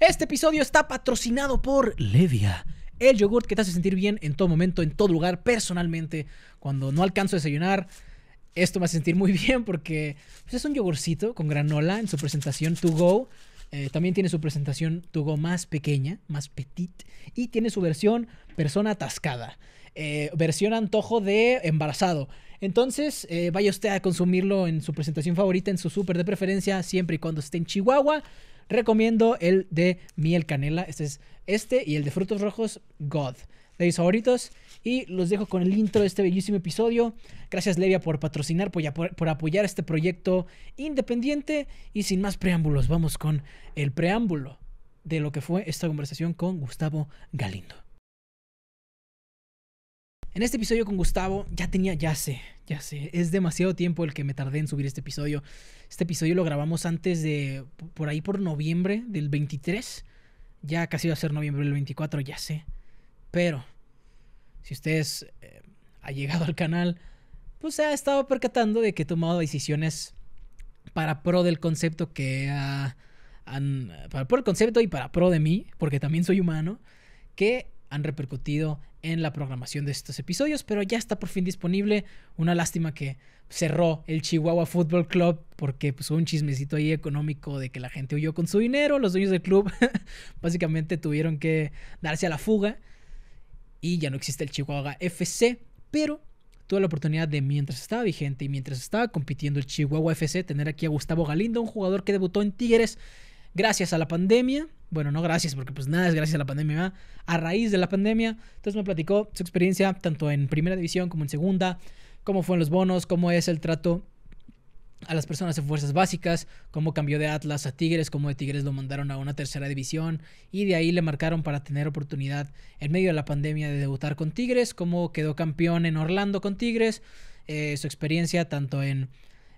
Este episodio está patrocinado por Levia, el yogurt que te hace sentir bien en todo momento, en todo lugar, personalmente. Cuando no alcanzo a desayunar, esto me hace sentir muy bien porque pues, es un yogurcito con granola en su presentación to go. Eh, también tiene su presentación to go más pequeña, más petit, y tiene su versión persona atascada, eh, versión antojo de embarazado. Entonces, eh, vaya usted a consumirlo en su presentación favorita, en su súper de preferencia, siempre y cuando esté en Chihuahua recomiendo el de miel canela. Este es este y el de frutos rojos, God. De mis favoritos. Y los dejo con el intro de este bellísimo episodio. Gracias, Levia, por patrocinar, por, por apoyar este proyecto independiente. Y sin más preámbulos, vamos con el preámbulo de lo que fue esta conversación con Gustavo Galindo. En este episodio con Gustavo ya tenía, ya sé, ya sé, es demasiado tiempo el que me tardé en subir este episodio. Este episodio lo grabamos antes de, por ahí por noviembre del 23. Ya casi va a ser noviembre del 24, ya sé. Pero, si ustedes eh, ha llegado al canal, pues se ha estado percatando de que he tomado decisiones para pro del concepto que para pro del concepto y para pro de mí, porque también soy humano, que han repercutido en la programación de estos episodios, pero ya está por fin disponible. Una lástima que cerró el Chihuahua Football Club porque pues, un chismecito ahí económico de que la gente huyó con su dinero, los dueños del club básicamente tuvieron que darse a la fuga y ya no existe el Chihuahua FC, pero tuve la oportunidad de mientras estaba vigente y mientras estaba compitiendo el Chihuahua FC tener aquí a Gustavo Galindo, un jugador que debutó en Tigres gracias a la pandemia. Bueno, no gracias, porque pues nada es gracias a la pandemia, a raíz de la pandemia. Entonces me platicó su experiencia tanto en primera división como en segunda, cómo fueron los bonos, cómo es el trato a las personas en fuerzas básicas, cómo cambió de Atlas a Tigres, cómo de Tigres lo mandaron a una tercera división y de ahí le marcaron para tener oportunidad en medio de la pandemia de debutar con Tigres, cómo quedó campeón en Orlando con Tigres, eh, su experiencia tanto en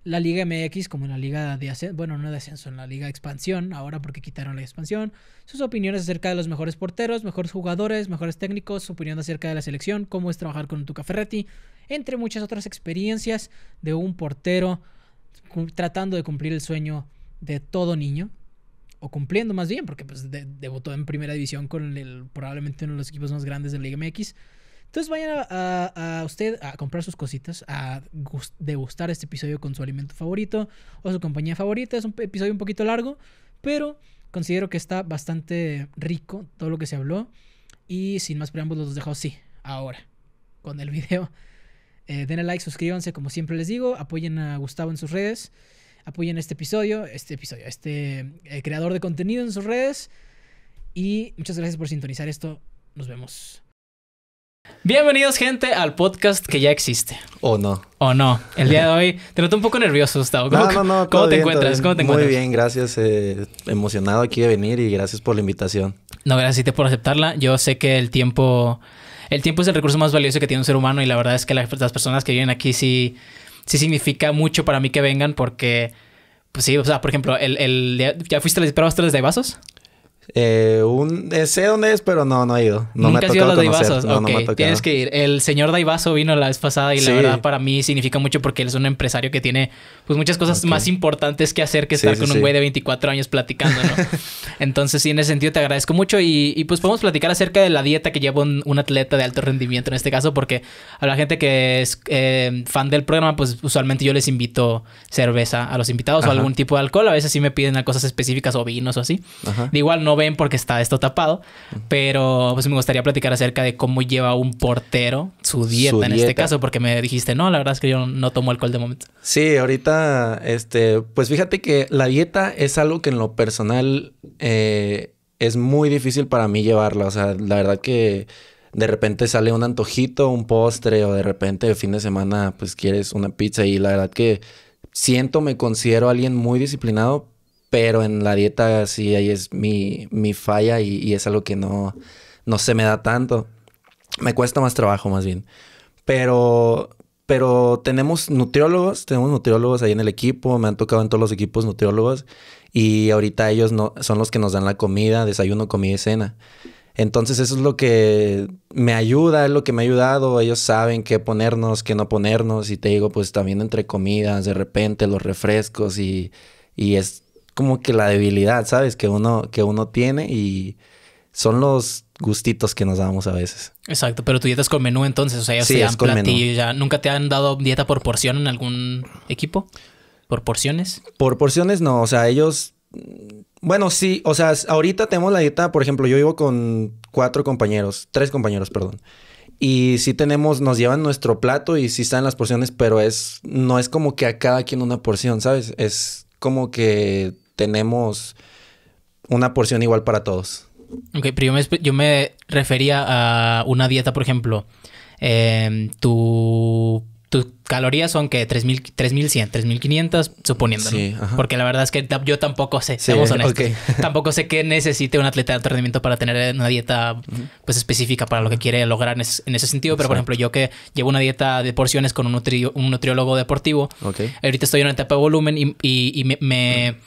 la Liga MX como en la Liga de Ascenso, bueno, no de Ascenso, en la Liga Expansión, ahora porque quitaron la expansión, sus opiniones acerca de los mejores porteros, mejores jugadores, mejores técnicos, su opinión acerca de la selección, cómo es trabajar con Tuca Ferretti, entre muchas otras experiencias de un portero tratando de cumplir el sueño de todo niño, o cumpliendo más bien, porque pues debutó en primera división con el, probablemente uno de los equipos más grandes de la Liga MX. Entonces vayan a, usted a comprar sus cositas, a degustar este episodio con su alimento favorito o su compañía favorita. Es un episodio un poquito largo, pero considero que está bastante rico todo lo que se habló. Y sin más preámbulos, los dejo así, ahora, con el video. Eh, denle like, suscríbanse, como siempre les digo. Apoyen a Gustavo en sus redes. Apoyen este episodio, este episodio, este eh, creador de contenido en sus redes. Y muchas gracias por sintonizar esto. Nos vemos. Bienvenidos, gente, al podcast que ya existe. O no. O no. El día de hoy te noto un poco nervioso, Gustavo. no, no, no, ¿cómo, te encuentras? ¿Cómo te encuentras? Muy bien, gracias. Eh, emocionado aquí de venir y gracias por la invitación. No, gracias a por aceptarla. Yo sé que el tiempo... El tiempo es el recurso más valioso que tiene un ser humano y la verdad es que las, personas que viven aquí sí, sí significa mucho para mí que vengan porque... Pues sí, o sea, por ejemplo, el, el ¿ya fuiste a las pruebas tres de vasos? Eh, un, eh, sé dónde es, pero no, no ha ido. No Nunca me ha tocado los conocer. No, no Tienes que ir. El señor Daivaso vino la vez pasada y la verdad para mí significa mucho porque él es un empresario que tiene pues muchas cosas más importantes que hacer que estar con un güey de 24 años platicando, Entonces, sí, en ese sentido te agradezco mucho y, y pues podemos platicar acerca de la dieta que lleva un, atleta de alto rendimiento en este caso porque a la gente que es eh, fan del programa, pues usualmente yo les invito cerveza a los invitados o algún tipo de alcohol. A veces sí me piden cosas específicas o vinos o así. igual no no ven porque está esto tapado, pero pues me gustaría platicar acerca de cómo lleva un portero su dieta en este caso, porque me dijiste, no, la verdad es que yo no tomo alcohol de momento. Sí, ahorita, este, pues fíjate que la dieta es algo que en lo personal eh, es muy difícil para mí llevarla, o sea, la verdad que de repente sale un antojito, un postre, o de repente el fin de semana, pues quieres una pizza. Y la verdad que siento, me considero alguien muy disciplinado, pero en la dieta sí ahí es mi, falla y, es algo que no, no se me da tanto. Me cuesta más trabajo más bien. Pero, pero tenemos nutriólogos, tenemos nutriólogos ahí en el equipo, me han tocado en todos los equipos nutriólogos y ahorita ellos no, son los que nos dan la comida, desayuno, comida y cena. Entonces eso es lo que me ayuda, es lo que me ha ayudado. Ellos saben qué ponernos, qué no ponernos. Y te digo, pues también entre comidas, de repente los refrescos y, y es como que la debilidad, ¿sabes? Que uno, que uno tiene y son los gustitos que nos damos a veces. Exacto, pero tu dieta es con menú entonces, o sea, ya se platillo, nunca te han dado dieta por porción en algún equipo? ¿Por porciones? Por porciones no, o sea, ellos bueno, sí, o sea, ahorita tenemos la dieta, por ejemplo, yo vivo con cuatro compañeros, tres compañeros, perdón. Y sí tenemos, nos llevan nuestro plato y sí están las porciones, pero es, no es como que a cada quien una porción, ¿sabes? Es como que tenemos una porción igual para todos. Ok, pero yo me, yo me refería a una dieta, por ejemplo. Eh, tu calorías son que mil 3.100, 3.500, suponiéndolo. Porque la verdad es que yo tampoco sé, seamos honestos. tampoco sé qué necesite un atleta de entrenamiento para tener una dieta pues específica para lo que quiere lograr en ese, sentido. Pero por ejemplo, yo que llevo una dieta de porciones con un, nutriólogo deportivo, ahorita estoy en una etapa de volumen y, y, me,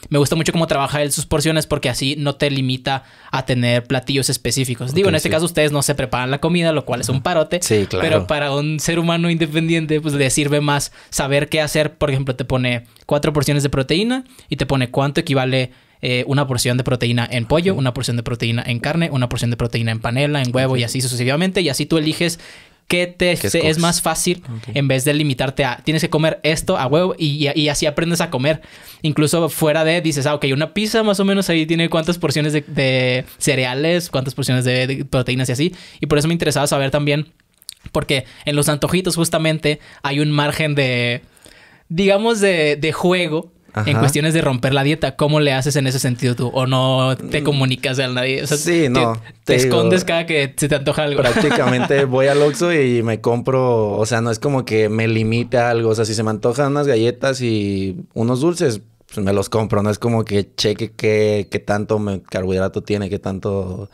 me, gusta mucho cómo trabaja él sus porciones porque así no te limita a tener platillos específicos. Digo, en este caso ustedes no se preparan la comida, lo cual es un parote. Sí, claro. Pero para un ser humano independiente, pues decir sirve más saber qué hacer. Por ejemplo, te pone cuatro porciones de proteína y te pone cuánto equivale eh, una porción de proteína en pollo, una porción de proteína en carne, una porción de proteína en panela, en huevo y así sucesivamente. Y así tú eliges qué te es más fácil en vez de limitarte a tienes que comer esto a huevo y, así aprendes a comer. Incluso fuera de dices, ah, ok, una pizza más o menos ahí tiene cuántas porciones de, cereales, cuántas porciones de proteínas y así. Y por eso me interesaba saber también porque en los antojitos justamente hay un margen de, digamos, de, de juego en cuestiones de romper la dieta. ¿Cómo le haces en ese sentido tú? ¿O no te mm. comunicas a nadie? O sí, no. Te, escondes cada que se te antoja algo. Prácticamente voy al Oxxo y me compro... O sea, no es como que me limite algo. O sea, si se me antojan unas galletas y unos dulces... Pues me los compro, no es como que cheque qué, qué tanto carbohidrato tiene, qué tanto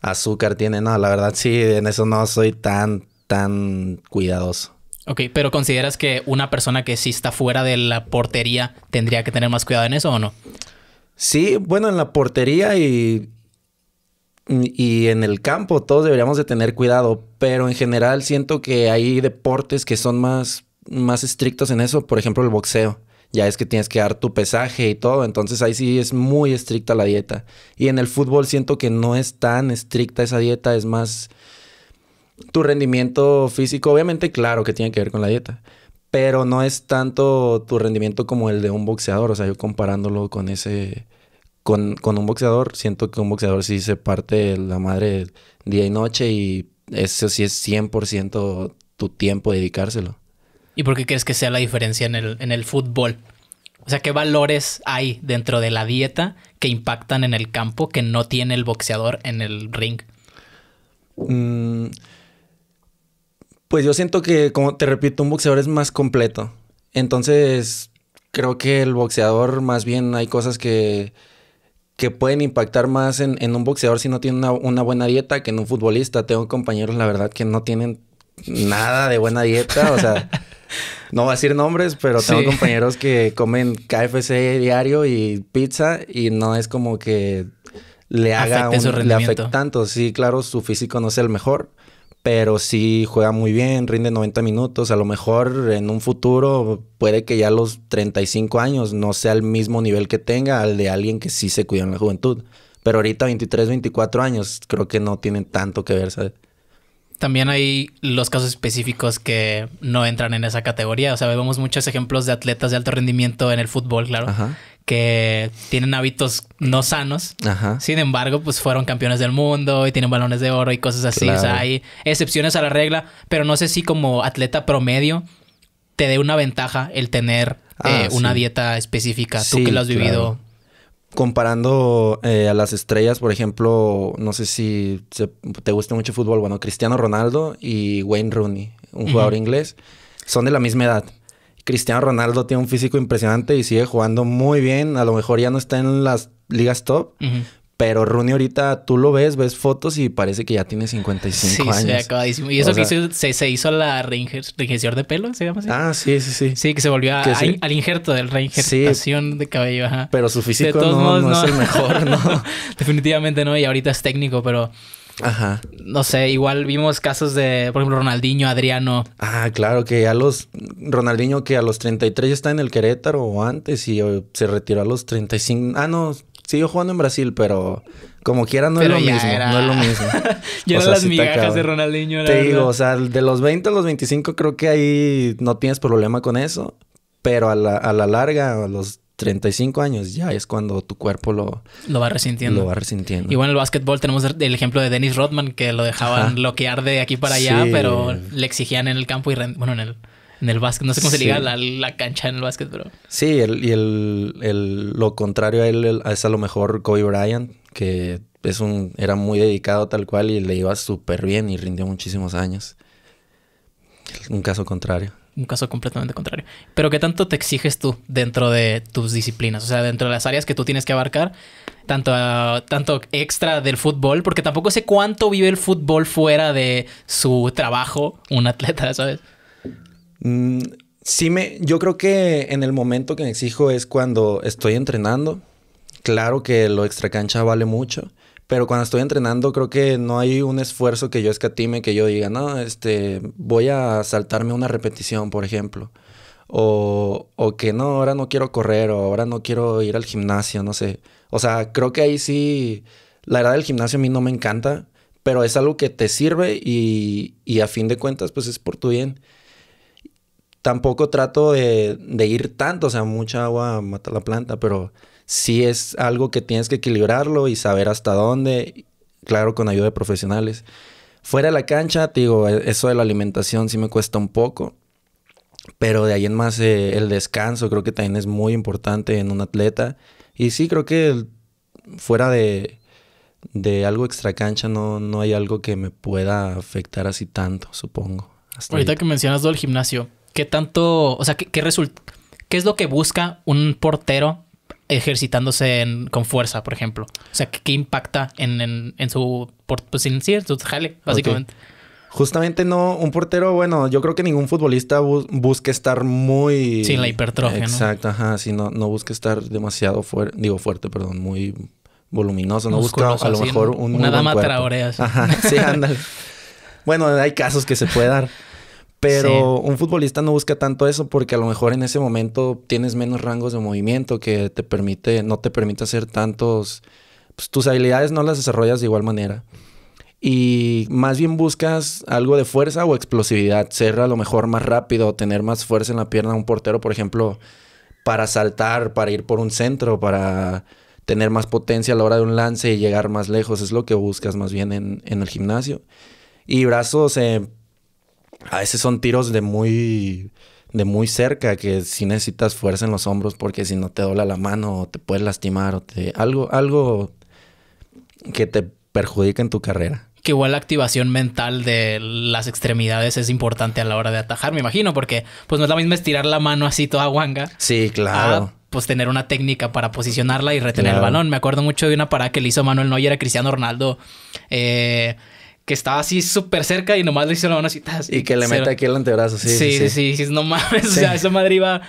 azúcar tiene. No, la verdad sí, en eso no soy tan, tan cuidadoso. Ok, pero ¿consideras que una persona que sí está fuera de la portería tendría que tener más cuidado en eso o no? Sí, bueno, en la portería y, y en el campo todos deberíamos de tener cuidado, pero en general siento que hay deportes que son más, más estrictos en eso, por ejemplo el boxeo. Ya es que tienes que dar tu pesaje y todo, entonces ahí sí es muy estricta la dieta. Y en el fútbol siento que no es tan estricta esa dieta, es más tu rendimiento físico, obviamente, claro que tiene que ver con la dieta, pero no es tanto tu rendimiento como el de un boxeador. O sea, yo comparándolo con ese, con, un boxeador, siento que un boxeador sí se parte la madre día y noche y eso sí es 100% tu tiempo dedicárselo. ¿Y por qué crees que sea la diferencia en el, en el fútbol? O sea, ¿qué valores hay dentro de la dieta que impactan en el campo que no tiene el boxeador en el ring? Mm, pues yo siento que, como te repito, un boxeador es más completo. Entonces, creo que el boxeador, más bien, hay cosas que, pueden impactar más en, un boxeador si no tiene una, buena dieta que en un futbolista. Tengo compañeros, la verdad, que no tienen nada de buena dieta. O sea, no voy a decir nombres, pero tengo compañeros que comen KFC diario y pizza y no es como que le haga un, le afecta tanto. Sí, claro, su físico no es el mejor, pero sí juega muy bien, rinde 90 minutos. A lo mejor en un futuro puede que ya a los 35 años no sea el mismo nivel que tenga al de alguien que sí se cuidó en la juventud. Pero ahorita 23, 24 años creo que no tienen tanto que ver, ¿sabes? También hay los casos específicos que no entran en esa categoría. O sea, vemos muchos ejemplos de atletas de alto rendimiento en el fútbol, claro. Ajá que tienen hábitos no sanos. Sin embargo, pues fueron campeones del mundo y tienen balones de oro y cosas así. O sea, hay excepciones a la regla, pero no sé si como atleta promedio te dé una ventaja el tener ah, eh, una dieta específica. Tú que lo has vivido. Comparando eh, a las estrellas, por ejemplo, no sé si te gusta mucho el fútbol, bueno, Cristiano Ronaldo y Wayne Rooney, un jugador inglés, son de la misma edad. Cristiano Ronaldo tiene un físico impresionante y sigue jugando muy bien. A lo mejor ya no está en las ligas top, Pero Rooney ahorita tú lo ves, ves fotos y parece que ya tiene 55 sí, años. Sí, acabadísimo. Y eso que se, hizo la reingención de pelo, se así. Ah, sí, sí, sí. Sí, que se volvió al injerto del la de cabello. Pero su físico no, no, es el mejor, ¿no? Definitivamente no, y ahorita es técnico, pero Ajá. No sé, igual vimos casos de, por ejemplo, Ronaldinho, Adriano. Ah, claro, que a los. Ronaldinho que a los 33 está en el Querétaro o antes y eh, se retiró a los 35. Ah, no, siguió jugando en Brasil, pero como quiera no es lo mismo. No es lo mismo. ya las migajas de Ronaldinho. te digo, o sea, de los 20 a los 25 creo que ahí no tienes problema con eso. Pero a la, a la larga, a los 35 años ya es cuando tu cuerpo lo, lo va resintiendo. Lo va resintiendo. Igual en el básquetbol tenemos el ejemplo de Dennis Rodman que lo dejaban bloquear de aquí para allá, pero le exigían en el campo y bueno, en el en básquet, no sé cómo se liga la, cancha en el básquet, pero Sí, y el, lo contrario a él es a lo mejor Kobe Bryant, que es un era muy dedicado tal cual y le iba súper bien y rindió muchísimos años. Un caso contrario un caso completamente contrario. Pero ¿qué tanto te exiges tú dentro de tus disciplinas? O sea, dentro de las áreas que tú tienes que abarcar, tanto, ah, tanto extra del fútbol, porque tampoco sé cuánto vive el fútbol fuera de su trabajo, un atleta, ¿sabes? Mm, sí, me, yo creo que en el momento que me exijo es cuando estoy entrenando. Claro que lo extracancha vale mucho. Pero cuando estoy entrenando, creo que no hay un esfuerzo que yo escatime, que yo diga, no, este, voy a saltarme una repetición, por ejemplo. O, o que no, ahora no quiero correr, o ahora no quiero ir al gimnasio, no sé. O sea, creo que ahí sí, la verdad, del gimnasio a mí no me encanta, pero es algo que te sirve y, y a fin de cuentas, pues es por tu bien tampoco trato de, de, ir tanto, o sea, mucha agua mata la planta, pero sí es algo que tienes que equilibrarlo y saber hasta dónde, claro, con ayuda de profesionales. Fuera de la cancha, te digo, e, eso de la alimentación sí me cuesta un poco, pero de ahí en más eh, el descanso creo que también es muy importante en un atleta. Y sí, creo que fuera de, de algo extra cancha no, no hay algo que me pueda afectar así tanto, supongo. ahorita, que mencionas todo el gimnasio, ¿qué tanto, o sea, qué, qué, qué es lo que busca un portero ejercitándose con fuerza, por ejemplo. O sea, ¿qué, impacta en, en, su... Por, pues en su jale, básicamente. Justamente no, un portero, bueno, yo creo que ningún futbolista busque estar muy... Sin la hipertrofia, Exacto, ajá, sí, no, no busque estar demasiado fuerte, digo fuerte, perdón, muy voluminoso, no busca a lo mejor un... Una dama traorea. Ajá, sí, ándale. bueno, hay casos que se puede dar. Pero un futbolista no busca tanto eso porque a lo mejor en ese momento tienes menos rangos de movimiento que te permite, no te permite hacer tantos, pues tus habilidades no las desarrollas de igual manera. Y más bien buscas algo de fuerza o explosividad, ser a lo mejor más rápido, tener más fuerza en la pierna un portero, por ejemplo, para saltar, para ir por un centro, para tener más potencia a la hora de un lance y llegar más lejos, es lo que buscas más bien en, en el gimnasio. Y brazos... Eh, a veces son tiros de muy de muy cerca que si necesitas fuerza en los hombros porque si no te dobla la mano o te puedes lastimar o te algo algo que te perjudica en tu carrera. Que igual la activación mental de las extremidades es importante a la hora de atajar, me imagino, porque pues no es la misma estirar la mano así toda guanga. Sí, claro. pues tener una técnica para posicionarla y retener el balón. Me acuerdo mucho de una parada que le hizo Manuel Neuer a Cristiano Ronaldo. Eh, que estaba así súper cerca y nomás le hicieron una cita así. y que le mete aquí el antebrazo, sí. Sí, sí, sí, no mames. O sea, esa madre iba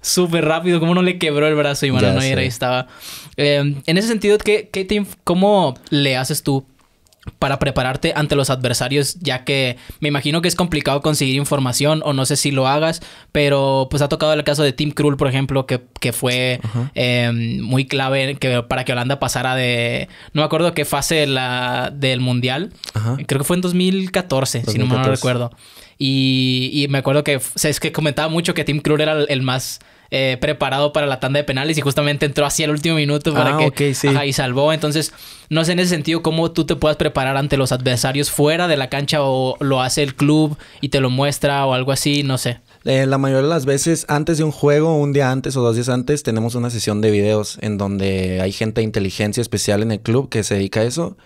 súper rápido. ¿Cómo no le quebró el brazo y mano no era ahí estaba? Eh, en ese sentido, ¿qué, qué te, ¿cómo le haces tú para prepararte ante los adversarios, ya que me imagino que es complicado conseguir información o no sé si lo hagas, pero pues ha tocado el caso de Tim Krul, por ejemplo, que, que fue em, muy clave que, para que Holanda pasara de, no me acuerdo qué fase la, del Mundial, creo que fue en 2014, si no me recuerdo. Y, me acuerdo que, es que comentaba mucho que Tim Krul era el más eh, preparado para la tanda de penales y justamente entró así al último minuto para ah, que ahí salvó. Entonces, no sé en ese sentido cómo tú te puedas preparar ante los adversarios fuera de la cancha o lo hace el club y te lo muestra o algo así, no sé. Eh, la mayoría de las veces, antes de un juego, un día antes o dos días antes, tenemos una sesión de videos en donde hay gente de inteligencia especial en el club que se dedica a eso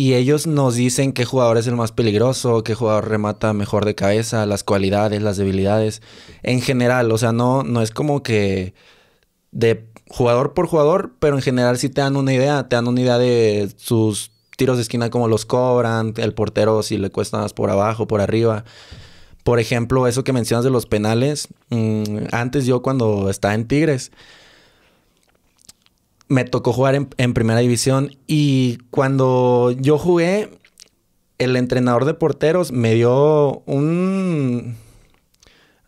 y ellos nos dicen qué jugador es el más peligroso, qué jugador remata mejor de cabeza, las cualidades, las debilidades, en general, o sea, no, no es como que de jugador por jugador, pero en general sí te dan una idea, te dan una idea de sus tiros de esquina, cómo los cobran, el portero si le cuesta más por abajo, por arriba. Por ejemplo, eso que mencionas de los penales, mm, antes yo cuando estaba en Tigres, me tocó jugar en, primera división y cuando yo jugué, el entrenador de porteros me dio un...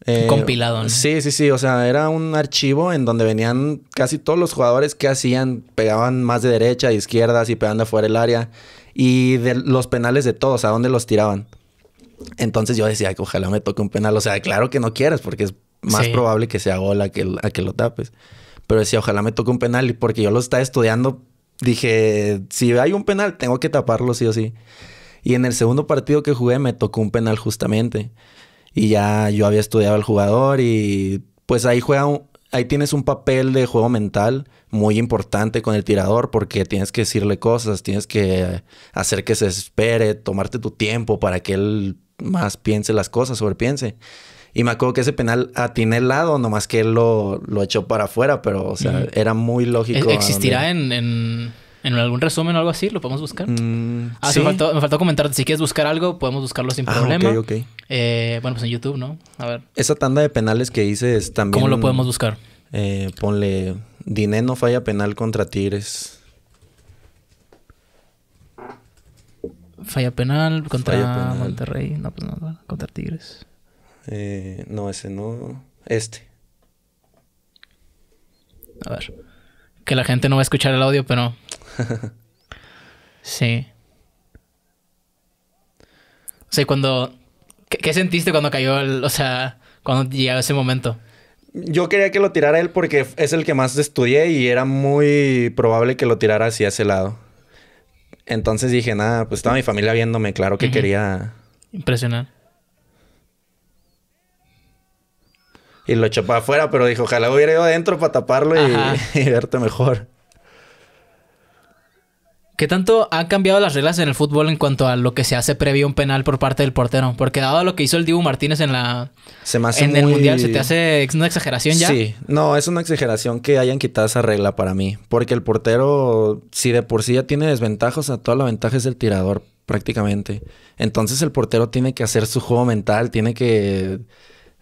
Eh, Compilado, Sí, sí, sí. O sea, era un archivo en donde venían casi todos los jugadores que hacían, pegaban más de derecha, de izquierda, y pegando afuera el área. Y de los penales de todos, a dónde los tiraban. Entonces yo decía que ojalá me toque un penal. O sea, claro que no quieres porque es más probable que sea gol que, a que lo tapes pero decía, ojalá me toque un penal, Y porque yo lo estaba estudiando, dije, si hay un penal, tengo que taparlo sí o sí. Y en el segundo partido que jugué me tocó un penal justamente. Y ya yo había estudiado al jugador y pues ahí juega ahí tienes un papel de juego mental muy importante con el tirador porque tienes que decirle cosas, tienes que hacer que se espere, tomarte tu tiempo para que él más piense las cosas, sobrepiense. piense. Y me acuerdo que ese penal atiné el lado, nomás que él lo, echó para afuera, pero, o sea, era muy lógico. ¿Existirá en, algún resumen o algo así? ¿Lo podemos buscar? Mm, ah, sí. me, faltó, comentar Si quieres buscar algo, podemos buscarlo sin ah, problema. Ok, ok. Eh, bueno, pues en YouTube, ¿no? A ver. Esa tanda de penales que es también. ¿Cómo lo podemos buscar? Eh, ponle. Diné no falla penal contra Tigres. Falla penal contra Monterrey. No, pues no, contra Tigres. Eh, no, ese no. Este. A ver. Que la gente no va a escuchar el audio, pero. sí. O sea, cuando. ¿Qué, sentiste cuando cayó el. O sea, cuando llegó ese momento? Yo quería que lo tirara él porque es el que más estudié y era muy probable que lo tirara hacia ese lado. Entonces dije, nada, pues estaba mi familia viéndome, claro que quería. Impresionar. y lo echó para afuera, pero dijo, ojalá hubiera ido adentro para taparlo y, verte mejor. ¿Qué tanto han cambiado las reglas en el fútbol en cuanto a lo que se hace previo a un penal por parte del portero? Porque dado lo que hizo el Dibu Martínez en la se en el Mundial, ¿se te hace una exageración ya? Sí, no, es una exageración que hayan quitado esa regla para mí. Porque el portero, si de por sí ya tiene desventajas, o sea, toda la ventaja es el tirador prácticamente. Entonces el portero tiene que hacer su juego mental, tiene que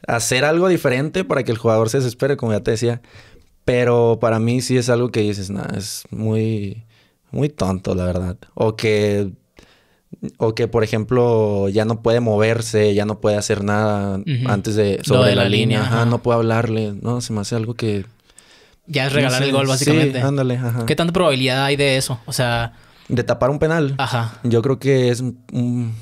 hacer algo diferente para que el jugador se desespere, como ya te decía. Pero para mí sí es algo que dices, nada, es muy, muy tonto, la verdad. O que, o que, por ejemplo, ya no puede moverse, ya no puede hacer nada antes de, sobre de la, línea. ajá. no puede hablarle. No, se me hace algo que... Ya es regalar el gol, básicamente. ándale, ¿Qué tanta probabilidad hay de eso? O sea... De tapar un penal. Ajá. Yo creo que es... Un,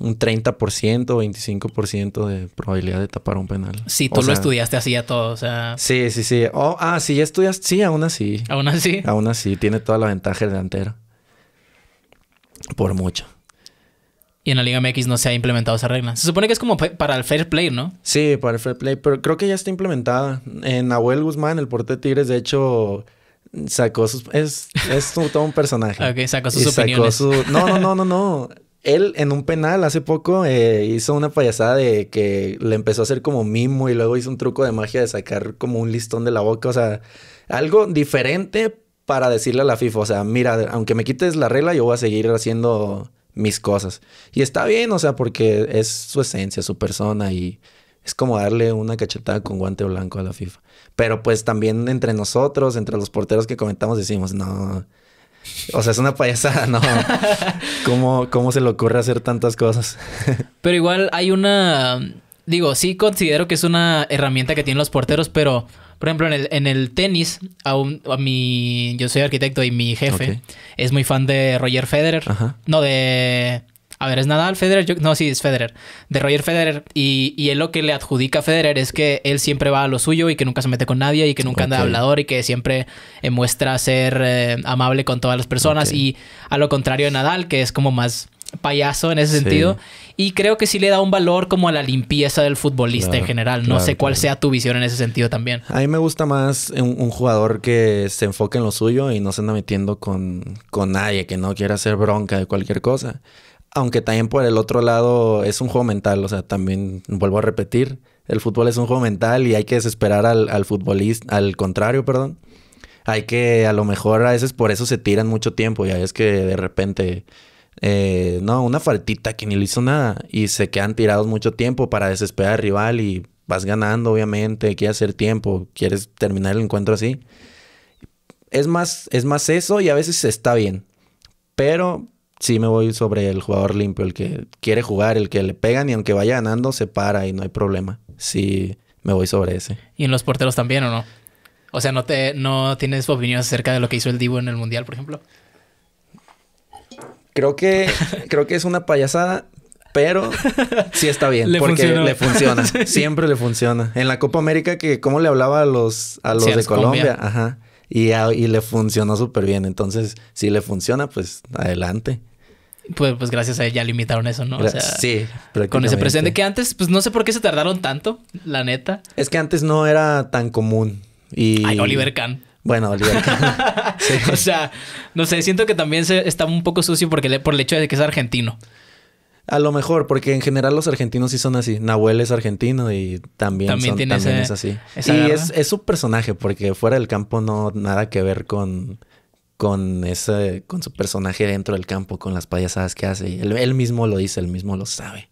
un 30%, 25% de probabilidad de tapar un penal. Sí, tú lo estudiaste así a todo, o sea... Sí, sí, sí. Oh, ah, sí, ya estudiaste. Sí, aún así. Aún así. Aún así, tiene toda la ventaja delantera. Por mucho. Y en la Liga MX no se ha implementado esa regla. Se supone que es como para el fair play, ¿no? Sí, para el fair play, pero creo que ya está implementada. En Abuel Guzmán, el porte de Tigres, de hecho, sacó sus... Es, es todo un personaje. ok, sacó sus opiniones. su... No, no, no, no, no. él en un penal hace poco eh, hizo una payasada de que le empezó a hacer como mimo y luego hizo un truco de magia de sacar como un listón de la boca. O sea, algo diferente para decirle a la FIFA, o sea, mira, aunque me quites la regla, yo voy a seguir haciendo mis cosas. Y está bien, o sea, porque es su esencia, su persona y es como darle una cachetada con guante blanco a la FIFA. Pero pues también entre nosotros, entre los porteros que comentamos, decimos, no, o sea, es una payasada, ¿no? ¿Cómo, se le ocurre hacer tantas cosas? pero igual hay una... Digo, sí considero que es una herramienta que tienen los porteros, pero... Por ejemplo, en el, tenis, a, a, mi... Yo soy arquitecto y mi jefe es muy fan de Roger Federer. No, de... A ver, ¿es Nadal, Federer? no, sí, es Federer. De Roger Federer. Y, y, él lo que le adjudica a Federer es que él siempre va a lo suyo y que nunca se mete con nadie y que nunca anda de hablador y que siempre eh, muestra ser eh, amable con todas las personas. Y a lo contrario de Nadal, que es como más payaso en ese sentido. Y creo que sí le da un valor como a la limpieza del futbolista en general. No sé cuál sea tu visión en ese sentido también. A mí me gusta más un, jugador que se enfoque en lo suyo y no se anda metiendo con, con nadie, que no quiera hacer bronca de cualquier cosa. Aunque también por el otro lado es un juego mental, o sea, también vuelvo a repetir, el fútbol es un juego mental y hay que desesperar al, futbolista, al contrario, perdón. Hay que, a lo mejor a veces por eso se tiran mucho tiempo y es que de repente, eh, no, una faltita que ni le hizo nada y se quedan tirados mucho tiempo para desesperar al rival y vas ganando, obviamente, quieres hacer tiempo, quieres terminar el encuentro así. Es más, es más eso y a veces está bien. Pero sí me voy sobre el jugador limpio, el que quiere jugar, el que le pegan y aunque vaya ganando, se para y no hay problema. Sí me voy sobre ese. ¿Y en los porteros también o no? O sea, ¿no, te, no tienes opinión acerca de lo que hizo el Divo en el Mundial, por ejemplo? Creo que, creo que es una payasada, pero sí está bien, le porque le funciona, siempre le funciona. En la Copa América que cómo le hablaba a los a los de Colombia, Colombia. ajá y, le funcionó súper bien. Entonces, si le funciona, pues adelante. Pues, pues gracias a ella limitaron eso, ¿no? O sea, sí, con ese presente que antes, pues no sé por qué se tardaron tanto, la neta. Es que antes no era tan común. Y... Ay, Oliver Kahn. Bueno, Oliver Kahn. O sea, no sé, siento que también se está un poco sucio porque por el hecho de que es argentino. A lo mejor, porque en general los argentinos sí son así. Nahuel es argentino y también, son, es así. y es, su personaje, porque fuera del campo no nada que ver con, con, ese, con su personaje dentro del campo, con las payasadas que hace. él mismo lo dice, él mismo lo sabe.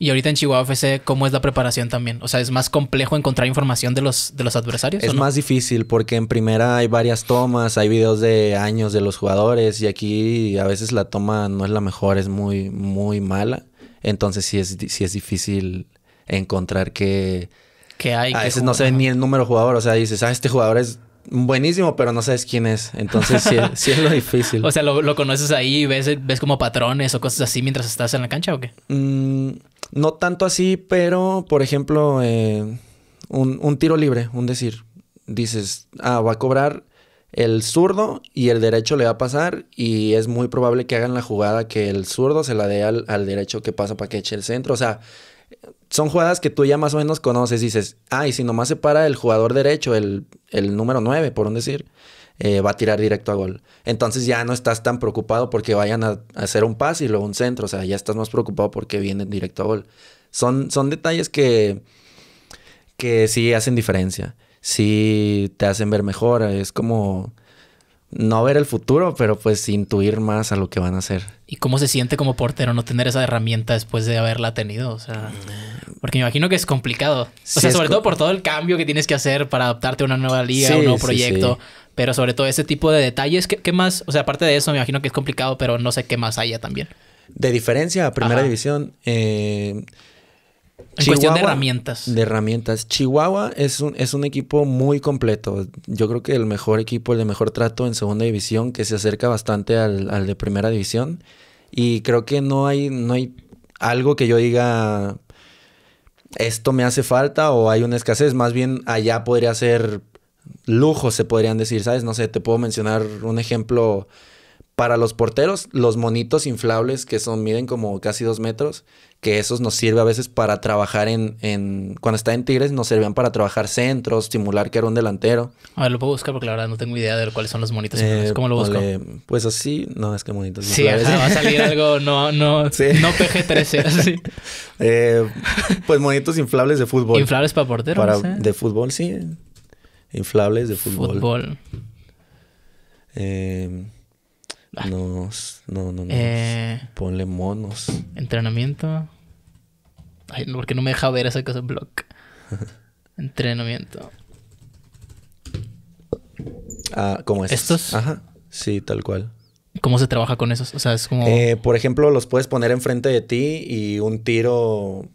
Y ahorita en Chihuahua FC, ¿cómo es la preparación también? O sea, ¿es más complejo encontrar información de los, de los adversarios? Es más difícil porque en primera hay varias tomas, hay videos de años de los jugadores y aquí a veces la toma no es la mejor, es muy, muy mala. Entonces sí es, sí es difícil encontrar que... Que hay. A veces no se ve ni el número jugador. O sea, dices, ah, este jugador es buenísimo, pero no sabes quién es. Entonces sí, es lo difícil. O sea, lo, conoces ahí y ves, ves como patrones o cosas así mientras estás en la cancha o qué? Mmm... No tanto así, pero por ejemplo, eh, un, tiro libre, un decir. Dices, ah, va a cobrar el zurdo y el derecho le va a pasar y es muy probable que hagan la jugada que el zurdo se la dé al, derecho que pasa para que eche el centro. O sea, son jugadas que tú ya más o menos conoces. Dices, ah, y si nomás se para el jugador derecho, el, el número 9, por un decir eh, va a tirar directo a gol. Entonces ya no estás tan preocupado porque vayan a, hacer un pase y luego un centro. O sea, ya estás más preocupado porque vienen directo a gol. Son, son detalles que, que sí hacen diferencia. Sí te hacen ver mejor. Es como no ver el futuro, pero pues intuir más a lo que van a hacer. ¿Y cómo se siente como portero no tener esa herramienta después de haberla tenido? O sea, porque me imagino que es complicado. O sea, sobre todo por todo el cambio que tienes que hacer para adaptarte a una nueva liga, a un nuevo proyecto. Pero sobre todo ese tipo de detalles, ¿qué, más? O sea, aparte de eso, me imagino que es complicado, pero no sé qué más haya también. De diferencia a primera división, eh, en cuestión de herramientas. De herramientas. Chihuahua es un, es un equipo muy completo. Yo creo que el mejor equipo, el de mejor trato en segunda división, que se acerca bastante al, al de primera división. Y creo que no hay, no hay algo que yo diga esto me hace falta o hay una escasez. Más bien allá podría ser lujos, se podrían decir, ¿sabes? No sé, te puedo mencionar un ejemplo para los porteros, los monitos inflables que son, miden como casi dos metros, que esos nos sirve a veces para trabajar en, en cuando está en Tigres, nos servían para trabajar centros, estimular que era un delantero. A ver, lo puedo buscar porque la verdad no tengo idea de cuáles son los monitos eh, inflables. ¿Cómo lo busco? pues así, no, es que monitos sí, inflables. Sí, va a salir algo no, no, no PG-13, así. eh, pues monitos inflables de fútbol. Inflables para porteros. Para, eh. De fútbol, sí inflables de fútbol. Fútbol. Eh, no, no, no. Eh. ponle monos. Entrenamiento. Ay, porque no me deja ver esa cosa en entrenamiento. Ah, ¿cómo estos. ¿Estos? Ajá. Sí, tal cual. ¿Cómo se trabaja con esos? O sea, es como. Eh, por ejemplo, los puedes poner enfrente de ti y un tiro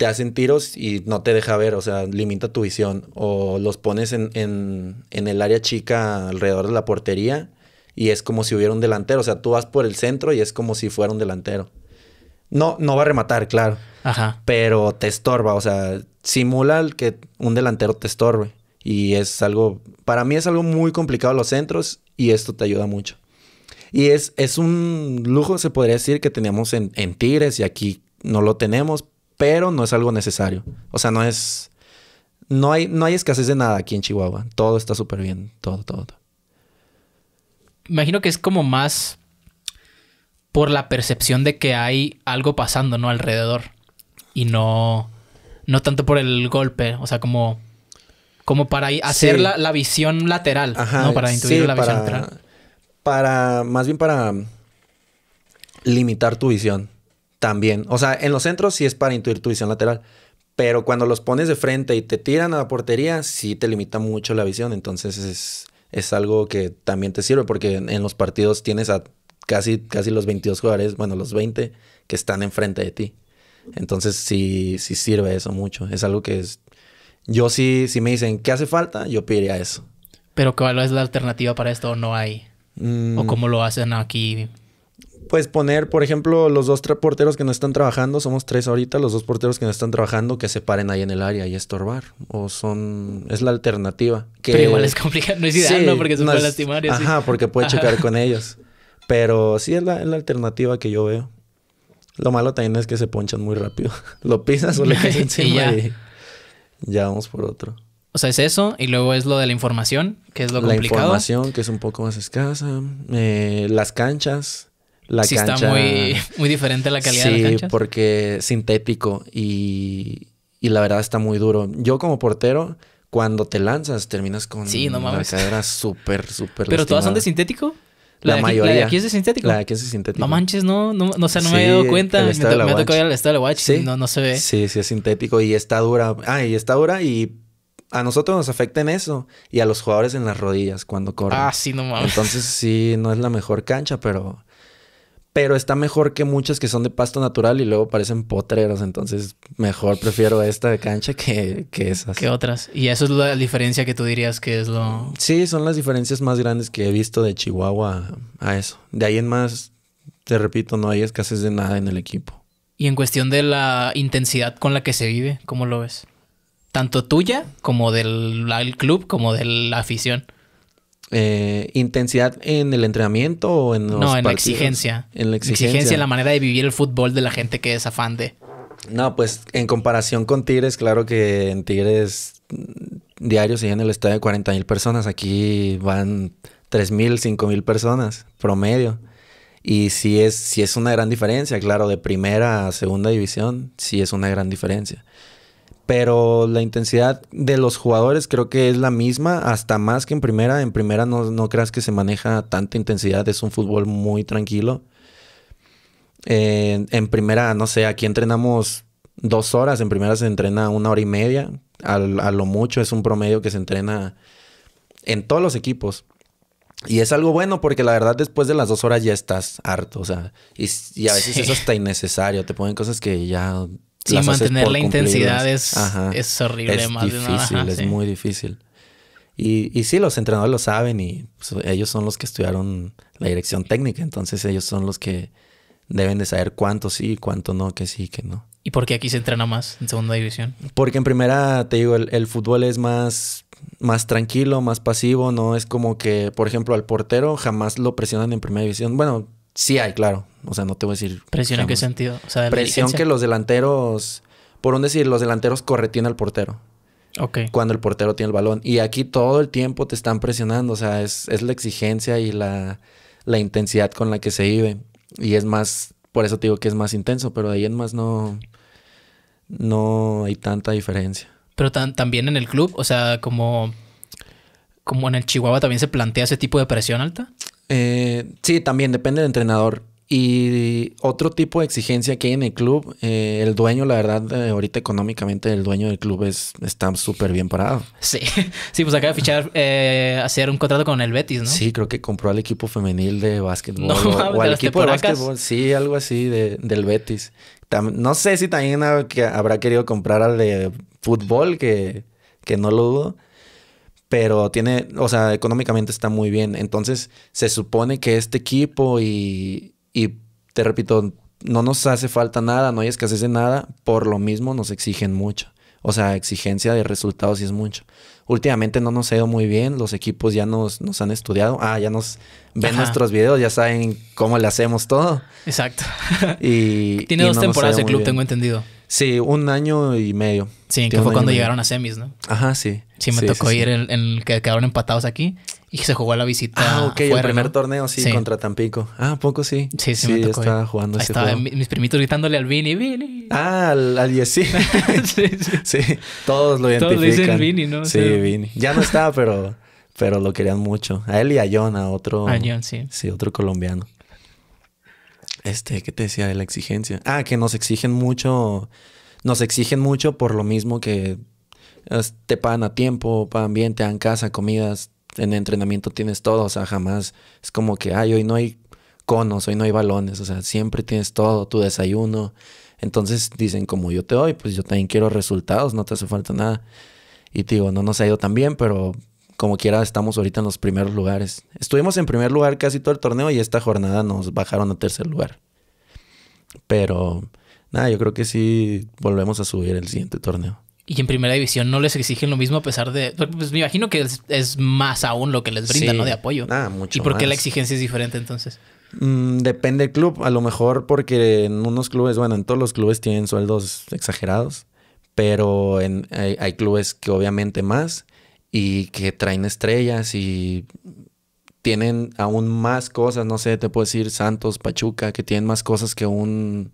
te hacen tiros y no te deja ver, o sea, limita tu visión. O los pones en, el área chica alrededor de la portería y es como si hubiera un delantero. O sea, tú vas por el centro y es como si fuera un delantero. No, no va a rematar, claro. Ajá. Pero te estorba, o sea, simula que un delantero te estorbe. Y es algo, para mí es algo muy complicado los centros y esto te ayuda mucho. Y es, es un lujo, se podría decir, que teníamos en, en Tigres y aquí no lo tenemos, pero no es algo necesario. O sea, no es... No hay, no hay escasez de nada aquí en Chihuahua. Todo está súper bien. Todo, todo, Imagino que es como más por la percepción de que hay algo pasando, ¿no? Alrededor. Y no... No tanto por el golpe. O sea, como... Como para hacer la, visión lateral. Para intuir la visión lateral. Para... Más bien para limitar tu visión también. O sea, en los centros sí es para intuir tu visión lateral, pero cuando los pones de frente y te tiran a la portería, sí te limita mucho la visión. Entonces es, es algo que también te sirve porque en, los partidos tienes a casi, casi los 22 jugadores, bueno, los 20 que están enfrente de ti. Entonces sí, sí sirve eso mucho. Es algo que es... Yo sí, si me dicen, ¿qué hace falta? Yo pediría eso. Pero ¿cuál es la alternativa para esto? ¿No hay? ¿O mm. cómo lo hacen aquí pues poner, por ejemplo, los dos porteros que no están trabajando, somos tres ahorita, los dos porteros que no están trabajando que se paren ahí en el área y estorbar. O son, es la alternativa. Pero igual es complicado, no es ideal, ¿no? Porque se puede lastimar. Y Ajá, porque puede checar chocar con ellos. Pero sí es la, alternativa que yo veo. Lo malo también es que se ponchan muy rápido. Lo pisas o le caes encima y ya. vamos por otro. O sea, es eso. Y luego es lo de la información, que es lo complicado. La información, que es un poco más escasa. Eh, las canchas la sí está muy, muy diferente la calidad sí, de la cancha. Sí, porque sintético y, y, la verdad está muy duro. Yo como portero, cuando te lanzas, terminas con sí, no mames. la cadera súper, súper. ¿Pero todas son de sintético? La, mayoría. Aquí, de aquí es de sintético. La de aquí es de sintético. No manches, no, no, no no me he dado cuenta. Me, to me ha tocado ir al Watch ¿Sí? no, no se ve. Sí, sí, es sintético y está dura. Ah, y está dura y a nosotros nos afecta en eso y a los jugadores en las rodillas cuando corren. Ah, sí, no mames. Entonces sí, no es la mejor cancha, pero pero está mejor que muchas que son de pasto natural y luego parecen potreros. Entonces, mejor prefiero esta de cancha que, que esas. Que otras. Y eso es la diferencia que tú dirías que es lo. Sí, son las diferencias más grandes que he visto de Chihuahua a eso. De ahí en más, te repito, no hay escasez de nada en el equipo. Y en cuestión de la intensidad con la que se vive, ¿cómo lo ves? Tanto tuya como del club, como de la afición. Eh, intensidad en el entrenamiento o en los No, en la exigencia. En la exigencia. exigencia. en la manera de vivir el fútbol de la gente que es afán de. No, pues en comparación con Tigres, claro que en Tigres mm, diario se llena el estadio de 40 mil personas. Aquí van 3 mil, 5 mil personas promedio. Y sí es, sí es una gran diferencia, claro, de primera a segunda división, sí es una gran diferencia pero la intensidad de los jugadores creo que es la misma, hasta más que en primera. En primera no, creas que se maneja tanta intensidad, es un fútbol muy tranquilo. en primera, no sé, aquí entrenamos dos horas, en primera se entrena una hora y media, a lo mucho es un promedio que se entrena en todos los equipos. Y es algo bueno porque la verdad después de las dos horas ya estás harto, o sea, y, a veces eso está innecesario, te ponen cosas que ya Sí, mantener la intensidad es, es, horrible. Es más de es muy difícil. Y, y sí, los entrenadores lo saben y pues, ellos son los que estudiaron la dirección técnica, entonces ellos son los que deben de saber cuánto sí, cuánto no, que sí, que no. ¿Y por qué aquí se entrena más en segunda división? Porque en primera, te digo, el, el fútbol es más, más tranquilo, más pasivo, no es como que, por ejemplo, al portero jamás lo presionan en primera división. Bueno, sí hay, claro, o sea, no te voy a decir. ¿Presión en qué sentido? sea, presión que los delanteros. Por un decir, los delanteros corretían al portero. Ok. Cuando el portero tiene el balón. Y aquí todo el tiempo te están presionando. O sea, es, la exigencia y la, intensidad con la que se vive. Y es más. Por eso te digo que es más intenso, pero ahí en más no. No hay tanta diferencia. Pero también en el club, o sea, como. Como en el Chihuahua también se plantea ese tipo de presión alta. Eh, sí, también depende del entrenador. Y otro tipo de exigencia que hay en el club, eh, el dueño, la verdad, eh, ahorita económicamente el dueño del club es, está súper bien parado. Sí, sí, pues acaba de fichar, eh, hacer un contrato con el Betis, ¿no? Sí, creo que compró al equipo femenil de básquetbol no, o, al equipo de básquetbol, sí, algo así de, del Betis. no sé si también habrá querido comprar al de fútbol, que, que no lo dudo pero tiene, o sea, económicamente está muy bien. Entonces, se supone que este equipo y, y te repito, no nos hace falta nada, no hay escasez de nada, por lo mismo nos exigen mucho. O sea, exigencia de resultados sí es mucho. Últimamente no nos ha ido muy bien, los equipos ya nos, nos han estudiado, ah, ya nos ven nuestros videos, ya saben cómo le hacemos todo. Exacto. y tiene dos temporadas el club, tengo entendido. Sí, un año y medio. Sí, que fue cuando llegaron a semis, ¿no? Ajá, sí. Sí, me tocó ir En, el que quedaron empatados aquí. Y se jugó a la visita. Ah, ok, el primer torneo, sí, contra Tampico. Ah, poco sí. Sí, sí, sí estaba jugando ese estaba mis primitos gritándole al Vini, Vini. Ah, al, Yesi. sí, sí. sí, todos lo identifican. Todos dicen Vini, ¿no? Sí, sí, Vini. Ya no está, pero, pero lo querían mucho. A él y a John, a otro. A John, sí. Sí, otro colombiano. Este, ¿qué te decía de la exigencia? Ah, que nos exigen mucho. Nos exigen mucho por lo mismo que te pagan a tiempo, pagan bien, te dan casa, comidas, en entrenamiento tienes todo, o sea, jamás es como que, ay, hoy no hay conos, hoy no hay balones, o sea, siempre tienes todo, tu desayuno. Entonces dicen, como yo te doy, pues yo también quiero resultados, no te hace falta nada. Y digo, no nos ha ido tan bien, pero como quiera estamos ahorita en los primeros lugares. Estuvimos en primer lugar casi todo el torneo y esta jornada nos bajaron a tercer lugar. Pero nada, yo creo que sí volvemos a subir el siguiente torneo. Y en primera división no les exigen lo mismo a pesar de... Pues me imagino que es, más aún lo que les brinda ¿no? De apoyo. Ah, mucho ¿Y por qué la exigencia es diferente entonces? Mm, depende del club. A lo mejor porque en unos clubes, bueno, en todos los clubes tienen sueldos exagerados. Pero en, hay, hay clubes que obviamente más y que traen estrellas y tienen aún más cosas. No sé, te puedo decir Santos, Pachuca, que tienen más cosas que un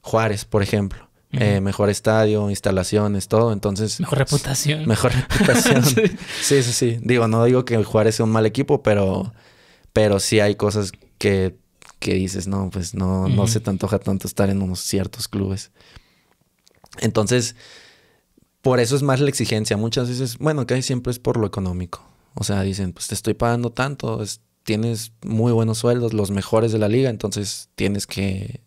Juárez, por ejemplo. Eh, mejor estadio, instalaciones, todo. Entonces. Mejor pues, reputación. Mejor reputación. sí. sí. sí, Digo, no digo que el Juárez sea un mal equipo, pero, pero sí hay cosas que, que dices, no, pues no, no se te antoja tanto estar en unos ciertos clubes. Entonces, por eso es más la exigencia. Muchas veces, bueno, casi siempre es por lo económico. O sea, dicen, pues te estoy pagando tanto, tienes muy buenos sueldos, los mejores de la liga, entonces tienes que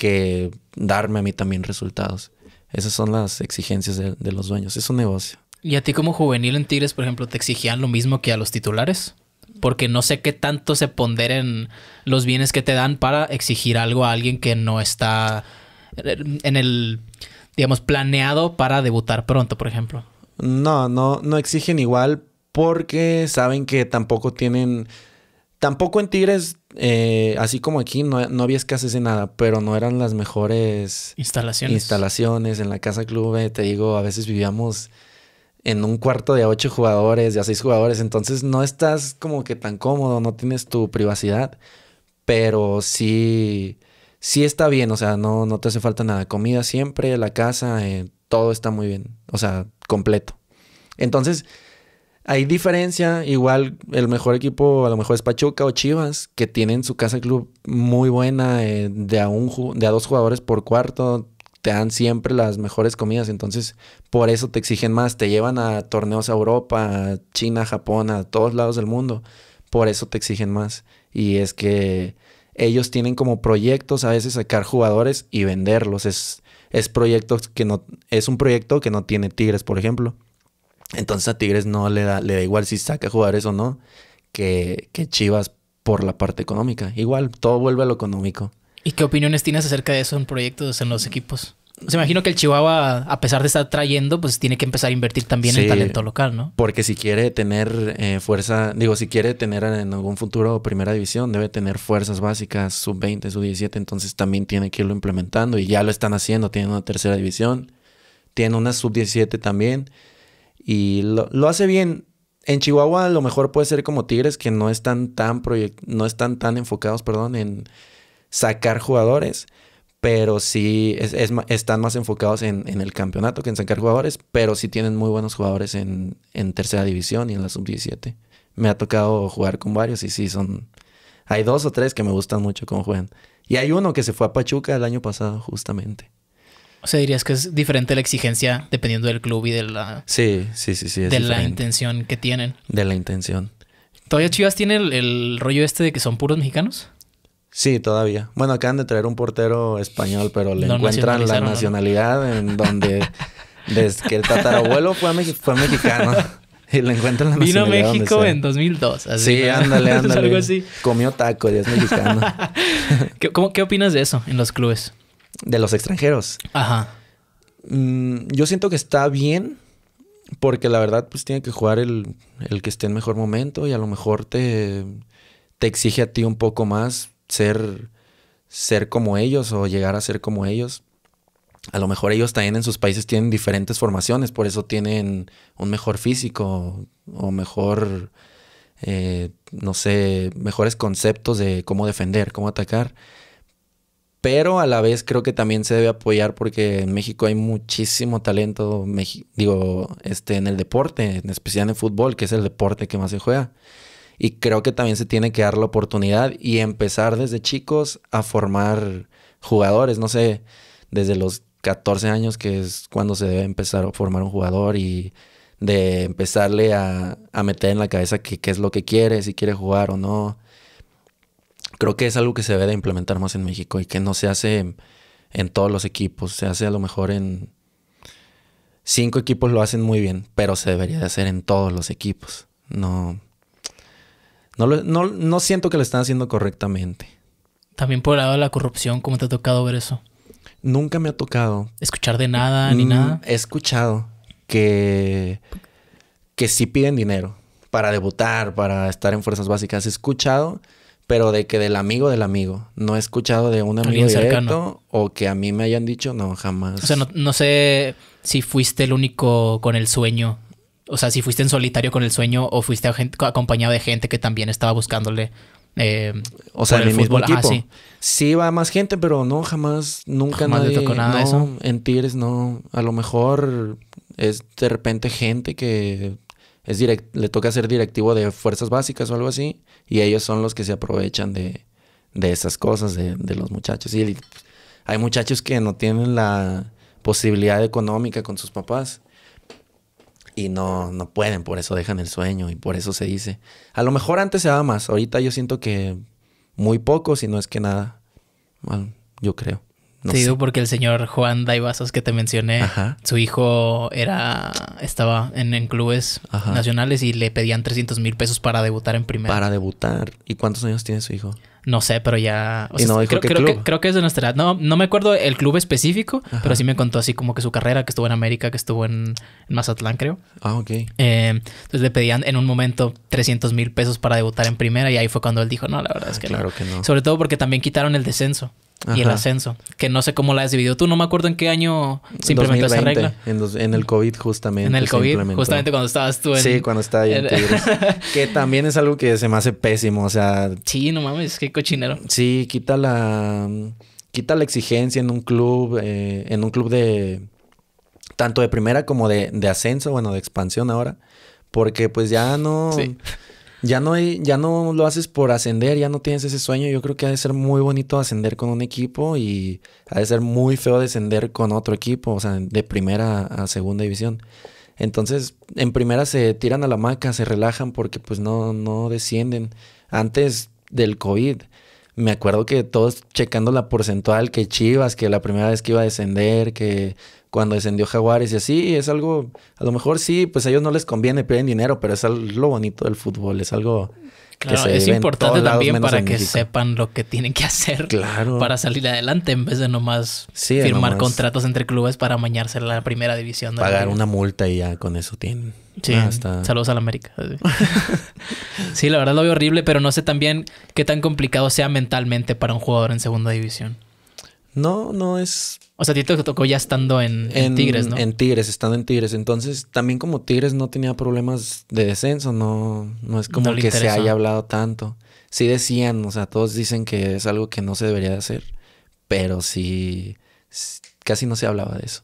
que darme a mí también resultados. Esas son las exigencias de, los dueños. Es un negocio. ¿Y a ti como juvenil en Tigres, por ejemplo, te exigían lo mismo que a los titulares? Porque no sé qué tanto se ponderen los bienes que te dan para exigir algo a alguien que no está eh, en el, digamos, planeado para debutar pronto, por ejemplo. No, no, no exigen igual porque saben que tampoco tienen Tampoco en Tigres, eh, así como aquí, no, no, había escasez de nada, pero no eran las mejores instalaciones. instalaciones. En la casa club, eh, te digo, a veces vivíamos en un cuarto de a ocho jugadores, de a seis jugadores, entonces no estás como que tan cómodo, no tienes tu privacidad, pero sí, sí está bien, o sea, no, no te hace falta nada. Comida siempre, la casa, eh, todo está muy bien, o sea, completo. Entonces, hay diferencia, igual el mejor equipo a lo mejor es Pachuca o Chivas, que tienen su casa club muy buena, eh, de, a un, de a dos jugadores por cuarto, te dan siempre las mejores comidas, entonces por eso te exigen más, te llevan a torneos a Europa, China, Japón, a todos lados del mundo, por eso te exigen más. Y es que ellos tienen como proyectos a veces sacar jugadores y venderlos, es, es proyectos que no, es un proyecto que no tiene Tigres, por ejemplo. Entonces a Tigres no le da, le da igual si saca jugadores o no que, Chivas por la parte económica. Igual, todo vuelve a lo económico. ¿Y qué opiniones tienes acerca de eso en proyectos en los equipos? Se imagino que el Chihuahua, a pesar de estar trayendo, pues tiene que empezar a invertir también el en talento local, ¿no? Porque si quiere tener eh, fuerza, digo, si quiere tener en algún futuro primera división, debe tener fuerzas básicas, sub 20, sub 17, entonces también tiene que irlo implementando y ya lo están haciendo, tienen una tercera división, tiene una sub 17 también. Y lo, hace bien. En Chihuahua a lo mejor puede ser como Tigres, que no están tan, tan enfocados perdón, en sacar jugadores, pero sí es, están más enfocados en, el campeonato que en sacar jugadores, pero sí tienen muy buenos jugadores en, tercera división y en la sub-17. Me ha tocado jugar con varios y sí, son... Hay dos o tres que me gustan mucho cómo juegan. Y hay uno que se fue a Pachuca el año pasado, justamente. O sea, dirías que es diferente la exigencia dependiendo del club y de la. Sí, sí, sí, sí. de la intención que tienen. De la intención. ¿Todavía Chivas tiene el, rollo este de que son puros mexicanos? Sí, todavía. Bueno, acaban de traer un portero español, pero le encuentran la nacionalidad en donde. desde que el tatarabuelo fue, fue mexicano. Y le encuentran la Vino a México en 2002. Así, sí, ándale, ándale. así. Comió taco, y es mexicano. ¿Qué opinas de eso en los clubes? de los extranjeros. Ajá. Mm, yo siento que está bien porque la verdad pues tiene que jugar el, que esté en mejor momento y a lo mejor te, te exige a ti un poco más ser, ser como ellos o llegar a ser como ellos. A lo mejor ellos también en sus países tienen diferentes formaciones, por eso tienen un mejor físico o mejor, eh, no sé, mejores conceptos de cómo defender, cómo atacar pero a la vez creo que también se debe apoyar porque en México hay muchísimo talento, digo, este, en el deporte, en especial en el fútbol, que es el deporte que más se juega. Y creo que también se tiene que dar la oportunidad y empezar desde chicos a formar jugadores, no sé, desde los 14 años que es cuando se debe empezar a formar un jugador y de empezarle a, a meter en la cabeza qué es lo que quiere, si quiere jugar o no creo que es algo que se debe de implementar más en México y que no se hace en todos los equipos, se hace a lo mejor en cinco equipos lo hacen muy bien, pero se debería de hacer en todos los equipos. No no, siento que lo están haciendo correctamente. También por el lado de la corrupción, ¿cómo te ha tocado ver eso? Nunca me ha tocado. ¿Escuchar de nada ni mm, nada? He escuchado que, que sí piden dinero para debutar, para estar en fuerzas básicas. He escuchado pero de que del amigo del amigo. No he escuchado de un amigo directo cercano. o que a mí me hayan dicho, no, jamás. O sea, no, sé si fuiste el único con el sueño. O sea, si fuiste en solitario con el sueño o fuiste acompañado de gente que también estaba buscándole. Eh, o sea, en el, Mismo sí. sí. va más gente, pero no, jamás, nunca jamás nadie, tocó nada no, eso. En Tigres no. A lo mejor es de repente gente que es direct, le toca ser directivo de fuerzas básicas o algo así, y ellos son los que se aprovechan de, esas cosas, de, los muchachos. Y hay muchachos que no tienen la posibilidad económica con sus papás y no, no pueden, por eso dejan el sueño y por eso se dice. A lo mejor antes se daba más, ahorita yo siento que muy poco, si no es que nada. Bueno, yo creo. Sí, porque el señor Juan Daivasos que te mencioné, su hijo era estaba en, clubes nacionales y le pedían 300 mil pesos para debutar en primera. Para debutar. ¿Y cuántos años tiene su hijo? No sé, pero ya. creo, que, creo, que, es de nuestra edad. No, no me acuerdo el club específico, pero sí me contó así como que su carrera, que estuvo en América, que estuvo en, Mazatlán, creo. Ah, ok. Eh, entonces le pedían en un momento 300 mil pesos para debutar en primera, y ahí fue cuando él dijo: No, la verdad es que claro que no. Sobre todo porque también quitaron el descenso y el ascenso. Que no sé cómo la has dividido tú. No me acuerdo en qué año se implementó esa regla. En, en, el COVID justamente. En el COVID, justamente cuando estabas tú en... Sí, cuando estaba yo en Tigres. que también es algo que se me hace pésimo, o sea... Sí, no mames, qué cochinero. Sí, quita la... Quita la exigencia en un club, eh, en un club de... Tanto de primera como de, de ascenso, bueno, de expansión ahora. Porque pues ya no... Sí. Ya no, hay, ya no lo haces por ascender, ya no tienes ese sueño. Yo creo que ha de ser muy bonito ascender con un equipo y ha de ser muy feo descender con otro equipo, o sea, de primera a segunda división. Entonces, en primera se tiran a la maca, se relajan porque pues no, no descienden. Antes del COVID, me acuerdo que todos checando la porcentual, que Chivas, que la primera vez que iba a descender, que cuando descendió Jaguares y así, es algo, a lo mejor sí, pues a ellos no les conviene, pedir dinero, pero es lo bonito del fútbol, es algo... que se es importante también para que sepan lo que tienen que hacer para salir adelante en vez de nomás firmar contratos entre clubes para mañarse la primera división. pagar una multa y ya con eso tienen. Sí, ah, saludos a la América. sí, la verdad lo veo horrible, pero no sé también qué tan complicado sea mentalmente para un jugador en segunda división. No, no es. O sea, a ti te tocó ya estando en, Tigres, ¿no? En Tigres, estando en Tigres. Entonces, también como Tigres no tenía problemas de descenso, no, no es como que se haya hablado tanto. Sí decían, o sea, todos dicen que es algo que no se debería de hacer, pero sí, casi no se hablaba de eso.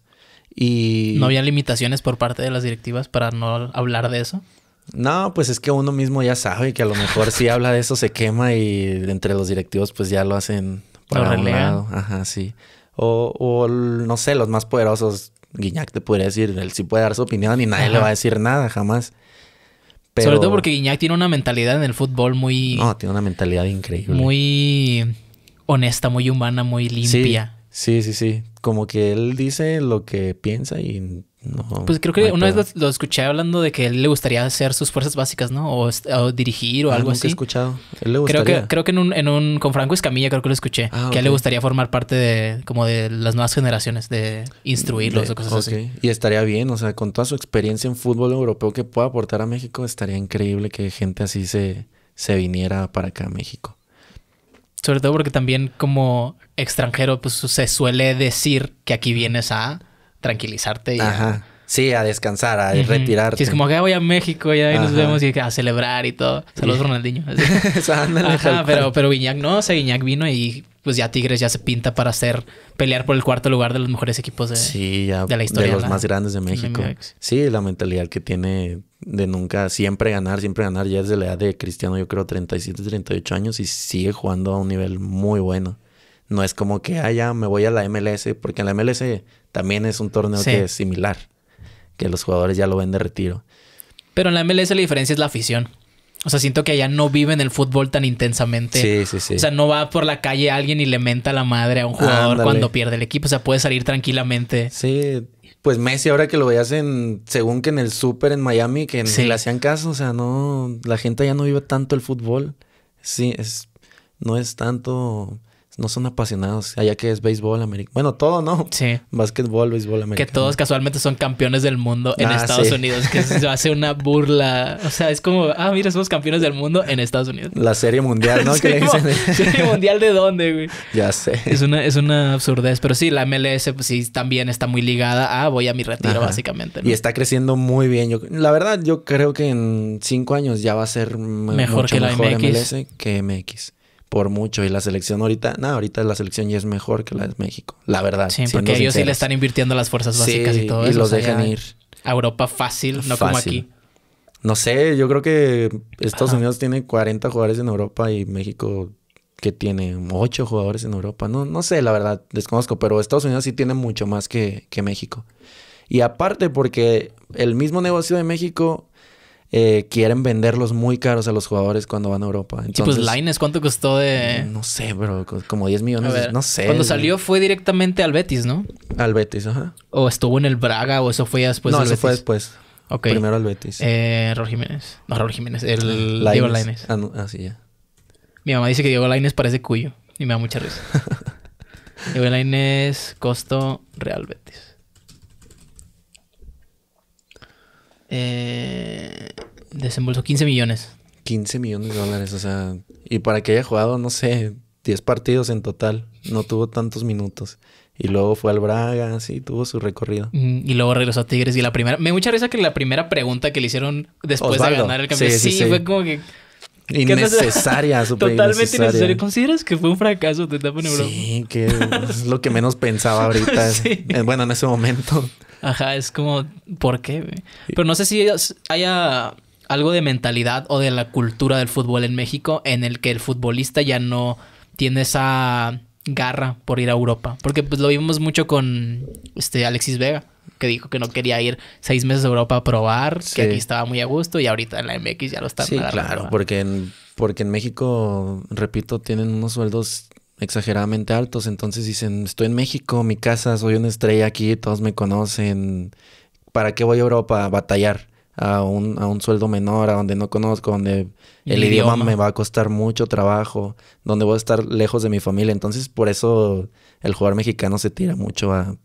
Y... ¿No había limitaciones por parte de las directivas para no hablar de eso? No, pues es que uno mismo ya sabe que a lo mejor si habla de eso se quema y entre los directivos pues ya lo hacen para un lado. Ajá, sí. O, no sé, los más poderosos, Guiñac te podría decir, él sí puede dar su opinión y nadie le va a decir nada, jamás. Sobre todo porque Guiñac tiene una mentalidad en el fútbol muy... No, tiene una mentalidad increíble. Muy honesta, muy humana, muy limpia. sí, sí. sí. Como que él dice lo que piensa y pues creo que una vez lo, escuché hablando de que él le gustaría hacer sus fuerzas básicas, ¿no? O, dirigir o ah, algo así. he escuchado. Él le gustaría. Creo que, creo que en, un, con Franco Escamilla creo que lo escuché. Ah, que a él le gustaría formar parte de como de las nuevas generaciones, de instruirlos o cosas así. Y estaría bien, o sea, con toda su experiencia en fútbol europeo que pueda aportar a México, estaría increíble que gente así se, se viniera para acá a México. Sobre todo porque también como extranjero, pues se suele decir que aquí vienes a tranquilizarte y Sí, a descansar, a retirarte. es como que ah, voy a México y ahí nos vemos y a celebrar y todo. Saludos, Ronaldinho. Ajá, pero, pero no, o sea, Viñac vino y pues ya Tigres ya se pinta para hacer pelear por el cuarto lugar de los mejores equipos de, de la historia. De los más grandes de México. Sí, la mentalidad que tiene de nunca, siempre ganar, siempre ganar. Ya desde la edad de Cristiano, yo creo 37, 38 años y sigue jugando a un nivel muy bueno. No es como que, ah, ya me voy a la MLS, porque en la MLS también es un torneo que es similar, que los jugadores ya lo ven de retiro. Pero en la MLS la diferencia es la afición. O sea, siento que allá no viven el fútbol tan intensamente. Sí, sí, sí. O sea, no va por la calle alguien y le menta la madre a un jugador cuando pierde el equipo. O sea, puede salir tranquilamente. Sí, pues Messi, ahora que lo veías en, según que en el super en Miami, que sí. le hacían caso, o sea, no, la gente allá no vive tanto el fútbol. Sí, es, no es tanto no son apasionados. Allá que es béisbol americano. Bueno, todo, ¿no? Sí. Básquetbol, béisbol americano. Que todos casualmente son campeones del mundo en ah, Estados Unidos. Que se hace una burla. O sea, es como, ah, mira, somos campeones del mundo en Estados Unidos. La serie mundial, ¿no? le dicen? ¿Serie mundial de dónde, güey? Ya sé. Es una, es una absurdez. Pero sí, la MLS, pues sí, también está muy ligada a voy a mi retiro, básicamente. Y está creciendo muy bien. Yo, la verdad, yo creo que en cinco años ya va a ser mejor que la mejor MLS que MX por mucho. Y la selección ahorita, no, ahorita la selección ya es mejor que la de México, la verdad. Sí, porque ellos sí le están invirtiendo las fuerzas básicas y todo eso. Y los dejan ir. A Europa fácil, no como aquí. No sé, yo creo que Estados Unidos tiene 40 jugadores en Europa y México que tiene 8 jugadores en Europa. No, no sé, la verdad, desconozco, pero Estados Unidos sí tiene mucho más que, que México. Y aparte porque el mismo negocio de México eh, quieren venderlos muy caros a los jugadores cuando van a Europa. Entonces, y pues Lines, ¿cuánto costó de...? No sé, bro. Como 10 millones. no sé. Cuando salió fue directamente al Betis, ¿no? Al Betis, ajá. O estuvo en el Braga o eso fue después No, eso fue después. Okay. Primero al Betis. Eh, Rol Jiménez. No, Rol Jiménez. El Diego Laines. Ah, ah, sí, ya. Mi mamá dice que Diego Laines parece cuyo. Y me da mucha risa. Diego Laines, costo Real Betis. Eh, desembolsó 15 millones. 15 millones de dólares, o sea, y para que haya jugado, no sé, 10 partidos en total, no tuvo tantos minutos. Y luego fue al Braga, así, tuvo su recorrido. Mm, y luego regresó a Tigres y la primera... Me mucha risa que la primera pregunta que le hicieron después de ganar el campeonato... sí, fue como que... Innecesaria, súper Totalmente innecesaria. ¿Consideras que fue un fracaso Sí, que es lo que menos pensaba ahorita. Eh, bueno, en ese momento. Ajá, es como, ¿por qué? Pero no sé si haya algo de mentalidad o de la cultura del fútbol en México en el que el futbolista ya no tiene esa garra por ir a Europa. Porque pues lo vimos mucho con este Alexis Vega, que dijo que no quería ir seis meses a Europa a probar, que aquí estaba muy a gusto y ahorita en la MX ya lo están. Sí, claro, porque porque en México, repito, tienen unos sueldos exageradamente altos, entonces dicen, estoy en México, mi casa, soy una estrella aquí, todos me conocen, ¿para qué voy a Europa a batallar? a un, a un sueldo menor, a donde no conozco, donde el, idioma? me va a costar mucho trabajo, donde voy a estar lejos de mi familia. Entonces, por eso el jugador mexicano se tira mucho a,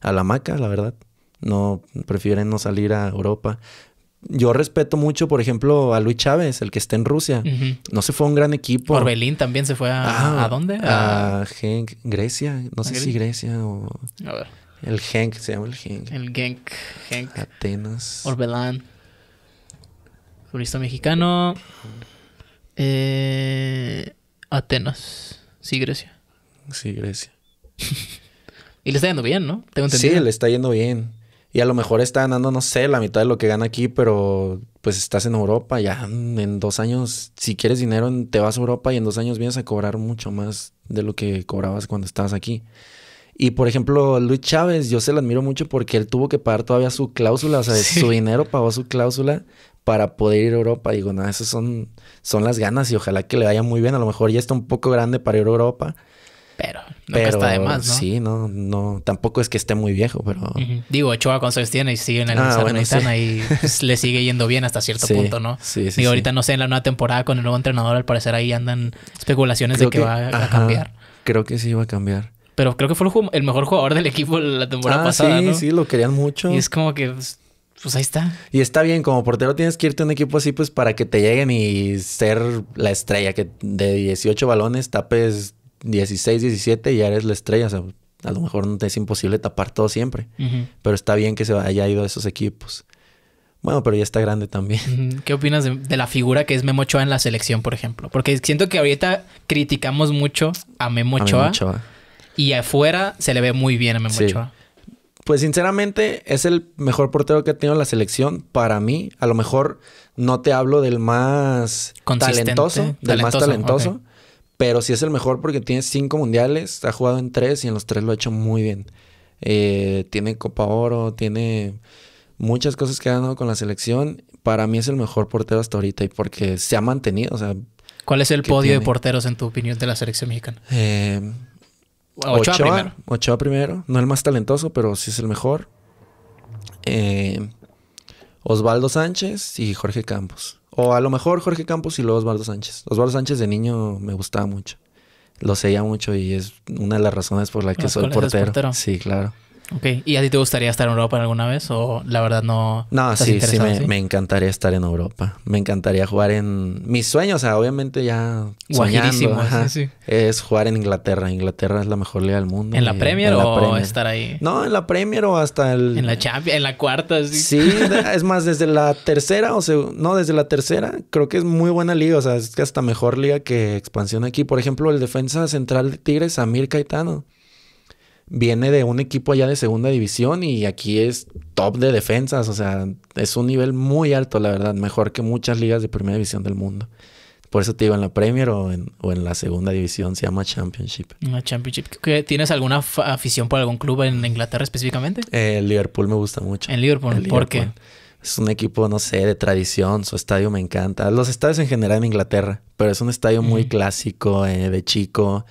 a la maca, la verdad. No, prefieren no salir a Europa. Yo respeto mucho, por ejemplo, a Luis Chávez, el que está en Rusia. No se fue a un gran equipo. Orbelín también se fue a... Ah, ¿A dónde? A, Grecia. No sé si Grecia o... A ver. El Genk se llama el Genk. El Genk. Genk. Atenas. Orbelán. turista mexicano. Eh, Atenas. Sí, Grecia. Sí, Grecia. y le está yendo bien, ¿no? Tengo entendido. Sí, le está yendo bien. Y a lo mejor está ganando, no sé, la mitad de lo que gana aquí, pero pues estás en Europa, ya en dos años, si quieres dinero, te vas a Europa y en dos años vienes a cobrar mucho más de lo que cobrabas cuando estabas aquí. Y por ejemplo, Luis Chávez, yo se lo admiro mucho porque él tuvo que pagar todavía su cláusula, o sea, su dinero pagó su cláusula para poder ir a Europa. Digo, no, esas son, son las ganas y ojalá que le vaya muy bien. A lo mejor ya está un poco grande para ir a Europa. Pero, nunca está de más, ¿no? Sí, no, no, tampoco es que esté muy viejo, pero. Digo, Ochoa con tiene y sigue en el ah, y pues, le sigue yendo bien hasta cierto punto, ¿no? Sí, sí. Digo, ahorita no sé, en la nueva temporada con el nuevo entrenador, al parecer ahí andan especulaciones de que, va a cambiar. Creo que sí va a cambiar. Pero creo que fue el, mejor jugador del equipo la temporada ah, pasada. Sí, sí, lo querían mucho. Y es como que pues, pues, ahí está. Y está bien, como portero tienes que irte a un equipo así, pues para que te lleguen y ser la estrella, que de 18 balones tapes 16, 17 y ya eres la estrella. O sea, a lo mejor no te es imposible tapar todo siempre, pero está bien que se haya ido a esos equipos. Bueno, pero ya está grande también. ¿Qué opinas de, la figura que es Memo Ochoa en la selección, por ejemplo? Porque siento que ahorita criticamos mucho a Memo A Memo Ochoa y afuera se le ve muy bien a Memo Pues sinceramente es el mejor portero que ha tenido la selección para mí. A lo mejor no te hablo del más talentoso, del más talentoso, pero sí es el mejor porque tiene cinco mundiales, ha jugado en tres y en los tres lo ha hecho muy bien. Eh, tiene Copa Oro, tiene muchas cosas que ha ganado con la selección. Para mí es el mejor portero hasta ahorita y porque se ha mantenido. ¿Cuál es el podio de porteros en tu opinión de la selección mexicana? Eh, Ochoa, primero. Ochoa primero. No el más talentoso, pero sí es el mejor. Eh, Osvaldo Sánchez y Jorge Campos. O a lo mejor Jorge Campos y luego Osvaldo Sánchez. Osvaldo Sánchez de niño me gustaba mucho. Lo seguía mucho y es una de las razones por la que soy portero. Sí, claro. Ok, ¿y a ti te gustaría estar en Europa alguna vez o la verdad no? No, sí, sí me, encantaría estar en Europa. Me encantaría jugar en mis sueños, o sea, obviamente ya soñando, es jugar en Inglaterra. Inglaterra es la mejor liga del mundo. ¿En la eh, Premier o estar ahí? No, en la Premier o hasta el En la Champions, en la cuarta, sí. Sí, es más desde la tercera o sea, no, desde la tercera, creo que es muy buena liga, o sea, es que hasta mejor liga que expansión aquí. Por ejemplo, el defensa central de Tigres, Amir Caetano viene de un equipo allá de segunda división y aquí es top de defensas. O sea, es un nivel muy alto, la verdad, mejor que muchas ligas de primera división del mundo. Por eso te iba en la Premier o en, la segunda división se llama Championship. ¿Tienes alguna afición por algún club en Inglaterra específicamente? El eh, Liverpool me gusta mucho. ¿En Liverpool? ¿Por qué? Es un equipo, no sé, de tradición. Su estadio me encanta. Los estadios en general en Inglaterra. Pero es un estadio muy clásico, eh, de chico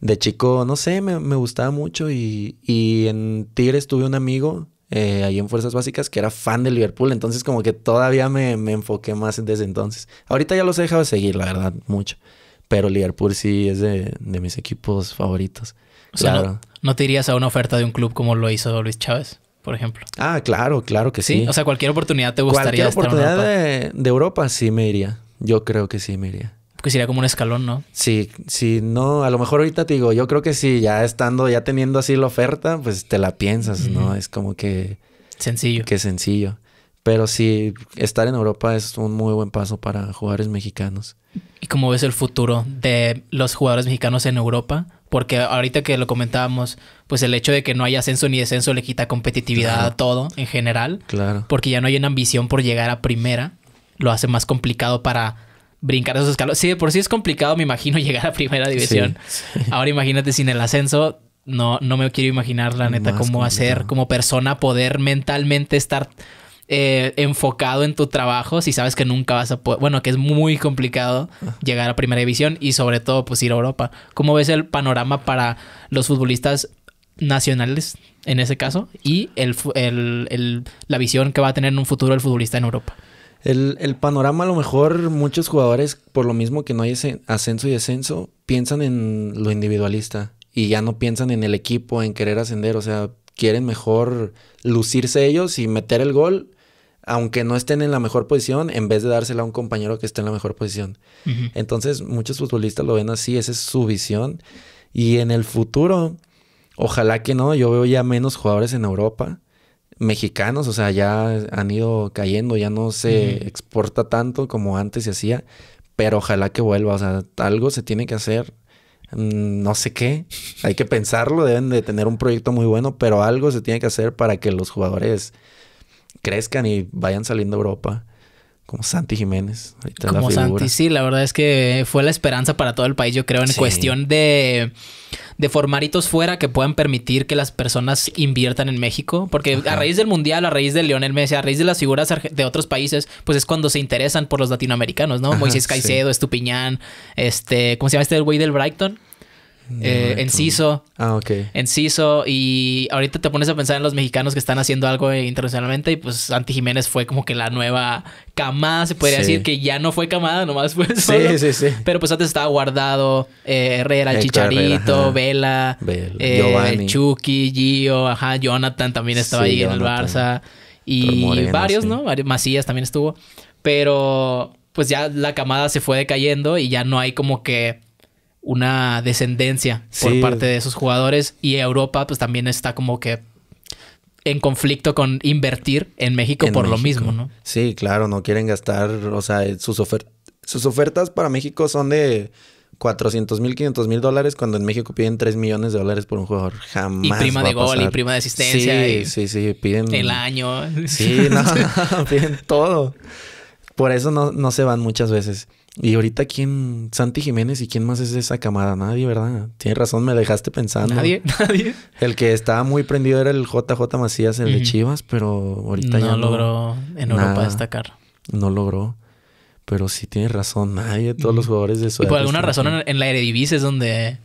de chico, no sé, me, gustaba mucho y, y, en Tigres tuve un amigo eh, ahí en Fuerzas Básicas que era fan de Liverpool, entonces como que todavía me, me enfoqué más desde entonces. Ahorita ya los he dejado de seguir, la verdad, mucho, pero Liverpool sí es de, mis equipos favoritos. O claro. ¿no, te irías a una oferta de un club como lo hizo Luis Chávez? por ejemplo. Ah, claro, claro que sí. O sea, cualquier oportunidad te gustaría. estar De, de, Europa sí me iría. Yo creo que sí me iría. Porque sería como un escalón, ¿no? Sí, sí, no, a lo mejor ahorita te digo, yo creo que sí, ya estando, ya teniendo así la oferta, pues te la piensas, ¿no? Es como que... Sencillo. Que sencillo. Pero sí, estar en Europa es un muy buen paso para jugadores mexicanos. ¿Y cómo ves el futuro de los jugadores mexicanos en Europa? Porque ahorita que lo comentábamos, pues el hecho de que no haya ascenso ni descenso le quita competitividad a todo en general. Claro. Porque ya no hay una ambición por llegar a primera. Lo hace más complicado para brincar esos escalones. Sí, de por sí es complicado, me imagino, llegar a primera división. Ahora imagínate sin el ascenso. No, no me quiero imaginar, la neta, cómo hacer como persona poder mentalmente estar eh, enfocado en tu trabajo si sabes que nunca vas a poder, bueno, que es muy complicado ah. llegar a primera división y sobre todo pues ir a Europa. ¿Cómo ves el panorama para los futbolistas nacionales en ese caso y el, el, la visión que va a tener en un futuro el futbolista en Europa? El, panorama, a lo mejor muchos jugadores, por lo mismo que no hay ese ascenso y descenso, piensan en lo individualista y ya no piensan en el equipo, en querer ascender, o sea, quieren mejor lucirse ellos y meter el gol, aunque no estén en la mejor posición, en vez de dársela a un compañero que esté en la mejor posición. Entonces, muchos futbolistas lo ven así, esa es su visión. Y en el futuro, ojalá que no, yo veo ya menos jugadores en Europa mexicanos, o sea, ya han ido cayendo, ya no se exporta tanto como antes se hacía, pero ojalá que vuelva, o sea, algo se tiene que hacer, mm, no sé qué, hay que pensarlo, deben de tener un proyecto muy bueno, pero algo se tiene que hacer para que los jugadores crezcan y vayan saliendo a Europa como Santi Jiménez. como Santi, sí, la verdad es que fue la esperanza para todo el país, yo creo, en cuestión de, de formar fuera que puedan permitir que las personas inviertan en México. Porque a raíz del Mundial, a raíz de Lionel Messi, a raíz de las figuras de otros países, pues es cuando se interesan por los latinoamericanos, ¿no? Moisés Caicedo, Estupiñán, este, ¿cómo se llama este güey del Brighton? Eh, Enciso. Ah, ok. Enciso. Y ahorita te pones a pensar en los mexicanos que están haciendo algo internacionalmente. Y pues Anti Jiménez fue como que la nueva camada, se podría decir, que ya no fue camada, nomás fue solo. Sí, sí, sí. Pero pues antes estaba guardado eh, Herrera, eh, Chicharito, Vela, Giovanni. Chucky, Gio, ajá, Jonathan también estaba ahí en el Barça. Y varios, ¿no? Macías también estuvo. Pero pues ya la camada se fue decayendo y ya no hay como que una descendencia por parte de esos jugadores y Europa pues también está como que en conflicto con invertir en México por lo mismo, ¿no? Sí, claro, no quieren gastar, o sea, sus, sus ofertas para México son de 400 mil, 500 mil dólares, cuando en México piden 3 millones de dólares por un jugador. Jamás. Y prima de gol, y prima de asistencia. Sí, y sí, sí, piden. El año. Sí, no, piden todo. Por eso no, no se van muchas veces. Y ahorita, ¿quién? Santi Jiménez y quién más es esa camada? Nadie, ¿verdad? Tienes razón, me dejaste pensando. Nadie, nadie. El que estaba muy prendido era el JJ Macías, el de Chivas, pero ahorita ya no. logró en Europa destacar. No logró. Pero sí tienes razón, nadie, todos los jugadores de su. Y por alguna razón en, la Eredivisie es donde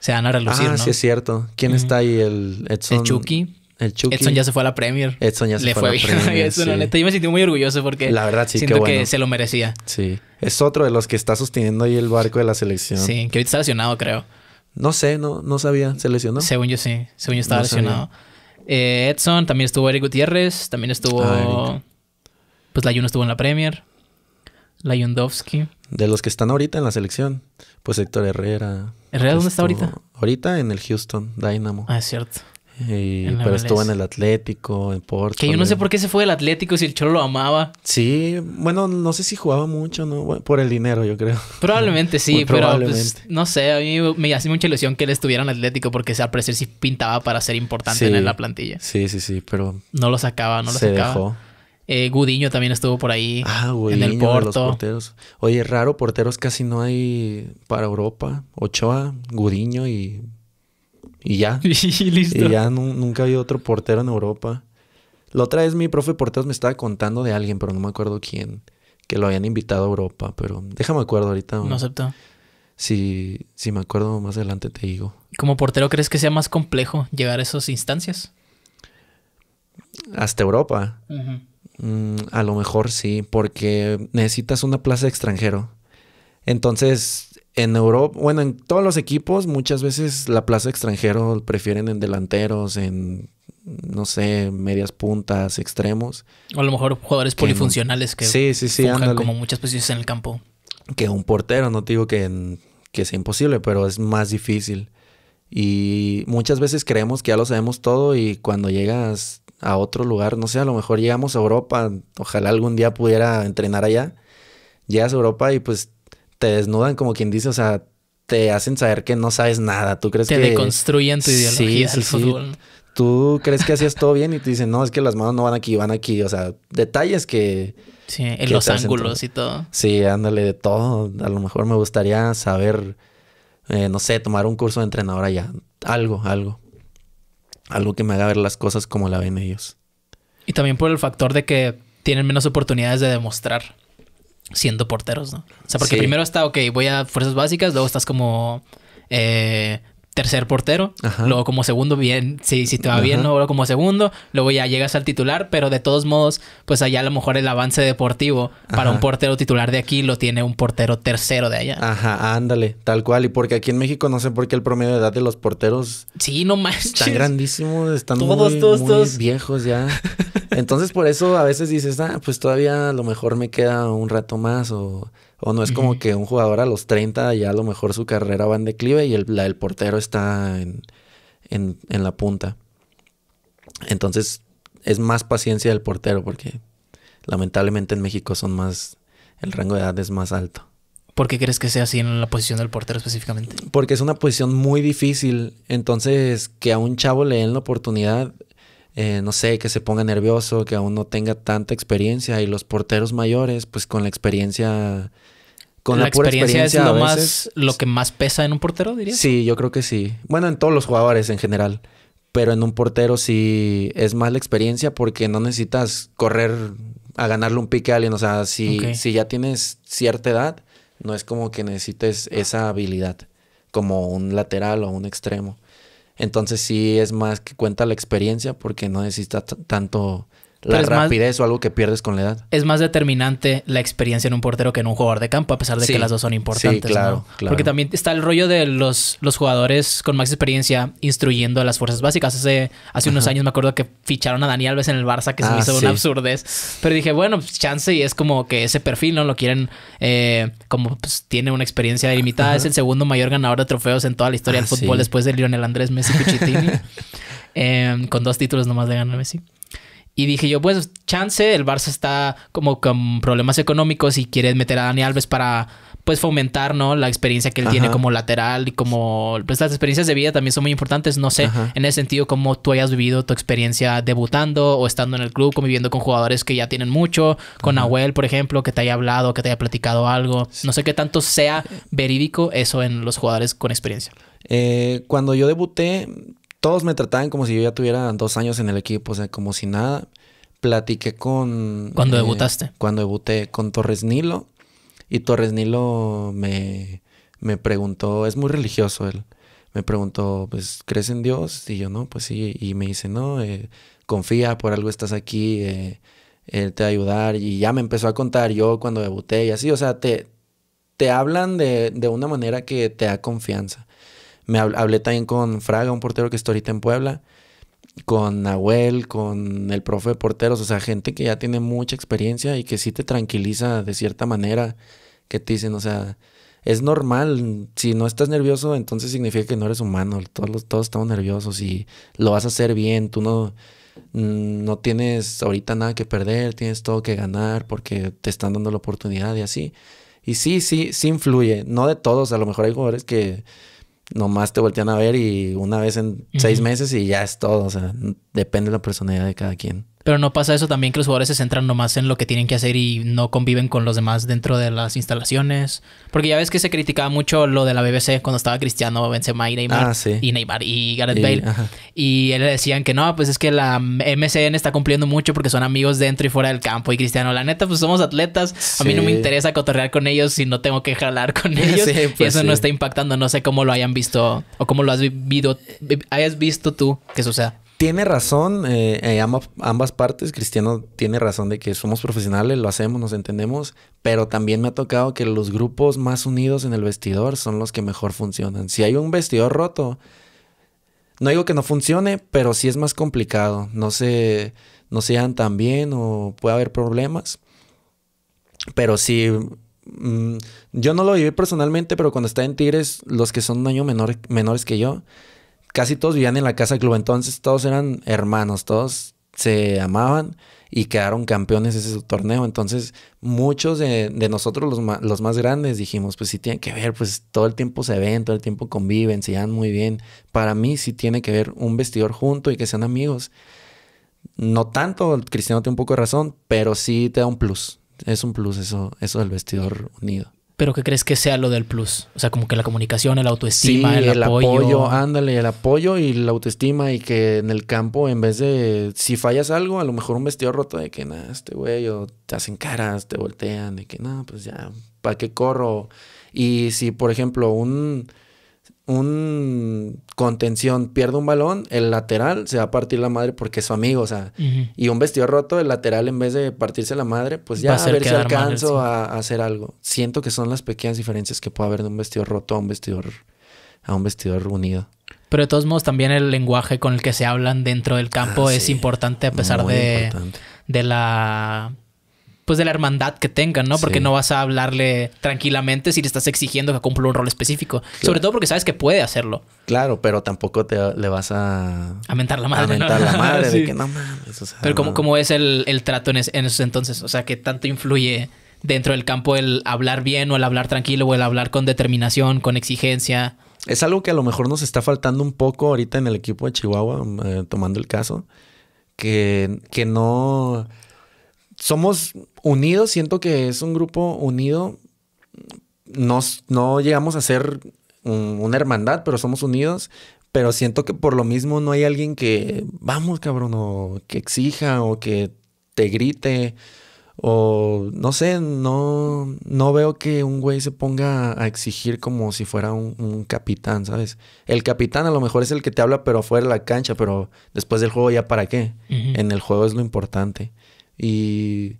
se van a relucir. Ah, sí, es cierto. ¿Quién está ahí? El Edson. El Chucky. El Chucky. Edson ya se fue a la Premier. Edson ya se Le fue, a yo me sentí muy orgulloso porque la verdad, sí, siento que se lo merecía. Sí. Es otro de los que está sosteniendo ahí el barco de la selección. Sí, que ahorita está lesionado, creo. No sé, no, no sabía. ¿Se lesionó? Según yo sí. Según yo estaba lesionado. Eh, Edson, también estuvo Eric Gutiérrez, también estuvo. Ah, pues Layun estuvo en la Premier. Layundowski. De los que están ahorita en la selección. Pues Héctor Herrera. ¿Herrera dónde está ahorita? Ahorita en el Houston Dynamo. Ah, es cierto pero estuvo en el Atlético, en Porto. Que yo no sé por qué se fue del Atlético si el Cholo lo amaba. Sí, bueno, no sé si jugaba mucho, ¿no? por el dinero, yo creo. Probablemente sí, pero pues, no sé, a mí me hace mucha ilusión que él estuviera en el Atlético porque se parecer si pintaba para ser importante en la plantilla. Sí, sí, sí, pero... No lo sacaba, no lo se sacaba. Dejó. Eh, Gudiño también estuvo por ahí. Ah, Gudiño, en el Porto. Oye, raro, porteros casi no hay para Europa. Ochoa, Gudiño y y ya. y ya nunca había otro portero en Europa. La otra vez mi profe de porteros me estaba contando de alguien, pero no me acuerdo quién, que lo habían invitado a Europa, pero déjame acuerdo ahorita. No acepto. Si, si me acuerdo más adelante te digo. ¿Como portero crees que sea más complejo llegar a esas instancias? Hasta Europa. Mm, a lo mejor sí, porque necesitas una plaza de extranjero. Entonces, en Europa, bueno, en todos los equipos, muchas veces la plaza extranjero prefieren en delanteros, en no sé, medias puntas, extremos. O a lo mejor jugadores polifuncionales que sí, sí, sí, como muchas posiciones en el campo. Que un portero, no te digo que, que sea imposible, pero es más difícil. Y muchas veces creemos que ya lo sabemos todo y cuando llegas a otro lugar, no sé, a lo mejor llegamos a Europa, ojalá algún día pudiera entrenar allá llegas a Europa y pues te desnudan como quien dice, o sea, te hacen saber que no sabes nada. Tú crees que... Te deconstruyen tu ideología sí, sí, fútbol. Tú crees que hacías todo bien y te dicen, no, es que las manos no van aquí, van aquí. O sea, detalles que... Sí, en los ángulos y todo. Sí, ándale, de todo. A lo mejor me gustaría saber, eh, no sé, tomar un curso de entrenador ya, Algo, algo. Algo que me haga ver las cosas como la ven ellos. Y también por el factor de que tienen menos oportunidades de demostrar siendo porteros, ¿no? O sea, porque primero está, ok, voy a fuerzas básicas, luego estás como eh, tercer portero, luego como segundo bien, si, si te va bien, ¿no? luego como segundo, luego ya llegas al titular, pero de todos modos, pues allá a lo mejor el avance deportivo para un portero titular de aquí lo tiene un portero tercero de allá. Ajá, ándale, tal cual, y porque aquí en México no sé por qué el promedio de edad de los porteros Sí, no manches. Están grandísimos, están todos, todos. viejos ya. Entonces por eso a veces dices, "Ah, pues todavía a lo mejor me queda un rato más o o no es como que un jugador a los 30 ya a lo mejor su carrera va en declive y el, la, del portero está en, en, en, la punta. Entonces es más paciencia del portero porque lamentablemente en México son más, el rango de edad es más alto. ¿Por qué crees que sea así en la posición del portero específicamente? Porque es una posición muy difícil. Entonces, que a un chavo le den la oportunidad eh, no sé, que se ponga nervioso, que aún no tenga tanta experiencia. Y los porteros mayores, pues con la experiencia. Con la, experiencia, es lo, más, lo que más pesa en un portero, diría. Sí, yo creo que sí. Bueno, en todos los jugadores en general. Pero en un portero sí es más la experiencia porque no necesitas correr a ganarle un pique a alguien. O sea, si, si ya tienes cierta edad, no es como que necesites esa habilidad como un lateral o un extremo. Entonces sí es más que cuenta la experiencia porque no necesita tanto la rapidez o algo que pierdes con la edad. Es más determinante la experiencia en un portero que en un jugador de campo, a pesar de que las dos son importantes. Sí, claro, claro, Porque también está el rollo de los, los jugadores con más experiencia instruyendo a las fuerzas básicas. Hace, hace unos años me acuerdo que ficharon a Dani Alves en el Barça, que se me ah, hizo una absurdez. Pero dije, bueno, pues, chance y es como que ese perfil, ¿no? Lo quieren, eh, como pues, tiene una experiencia limitada. Es el segundo mayor ganador de trofeos en toda la historia ah, del fútbol después de Lionel Andrés Messi Pichitini. Em, con dos títulos nomás de ganar Messi. Y dije yo, pues chance, el Barça está como con problemas económicos y quiere meter a Dani Alves para pues fomentar, ¿no? La experiencia que él tiene como lateral y como pues las experiencias de vida también son muy importantes, no sé, en ese sentido cómo tú hayas vivido tu experiencia debutando o estando en el club, conviviendo con jugadores que ya tienen mucho, con Abuel por ejemplo, que te haya hablado, que te haya platicado algo, no sé qué tanto sea verídico eso en los jugadores con experiencia. Eh, cuando yo debuté, todos me trataban como si yo ya tuviera dos años en el equipo, o sea, como si nada. Platiqué con... Cuando eh, debutaste. Cuando debuté con Torres Nilo. Y Torres Nilo me, me preguntó, es muy religioso él. Me preguntó, pues, ¿crees en Dios? Y yo, no, pues sí. Y me dice, no, eh, confía, por algo estás aquí, eh, él te va a ayudar. Y ya me empezó a contar yo cuando debuté y así. O sea, te, te hablan de, de una manera que te da confianza. Me hablé también con Fraga, un portero que está ahorita en Puebla, con Nahuel, con el profe de porteros, o sea, gente que ya tiene mucha experiencia y que sí te tranquiliza de cierta manera, que te dicen, o sea, es normal, si no estás nervioso, entonces significa que no eres humano, todos, todos estamos nerviosos y lo vas a hacer bien, tú no, mm, no tienes ahorita nada que perder, tienes todo que ganar porque te están dando la oportunidad y así. Y sí, sí, sí influye, no de todos, a lo mejor hay jugadores que nomás te voltean a ver y una vez en seis meses y ya es todo. O sea, depende de la personalidad de cada quien. Pero no pasa eso también que los jugadores se centran nomás en lo que tienen que hacer y no conviven con los demás dentro de las instalaciones. Porque ya ves que se criticaba mucho lo de la BBC cuando estaba Cristiano, Benzema y Neymar. Ah, y Neymar y Gareth Bale. Y él le decían que no, pues es que la MCN está cumpliendo mucho porque son amigos dentro y fuera del campo. Y Cristiano, la neta, pues somos atletas. A mí no me interesa cotorrear con ellos si no tengo que jalar con ellos. Pues y eso no está impactando. No sé cómo lo hayan visto o cómo lo has vivido. Eh, hayas visto tú que suceda tiene razón eh, eh, ambas, partes. Cristiano tiene razón de que somos profesionales, lo hacemos, nos entendemos, pero también me ha tocado que los grupos más unidos en el vestidor son los que mejor funcionan. Si hay un vestidor roto, no digo que no funcione, pero sí es más complicado. No se, no se dan tan bien o puede haber problemas. Pero sí, mm, yo no lo viví personalmente, pero cuando está en Tigres, los que son un año menores que yo, casi todos vivían en la casa club, entonces todos eran hermanos, todos se amaban y quedaron campeones ese torneo. Entonces, muchos de, nosotros, los, más grandes, dijimos, pues sí tiene que ver, pues todo el tiempo se ven, todo el tiempo conviven, se llevan muy bien. Para mí sí tiene que ver un vestidor junto y que sean amigos. No tanto, Cristiano tiene un poco de razón, pero sí te da un plus. Es un plus eso, eso del vestidor unido pero ¿qué crees que sea lo del plus? O sea, como que la comunicación, el autoestima, el, el apoyo. Ándale, el apoyo y la autoestima y que en el campo, en vez de, si fallas algo, a lo mejor un vestido roto de que, nada, este güey, o te hacen caras, te voltean, de que, no, pues ya, ¿para qué corro? Y si, por ejemplo, un un contención pierde un balón, el lateral se va a partir la madre porque es su amigo, o sea, y un vestido roto, el lateral en vez de partirse la madre, pues ya va a, ver si alcanzo a, hacer algo. Siento que son las pequeñas diferencias que puede haber de un vestido roto a un vestidor a un vestidor unido. Pero de todos modos también el lenguaje con el que se hablan dentro del campo ah, es importante a pesar de de la pues de la hermandad que tengan, ¿no? Porque no vas a hablarle tranquilamente si le estás exigiendo que cumpla un rol específico. Sobre todo porque sabes que puede hacerlo. Claro, pero tampoco te, le vas a... A mentar la madre. A la madre de que no mames. pero como, ¿cómo, es el, trato en, esos entonces? O sea, ¿qué tanto influye dentro del campo el hablar bien o el hablar tranquilo o el hablar con determinación, con exigencia? Es algo que a lo mejor nos está faltando un poco ahorita en el equipo de Chihuahua, eh, tomando el caso, que, que no somos Unidos. siento que es un grupo unido. no llegamos a ser una hermandad, pero somos unidos. Pero siento que por lo mismo no hay alguien que, vamos, cabrón, o que exija, o que te grite, o no sé, no, no veo que un güey se ponga a exigir como si fuera un, capitán, ¿sabes? El capitán a lo mejor es el que te habla, pero fuera de la cancha, pero después del juego ya para qué. En el juego es lo importante. Y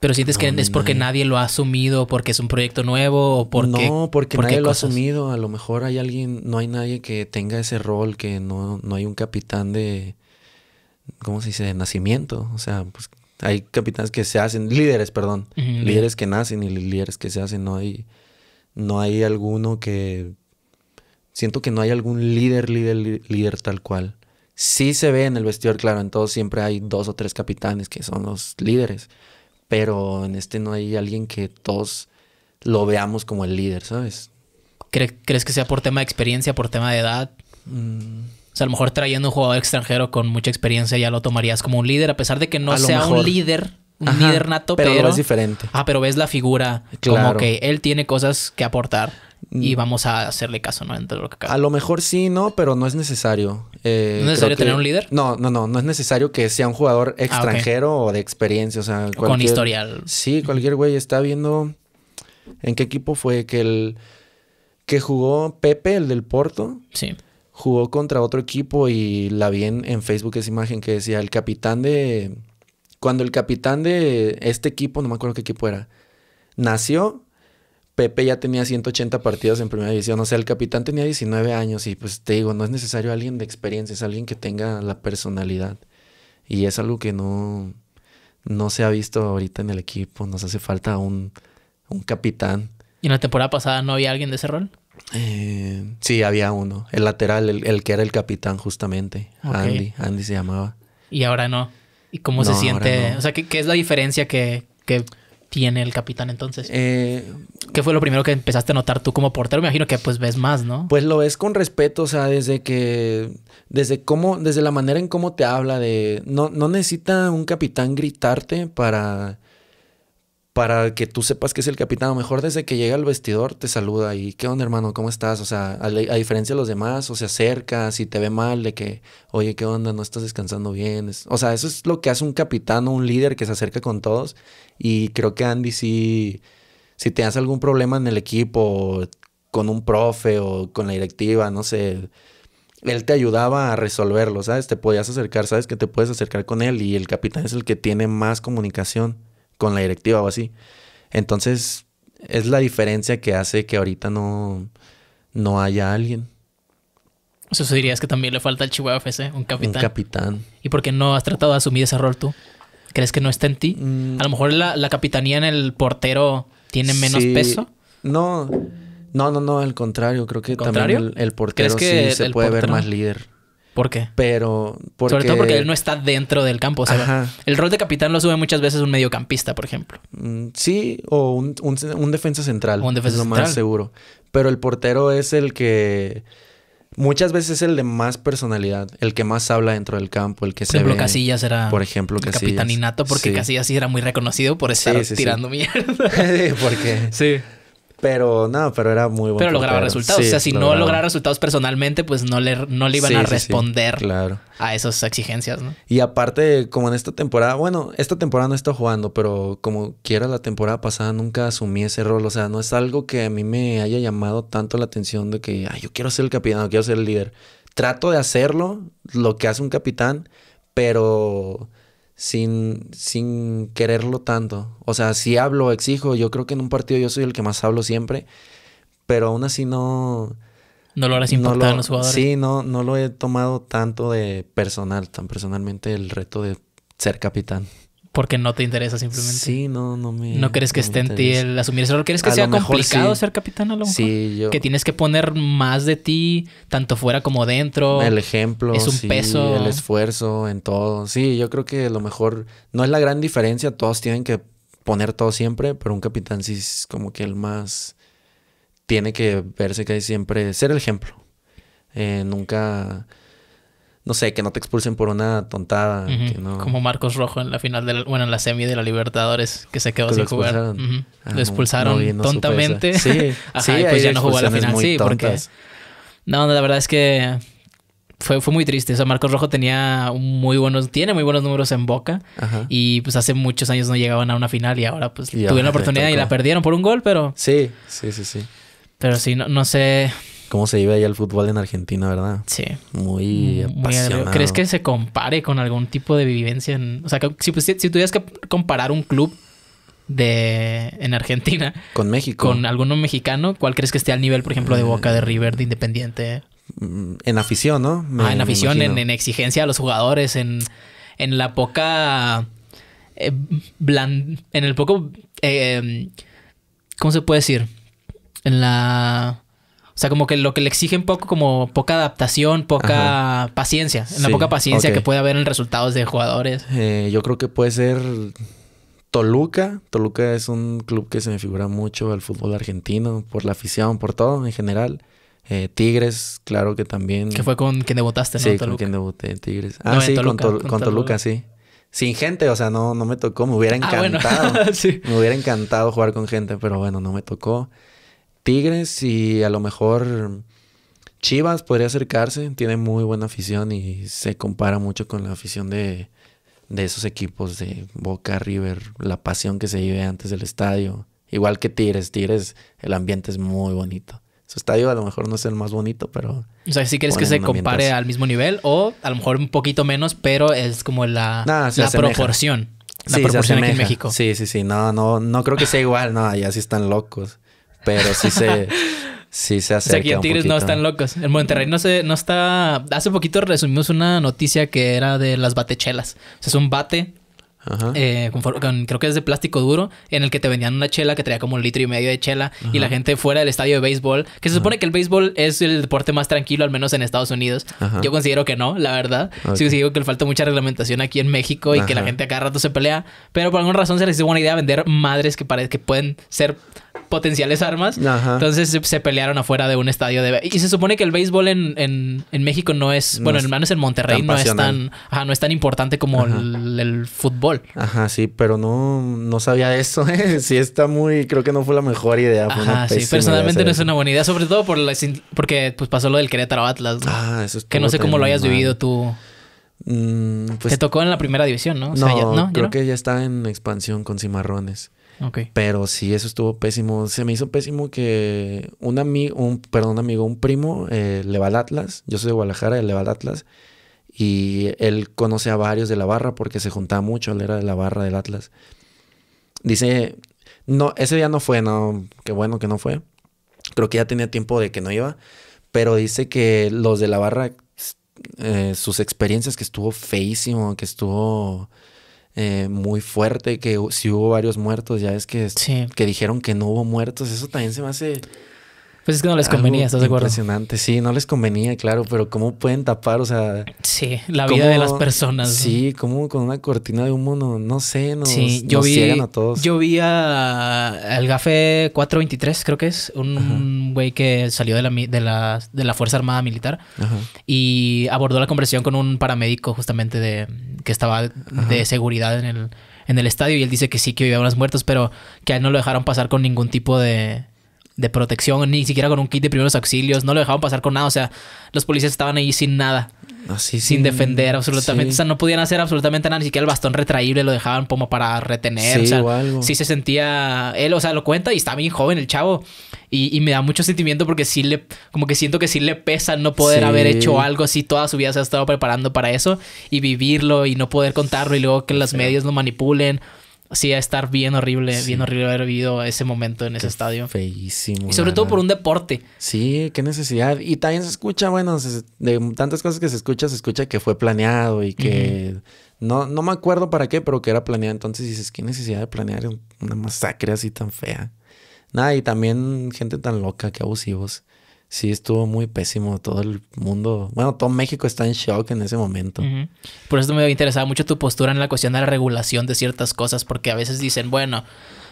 pero sientes que es porque nadie. lo ha asumido, porque es un proyecto nuevo o porque... No, porque nadie lo ha asumido. A lo mejor hay alguien, no hay nadie que tenga ese rol, que no, no hay un capitán de... ¿Cómo se dice? De nacimiento. O sea, pues hay capitanes que se hacen, líderes, perdón. Líderes que nacen y líderes que se hacen. No hay, no hay alguno que... Siento que no hay algún líder, líder, líder tal cual. Sí se ve en el vestidor, claro. En todo siempre hay dos o tres capitanes que son los líderes pero en este no hay alguien que todos lo veamos como el líder, ¿sabes? ¿Crees que sea por tema de experiencia, por tema de edad? Mm. O sea, a lo mejor trayendo un jugador extranjero con mucha experiencia ya lo tomarías como un líder, a pesar de que no sea un líder, un líder nato, pero, pero... es diferente. Ah, pero ves la figura como que él tiene cosas que aportar. Mm. y vamos a hacerle caso, ¿no? lo A lo mejor sí, no, pero no es necesario. Eh, ¿No es necesario tener un líder? No, no, no. No es necesario que sea un jugador ah, extranjero o de experiencia. O sea, cualquier... Con historial. Sí, cualquier güey está viendo en qué equipo fue que el que jugó Pepe, el del Porto. Sí. Jugó contra otro equipo y la vi en Facebook esa imagen que decía el capitán de. Cuando el capitán de este equipo, no me acuerdo qué equipo era, nació, Pepe ya tenía 180 partidos en primera división, o sea, el capitán tenía 19 años y pues te digo, no es necesario alguien de experiencia, es alguien que tenga la personalidad. Y es algo que no, no se ha visto ahorita en el equipo, nos hace falta un, capitán. ¿Y en la temporada pasada no había alguien de ese rol? Eh, sí, había uno, el lateral, el, que era el capitán justamente, Andy, Andy se llamaba. Y ahora no. ¿Y cómo se siente? O sea, ¿qué, ¿qué, es la diferencia que, que tiene el capitán entonces? Eh, ¿Qué fue lo primero que empezaste a notar tú como portero? Me imagino que pues ves más, ¿no? Pues lo ves con respeto, o sea, desde que, desde cómo, desde la manera en cómo te habla de, no, no necesita un capitán gritarte para para que tú sepas que es el capitán. mejor desde que llega al vestidor te saluda y ¿qué onda, hermano? ¿Cómo estás? O sea, a, diferencia de los demás, o se acerca, si te ve mal, de que, oye, ¿qué onda? No estás descansando bien. o sea, eso es lo que hace un capitán o un líder que se acerca con todos. Y creo que Andy si te hace algún problema en el equipo, con un profe o con la directiva, no sé. Él te ayudaba a resolverlo, ¿sabes? Te podías acercar, ¿sabes? Que te puedes acercar con él y el capitán es el que tiene más comunicación con la directiva o así. Entonces, es la diferencia que hace que ahorita no, no haya alguien. O dirías que también le falta el Chihuahua FC, un capitán. Un capitán. ¿Y por qué no has tratado de asumir ese rol tú? ¿Crees que no está en ti? Mm. A lo mejor la, la, capitanía en el portero tiene menos peso. No, no, no, no, al contrario. Creo que también el, portero sí se puede ver más líder. ¿Por qué? Pero. Sobre todo porque él no está dentro del campo. O sea, el rol de capitán lo sube muchas veces un mediocampista, por ejemplo. Mm, sí, o un, defensa central. un defensa es Lo más seguro. Pero el portero es el que. Muchas veces es el de más personalidad, el que más habla dentro del campo, el que por se ejemplo, Casillas era. Por ejemplo, Casillas. Capitaninato, porque Casillas sí era muy reconocido por estar tirando mierda. porque. Sí. Pero no, pero era muy bueno. Pero lograba resultados. o sea, si no lograba resultados personalmente, pues no le, no le iban a responder a esas exigencias, ¿no? Y aparte, como en esta temporada, bueno, esta temporada no está jugando, pero como quiera la temporada pasada nunca asumí ese rol. O sea, no es algo que a mí me haya llamado tanto la atención de que, ay, yo quiero ser el capitán, quiero ser el líder. Trato de hacerlo, lo que hace un capitán, pero sin, sin quererlo tanto. O sea, si hablo, exijo, yo creo que en un partido yo soy el que más hablo siempre, pero aún así no... No lo harás importar a los jugadores. Sí, no, no lo he tomado tanto de personal, tan personalmente el reto de ser capitán porque no te interesa simplemente. Sí, no, no me. No crees que esté en ti el asumir ese rol. ¿Crees que sea complicado ser capitán a lo mejor? Sí, yo. Que tienes que poner más de ti, tanto fuera como dentro. El ejemplo. Es un peso. El esfuerzo en todo. Sí, yo creo que lo mejor no es la gran diferencia. Todos tienen que poner todo siempre, pero un capitán sí es como que el más. Tiene que verse que hay siempre ser el ejemplo. Eh, nunca no sé, que no te expulsen por una tontada. Como Marcos Rojo en la final de la, bueno, en la semi de la Libertadores, que se quedó sin jugar. Ah, lo expulsaron tontamente. Sí, y pues ya no jugó a la final. Sí, porque. No, la verdad es que fue, fue muy triste. O Marcos Rojo tenía muy buenos, tiene muy buenos números en boca. Y pues hace muchos años no llegaban a una final y ahora pues tuvieron la oportunidad y la perdieron por un gol, pero. Sí, sí, sí, sí. Pero sí, no, no sé cómo se vive ahí el fútbol en Argentina, ¿verdad? Sí. Muy, mm, ¿Crees que se compare con algún tipo de vivencia? o sea, pues, si, tuvieras que comparar un club de en Argentina con México, con alguno mexicano, ¿cuál crees que esté al nivel, por ejemplo, de mm. Boca, de River, de Independiente? Mm, en afición, ¿no? ah, en afición, en, exigencia a los jugadores, en, en la poca eh, en el poco, eh, ¿cómo se puede decir? En la o sea, como que lo que le exigen poco, como poca adaptación, poca paciencia. Una la poca paciencia que puede haber en resultados de jugadores. Eh, yo creo que puede ser Toluca. Toluca es un club que se me figura mucho al fútbol argentino, por la afición, por todo en general. Eh, Tigres, claro que también. Que fue con quien debutaste, Sí, con quien debuté, Tigres. Ah, sí, con, Toluca, sí. Sin gente, o sea, no, no me tocó. Me hubiera ah, encantado. Me hubiera encantado jugar con gente, pero bueno, no me tocó. Tigres y a lo mejor Chivas podría acercarse, tiene muy buena afición y se compara mucho con la afición de, esos equipos de Boca, River, la pasión que se vive antes del estadio. Igual que Tigres, Tigres, el ambiente es muy bonito. Su estadio a lo mejor no es el más bonito, pero... O sea, si quieres que se compare al mismo nivel o a lo mejor un poquito menos, pero es como la, proporción. La proporción aquí en México. Sí, sí, sí. No, no, no creo que sea igual. No, allá sí están locos pero sí se, sí se acerca. O sea, aquí en Tigres no están locos. En Monterrey no se, no está. Hace poquito resumimos una noticia que era de las batechelas. O sea, es un bate. Ajá. Eh, creo que es de plástico duro, en el que te vendían una chela que traía como un litro y medio de chela y la gente fuera del estadio de béisbol, que se supone que el béisbol es el deporte más tranquilo, al menos en Estados Unidos. Yo considero que no, la verdad. Sí, Sí digo que le falta mucha reglamentación aquí en México y que la gente a cada rato se pelea, pero por alguna razón se les hizo buena idea vender madres que, que pueden ser potenciales armas. Entonces se, pelearon afuera de un estadio de... Y se supone que el béisbol en, en, México no es... bueno, hermanos es en Monterrey, no es, tan, ajá, no es tan importante como el, fútbol. Ajá, sí, pero no, no sabía eso. ¿eh? Sí está muy... Creo que no fue la mejor idea. personalmente no es una buena idea, sobre todo por la, porque pues, pasó lo del Querétaro Atlas. Ah, eso es Que no sé cómo lo hayas vivido tú. Mm, pues Te tocó en la primera división, ¿no? no, creo que ya está en expansión con Cimarrones. Pero sí, eso estuvo pésimo. Se me hizo pésimo que un amigo, un, perdón, amigo, un primo eh, le va al Atlas. Yo soy de Guadalajara, él le va al Atlas. Y él conoce a varios de la barra porque se juntaba mucho. Él era de la barra del Atlas. Dice, no, ese día no fue, no, qué bueno que no fue. Creo que ya tenía tiempo de que no iba. Pero dice que los de la barra, eh, sus experiencias que estuvo feísimo, que estuvo eh, muy fuerte, que si hubo varios muertos, ya es que, que dijeron que no hubo muertos, eso también se me hace... Pues es que no les convenía, ¿estás de acuerdo? Impresionante, sí, no les convenía, claro, pero ¿cómo pueden tapar? O sea. Sí, la vida de las personas. Sí, como con una cortina de humo, no, no sé, no. sí, yo ciegan a todos. Yo vi al GAFE 423, creo que es, un güey que salió de la, de de, la, Fuerza Armada Militar y abordó la conversación con un paramédico justamente de que estaba de seguridad en el, en el estadio y él dice que sí, que había unas muertas, pero que a no lo dejaron pasar con ningún tipo de de protección, ni siquiera con un kit de primeros auxilios, no lo dejaban pasar con nada, o sea, los policías estaban ahí sin nada. Así, ah, sin, defender absolutamente, o sea, no podían hacer absolutamente nada, ni siquiera el bastón retraíble lo dejaban como para retener, sí, se sentía, él, o sea, lo cuenta y está bien joven el chavo, y, me da mucho sentimiento porque sí le, como que siento que sí le pesa no poder haber hecho algo así, toda su vida se ha estado preparando para eso, y vivirlo, y no poder contarlo, y luego que las medias lo manipulen, sí, a estar bien horrible, bien horrible haber vivido ese momento en ese estadio. Feísimo. Y sobre todo por un deporte. Sí, qué necesidad. Y también se escucha, bueno, de tantas cosas que se escucha, se escucha que fue planeado y que. No, no me acuerdo para qué, pero que era planeado. Entonces dices, ¿qué necesidad de planear una masacre así tan fea? Nada, y también gente tan loca, que abusivos sí estuvo muy pésimo. Todo el mundo, bueno, todo México está en shock en ese momento. Por eso me interesaba mucho tu postura en la cuestión de la regulación de ciertas cosas, porque a veces dicen, bueno,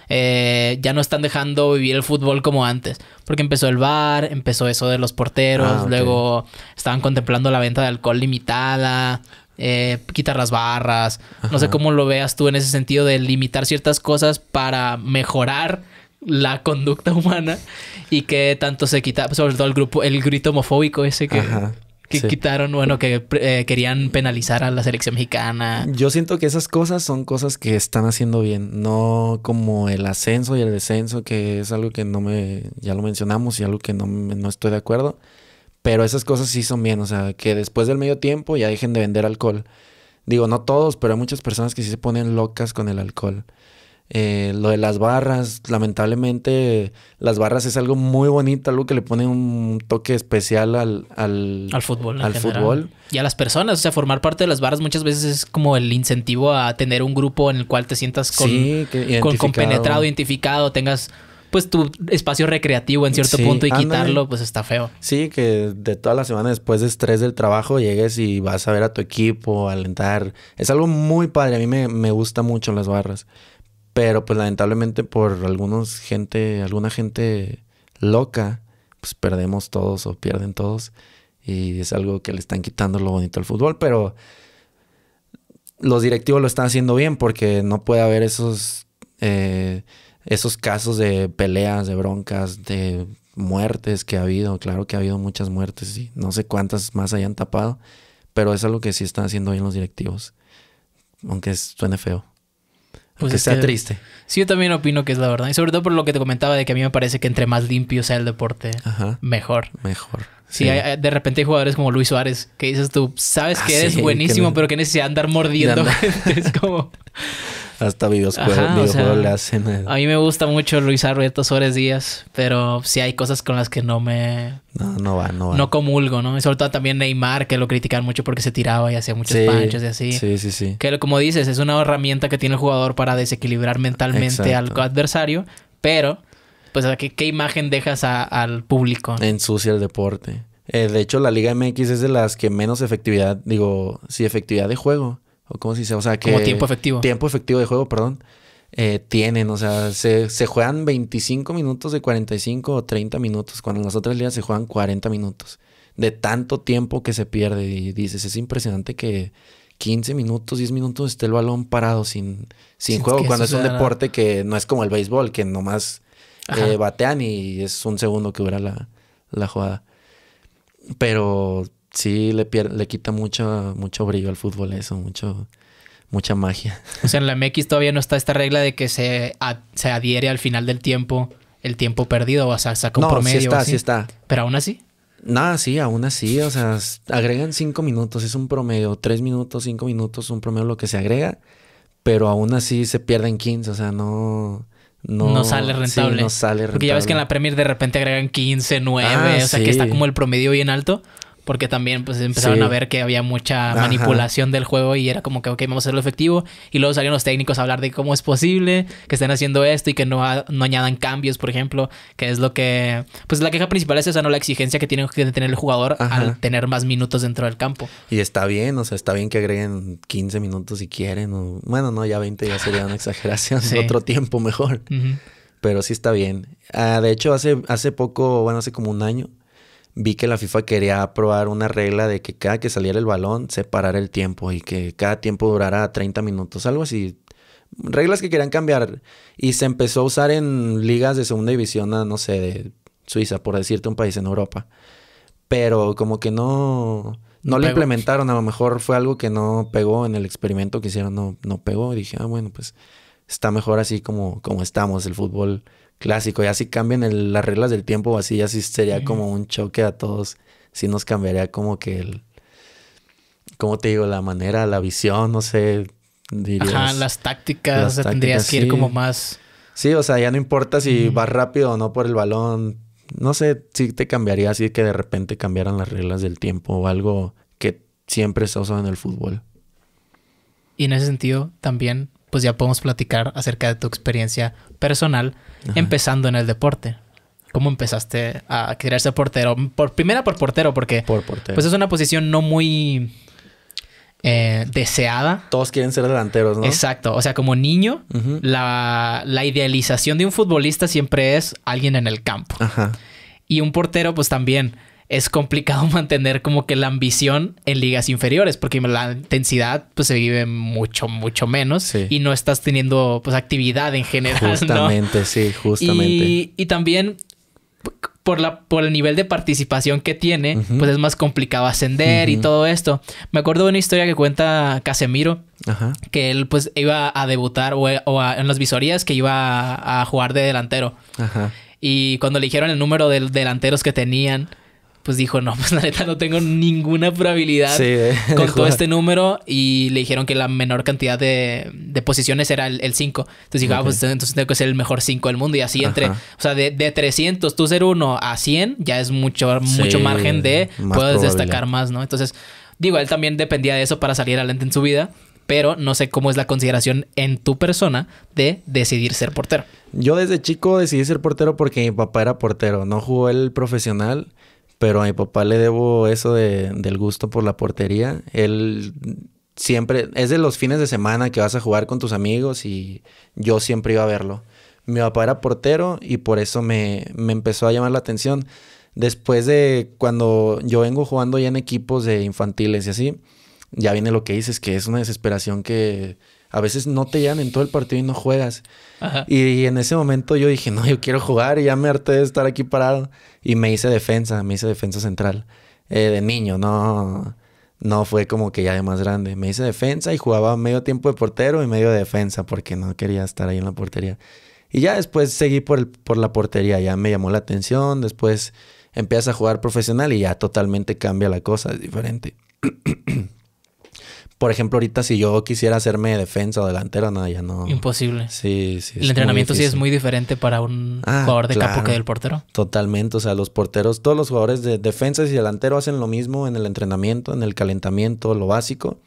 eh, ya no están dejando vivir el fútbol como antes, porque empezó el bar, empezó eso de los porteros, ah, luego estaban contemplando la venta de alcohol limitada. Eh, quitar las barras, no sé cómo lo veas tú en ese sentido de limitar ciertas cosas para mejorar la conducta humana y que tanto se quita, sobre todo el grupo, el grito homofóbico ese que, que quitaron, bueno, que eh, querían penalizar a la selección mexicana. Yo siento que esas cosas son cosas que están haciendo bien, no como el ascenso y el descenso, que es algo que no me, ya lo mencionamos y algo que no, no estoy de acuerdo, pero esas cosas sí son bien, o sea, que después del medio tiempo ya dejen de vender alcohol. Digo, no todos, pero hay muchas personas que sí se ponen locas con el alcohol. Eh, lo de las barras, lamentablemente, las barras es algo muy bonito, algo que le pone un toque especial al, fútbol. Al fútbol. Y a las personas, o sea, formar parte de las barras muchas veces es como el incentivo a tener un grupo en el cual te sientas con, compenetrado, identificado, tengas pues tu espacio recreativo en cierto punto y quitarlo, pues está feo. Sí, que de todas las semana después de estrés del trabajo llegues y vas a ver a tu equipo, alentar. Es algo muy padre, a mí me, me gusta mucho las barras. Pero pues lamentablemente por algunos gente, alguna gente loca, pues perdemos todos o pierden todos. Y es algo que le están quitando lo bonito al fútbol. Pero los directivos lo están haciendo bien porque no puede haber esos, eh, esos casos de peleas, de broncas, de muertes que ha habido. Claro que ha habido muchas muertes y no sé cuántas más hayan tapado. Pero es algo que sí están haciendo bien los directivos. Aunque suene feo. Pues que triste. Sí, yo también opino que es la verdad. Y sobre todo por lo que te comentaba de que a mí me parece que entre más limpio sea el deporte, mejor. Mejor. Sí, de repente hay jugadores como Luis Suárez que dices tú, sabes ah, que eres buenísimo, pero que necesita andar mordiendo. gente. es como... hasta videojuegos, le hacen. A mí me gusta mucho Luis Alberto Suárez Díaz, pero sí hay cosas con las que no me. No, no va, no va. No comulgo, ¿no? Y sobre todo también Neymar, que lo critican mucho porque se tiraba y hacía muchos panchos y así. Sí, sí, sí. Que como dices, es una herramienta que tiene el jugador para desequilibrar mentalmente al adversario, pero. Pues, ¿qué, qué imagen dejas al público? Ensucia el deporte. Eh, de hecho, la Liga MX es de las que menos efectividad, digo, sí, efectividad de juego o cómo se dice, o sea, que... Como tiempo efectivo. Tiempo efectivo de juego, perdón. Eh, tienen, o sea, se, juegan 25 minutos de 45 o 30 minutos, cuando en las otras ligas se juegan 40 minutos, de tanto tiempo que se pierde. Y dices, es impresionante que 15 minutos, 10 minutos esté el balón parado sin, sin, juego, cuando es un deporte que no es como el béisbol, que nomás eh, batean y es un segundo que dura la, la jugada. Pero sí le, le quita mucho, mucho brillo al fútbol eso, mucho, mucha magia. O sea, en la MX todavía no está esta regla de que se, se adhiere al final del tiempo el tiempo perdido, o sea, saca un no, promedio. Sí está, sí está. Pero aún así. Nada, sí, aún así, o sea, agregan cinco minutos, es un promedio, tres minutos, cinco minutos, un promedio lo que se agrega, pero aún así se pierden 15, o sea, no... No, sale rentable. sale Porque ya ves que en la Premier de repente agregan 15, 9, ah, o sea que está como el promedio bien alto porque también pues empezaron a ver que había mucha manipulación del juego y era como que, ok, vamos a hacerlo efectivo. Y luego salieron los técnicos a hablar de cómo es posible que estén haciendo esto y que no, no añadan cambios, por ejemplo, que es lo que, pues la queja principal es esa, ¿no? La exigencia que tiene que tener el jugador al tener más minutos dentro del campo. Y está bien, o sea, está bien que agreguen 15 minutos si quieren, bueno, no, ya 20 ya sería una exageración, otro tiempo mejor. Pero sí está bien. Ah, de hecho, hace, hace poco, bueno, hace como un año, vi que la FIFA quería aprobar una regla de que cada que saliera el balón se parara el tiempo y que cada tiempo durara 30 minutos, algo así. Reglas que querían cambiar y se empezó a usar en ligas de segunda división, no sé, de Suiza, por decirte un país en Europa. Pero como que no, no, lo implementaron, a lo mejor fue algo que no pegó en el experimento que hicieron, no, no pegó y dije, ah, bueno, pues está mejor así como, como estamos, el fútbol clásico. Ya si cambian las reglas del tiempo o así, ya sería como un choque a todos. Sí nos cambiaría como que el... ¿Cómo te digo? La manera, la visión, no sé. Ajá, las tácticas. tendrías que ir como más... Sí, o sea, ya no importa si vas rápido o no por el balón. No sé si sí te cambiaría así que de repente cambiaran las reglas del tiempo o algo que siempre se usa en el fútbol. Y en ese sentido, también pues ya podemos platicar acerca de tu experiencia personal, empezando en el deporte. ¿Cómo empezaste a querer ser portero? Por primera por portero, porque por pues es una posición no muy eh, deseada. Todos quieren ser delanteros, ¿no? Exacto. O sea, como niño, la, la, idealización de un futbolista siempre es alguien en el campo. Ajá. Y un portero, pues también es complicado mantener como que la ambición en ligas inferiores, porque la intensidad pues se vive mucho, mucho menos y no estás teniendo pues actividad en general. Justamente, sí, justamente. Y, también por, la, por el nivel de participación que tiene, pues es más complicado ascender y todo esto. Me acuerdo de una historia que cuenta Casemiro, Ajá. que él pues iba a debutar o, en las visorías que iba a, a jugar de delantero. Ajá. Y cuando le dijeron el número de delanteros que tenían, pues dijo, no, pues la neta no tengo ninguna probabilidad eh, con todo este ah". número y le dijeron que la menor cantidad de, posiciones era el 5. entonces dijo, ah, pues entonces tengo que ser el mejor 5 del mundo y así entre, o sea, de, 300 tú ser uno a 100 ya es mucho, mucho margen de puedes destacar más, ¿no? Entonces, digo, él también dependía de eso para salir adelante en su vida. Pero no sé cómo es la consideración en tu persona de decidir ser portero. Yo desde chico decidí ser portero porque mi papá era portero. No jugó el profesional, pero a mi papá le debo eso del gusto por la portería. Él siempre, es de los fines de semana que vas a jugar con tus amigos y yo siempre iba a verlo. Mi papá era portero y por eso me, me empezó a llamar la atención. Después de cuando yo vengo jugando ya en equipos de infantiles y así, ya viene lo que dices, que es una desesperación que a veces no te llaman en todo el partido y no juegas. Y, en ese momento yo dije, no, yo quiero jugar y ya me harté de estar aquí parado. Y me hice defensa, me hice defensa central. Eh, de niño, no, no fue como que ya de más grande. Me hice defensa y jugaba medio tiempo de portero y medio de defensa porque no quería estar ahí en la portería. Y ya después seguí por, el, por la portería, ya me llamó la atención, después empiezas a jugar profesional y ya totalmente cambia la cosa, es diferente. por ejemplo, ahorita si yo quisiera hacerme defensa o delantero, nada ya no. Imposible. Sí, sí. El entrenamiento sí es muy diferente para un ah, jugador de campo que del portero. Totalmente. O sea, los porteros, todos los jugadores de defensa y delantero hacen lo mismo en el entrenamiento, en el calentamiento, lo básico.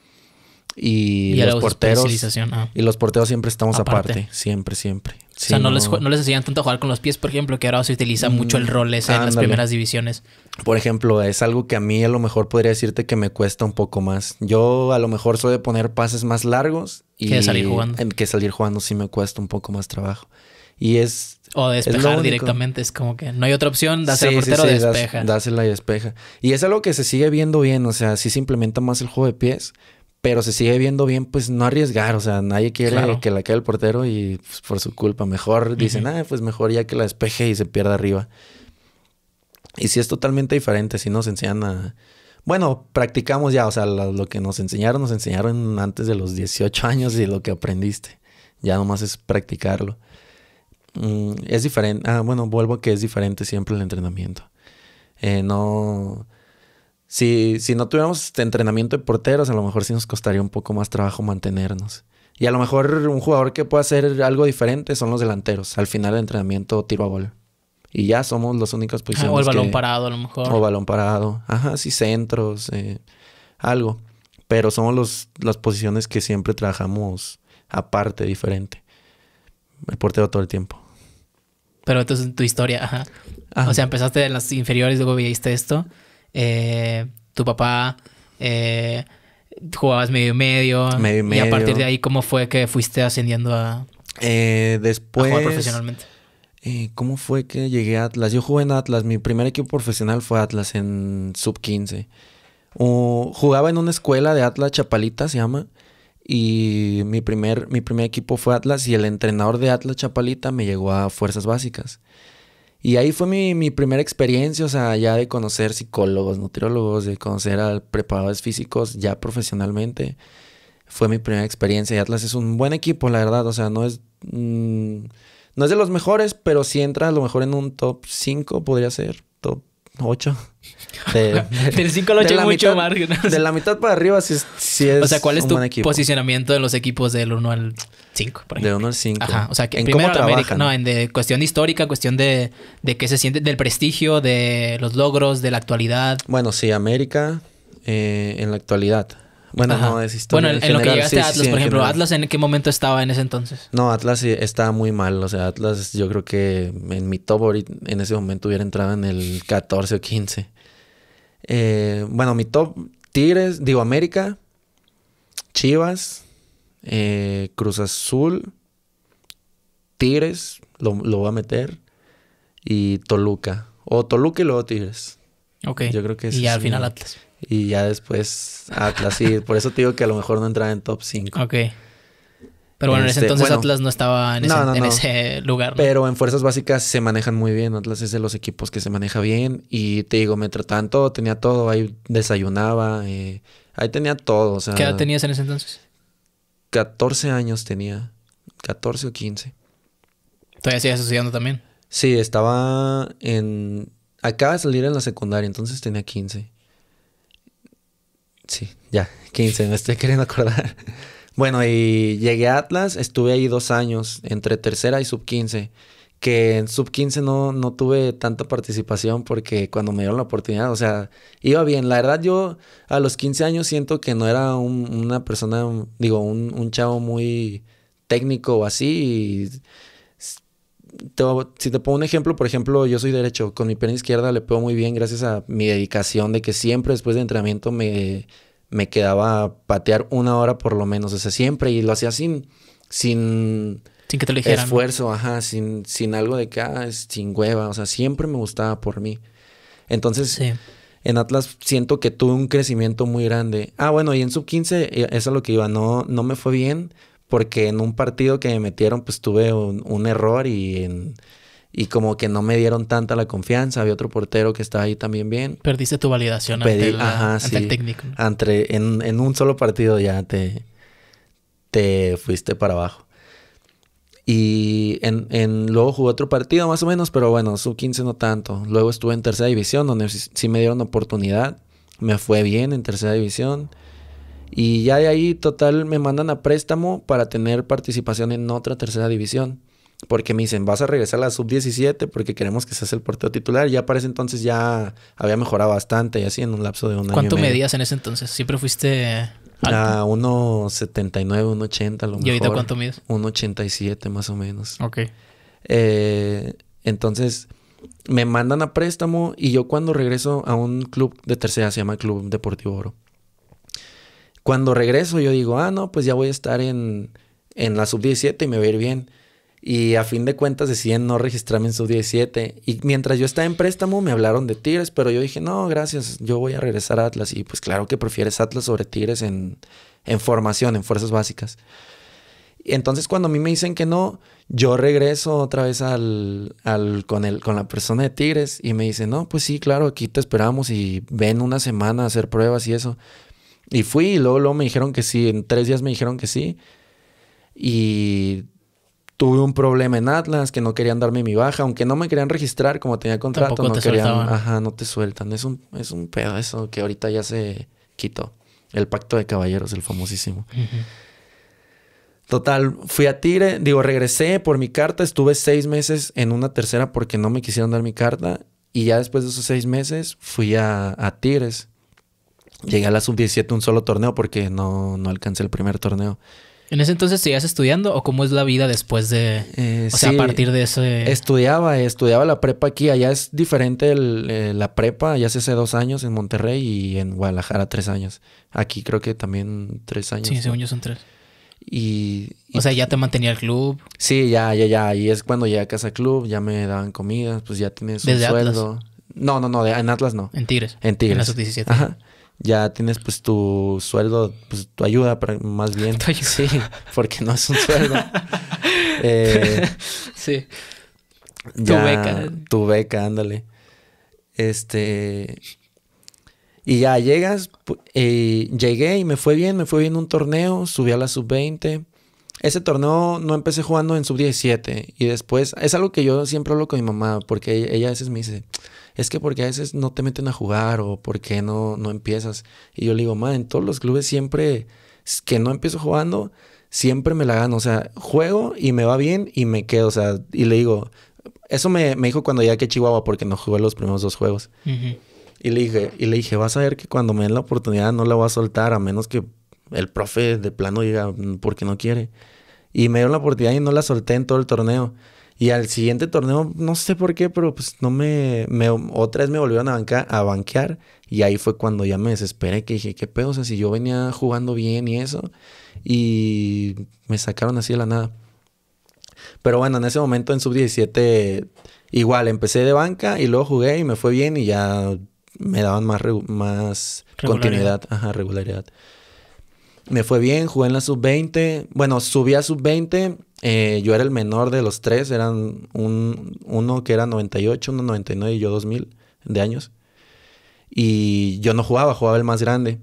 Y, los porteros. Ah. Y los porteros siempre estamos aparte. siempre, siempre. o sea, no, Les, no enseñan tanto a jugar con los pies, por ejemplo, que ahora se utiliza mm, mucho el rol ese en las primeras divisiones. Por ejemplo, es algo que a mí a lo mejor podría decirte que me cuesta un poco más. Yo a lo mejor soy poner pases más largos y. Que salir jugando. Que salir jugando sí me cuesta un poco más trabajo. Y es. O despejar directamente, es como que no hay otra opción, dásela portero, despeja. dásela y despeja. Y es algo que se sigue viendo bien, o sea, sí se implementa más el juego de pies pero se sigue viendo bien, pues no arriesgar, o sea, nadie quiere que la caiga el portero y pues, por su culpa, mejor dicen, ah, pues mejor ya que la despeje y se pierda arriba. Y si es totalmente diferente, si nos enseñan a... Bueno, practicamos ya, o sea, lo que nos enseñaron, nos enseñaron antes de los 18 años y lo que aprendiste. Ya nomás es practicarlo. Mm, es diferente, ah, bueno, vuelvo a que es diferente siempre el entrenamiento. Eh, no si, si no tuviéramos este entrenamiento de porteros, a lo mejor sí nos costaría un poco más trabajo mantenernos. Y a lo mejor un jugador que pueda hacer algo diferente son los delanteros. Al final del entrenamiento, tiro a gol. Y ya somos los únicos posiciones. Ah, o el balón parado, a lo mejor. O balón parado. Ajá, sí, centros, eh, algo. Pero somos las posiciones que siempre trabajamos aparte, diferente. El portero todo el tiempo. Pero esto es tu historia, ajá. O sea, empezaste en las inferiores, luego viste esto. Eh, tu papá, eh, jugabas medio y medio, y a partir de ahí, ¿cómo fue que fuiste ascendiendo a, eh, después, jugar profesionalmente? ¿Cómo fue que llegué a Atlas? Yo jugué en Atlas. Mi primer equipo profesional fue Atlas en sub-15. jugaba en una escuela de Atlas Chapalita, se llama. Y mi primer, mi primer equipo fue Atlas y el entrenador de Atlas Chapalita me llegó a Fuerzas Básicas. Y ahí fue mi, primera experiencia, o sea, ya de conocer psicólogos, nutriólogos, de conocer a preparadores físicos ya profesionalmente. Fue mi primera experiencia y Atlas es un buen equipo, la verdad, o sea, no es... Mm, no es de los mejores, pero si entra a lo mejor en un top 5 podría ser, top 8. De, Del 5 al mucho De la mitad para arriba Si es. O sea, ¿cuál es tu posicionamiento de los equipos del 1 al 5? De 1 al 5. Ajá. O sea, ¿En cómo América, no, en de cuestión histórica, cuestión de, de qué se siente, del prestigio, de los logros, de la actualidad. Bueno, sí, América eh, en la actualidad. Bueno, no es historia. Bueno, en, lo que llegaste a Atlas, por ejemplo, ¿Atlas en qué momento estaba en ese entonces? No, Atlas estaba muy mal. O sea, Atlas yo creo que en mi top en ese momento hubiera entrado en el 14 o 15. Eh, bueno, mi top, Tigres, digo América, Chivas, eh, Cruz Azul, Tigres, lo, lo, voy a meter, y Toluca. O Toluca y luego Tigres. Ok. Yo creo que Y ya al final Atlas. Y ya después Atlas, sí. Por eso te digo que a lo mejor no entraba en top 5. Ok. Pero bueno, en ese este, entonces Atlas no estaba en ese, en lugar. Pero en fuerzas básicas se manejan muy bien. Atlas es de los equipos que se maneja bien. Y te digo, me trataban todo, tenía todo. Ahí desayunaba, eh, ahí tenía todo. O sea, ¿Qué edad tenías en ese entonces? 14 años tenía. 14 o 15. ¿Todavía sigues estudiando también? Sí, estaba en. Acaba de salir en la secundaria, entonces tenía 15. Sí, ya, 15, me estoy queriendo acordar. Bueno, y llegué a Atlas, estuve ahí dos años, entre tercera y sub 15 que en sub 15 no, no tuve tanta participación porque cuando me dieron la oportunidad, o sea, iba bien. La verdad, yo a los 15 años siento que no era una persona, digo, un, chavo muy técnico o así. si te pongo un ejemplo, por ejemplo, yo soy derecho, con mi pierna izquierda le puedo muy bien gracias a mi dedicación de que siempre después de entrenamiento me me quedaba patear una hora por lo menos, o sea, siempre, y lo hacía sin, sin, sin que te lo Esfuerzo, ajá, sin, sin algo de que, ah, sin hueva, o sea, siempre me gustaba por mí. Entonces, en Atlas siento que tuve un crecimiento muy grande. Ah, bueno, y en sub 15, eso eh, es lo que iba, no, no me fue bien, porque en un partido que me metieron, pues tuve un error y en y como que no me dieron tanta la confianza. Había otro portero que estaba ahí también bien. Perdiste tu validación ante, el, técnico. en, un solo partido ya te, te fuiste para abajo. Y en, luego jugué otro partido más o menos, pero bueno, su 15 no tanto. Luego estuve en tercera división, donde sí me dieron oportunidad. Me fue bien en tercera división. Y ya de ahí, total, me mandan a préstamo para tener participación en otra tercera división porque me dicen, vas a regresar a la sub-17 porque queremos que seas el porteo titular. Ya para ese entonces ya había mejorado bastante y así en un lapso de un año. ¿Cuánto medías en ese entonces? ¿Siempre fuiste A 1.79, 1.80 lo mejor. ¿Y ahorita cuánto mides? 1.87 más o menos. Ok. Eh, entonces me mandan a préstamo y yo cuando regreso a un club de tercera, se llama Club Deportivo Oro. Cuando regreso yo digo, ah, no, pues ya voy a estar en, la sub-17 y me va a ir bien y a fin de cuentas deciden no registrarme en su 17 Y mientras yo estaba en préstamo me hablaron de Tigres, pero yo dije, no, gracias, yo voy a regresar a Atlas. Y pues claro que prefieres Atlas sobre Tigres en, formación, en fuerzas básicas. entonces cuando a mí me dicen que no, yo regreso otra vez al, con, el, con la persona de Tigres y me dicen, no, pues sí, claro, aquí te esperamos y ven una semana a hacer pruebas y eso. Y fui y luego, luego me dijeron que sí, en tres días me dijeron que sí. Y Tuve un problema en Atlas que no querían darme mi baja, aunque no me querían registrar como tenía contrato, no te querían, ajá, no te sueltan. Es un es un pedo eso que ahorita ya se quitó. El pacto de caballeros, el famosísimo. Total, fui a Tigre, digo, regresé por mi carta, estuve seis meses en una tercera porque no me quisieron dar mi carta y ya después de esos seis meses fui a, a Tigres. Llegué a la sub-17 un solo torneo porque no, no alcancé el primer torneo. ¿En ese entonces seguías estudiando o cómo es la vida después de... Eh, o sea, a partir de ese... Estudiaba, estudiaba la prepa aquí. Allá es diferente eh, la prepa. Allá se hace dos años en Monterrey y en Guadalajara tres años. Aquí creo que también tres años. Sí, ¿no? son tres. Y, O sea, ya te mantenía el club. Sí, ya, ya, ya. Y es cuando llegué a casa club, ya me daban comidas, pues ya tienes un sueldo. No, no, no, en Atlas no. En Tigres. En Tigres. En la sub-17. Ajá ya tienes pues tu sueldo, pues tu ayuda más bien. Sí, porque no es un sueldo. Eh, sí. tu beca. Tu beca, ándale. Este. Y ya llegas, llegué y me fue bien, me fue bien un torneo, subí a la sub-20. Ese torneo no empecé jugando en sub-17 y después, es algo que yo siempre hablo con mi mamá, porque ella a veces me dice, es que porque a veces no te meten a jugar o porque no, no empiezas. Y yo le digo, man, en todos los clubes siempre que no empiezo jugando, siempre me la gano. O sea, juego y me va bien y me quedo. O sea, y le digo, eso me, me dijo cuando ya que Chihuahua porque no jugué los primeros dos juegos. Y le dije, y le dije, vas a ver que cuando me den la oportunidad no la voy a soltar a menos que el profe de plano diga mm, porque no quiere. Y me dio la oportunidad y no la solté en todo el torneo. Y al siguiente torneo, no sé por qué, pero pues no me, me otra vez me volvieron a, banca, a banquear y ahí fue cuando ya me desesperé que dije, ¿qué pedo? O sea, si yo venía jugando bien y eso y me sacaron así de la nada. Pero bueno, en ese momento en sub-17 igual empecé de banca y luego jugué y me fue bien y ya me daban más, más continuidad, regularidad me fue bien, jugué en la sub-20. Bueno, subí a sub-20. Eh, yo era el menor de los tres. Eran un, uno que era 98, uno 99 y yo 2000 de años. Y yo no jugaba, jugaba el más grande.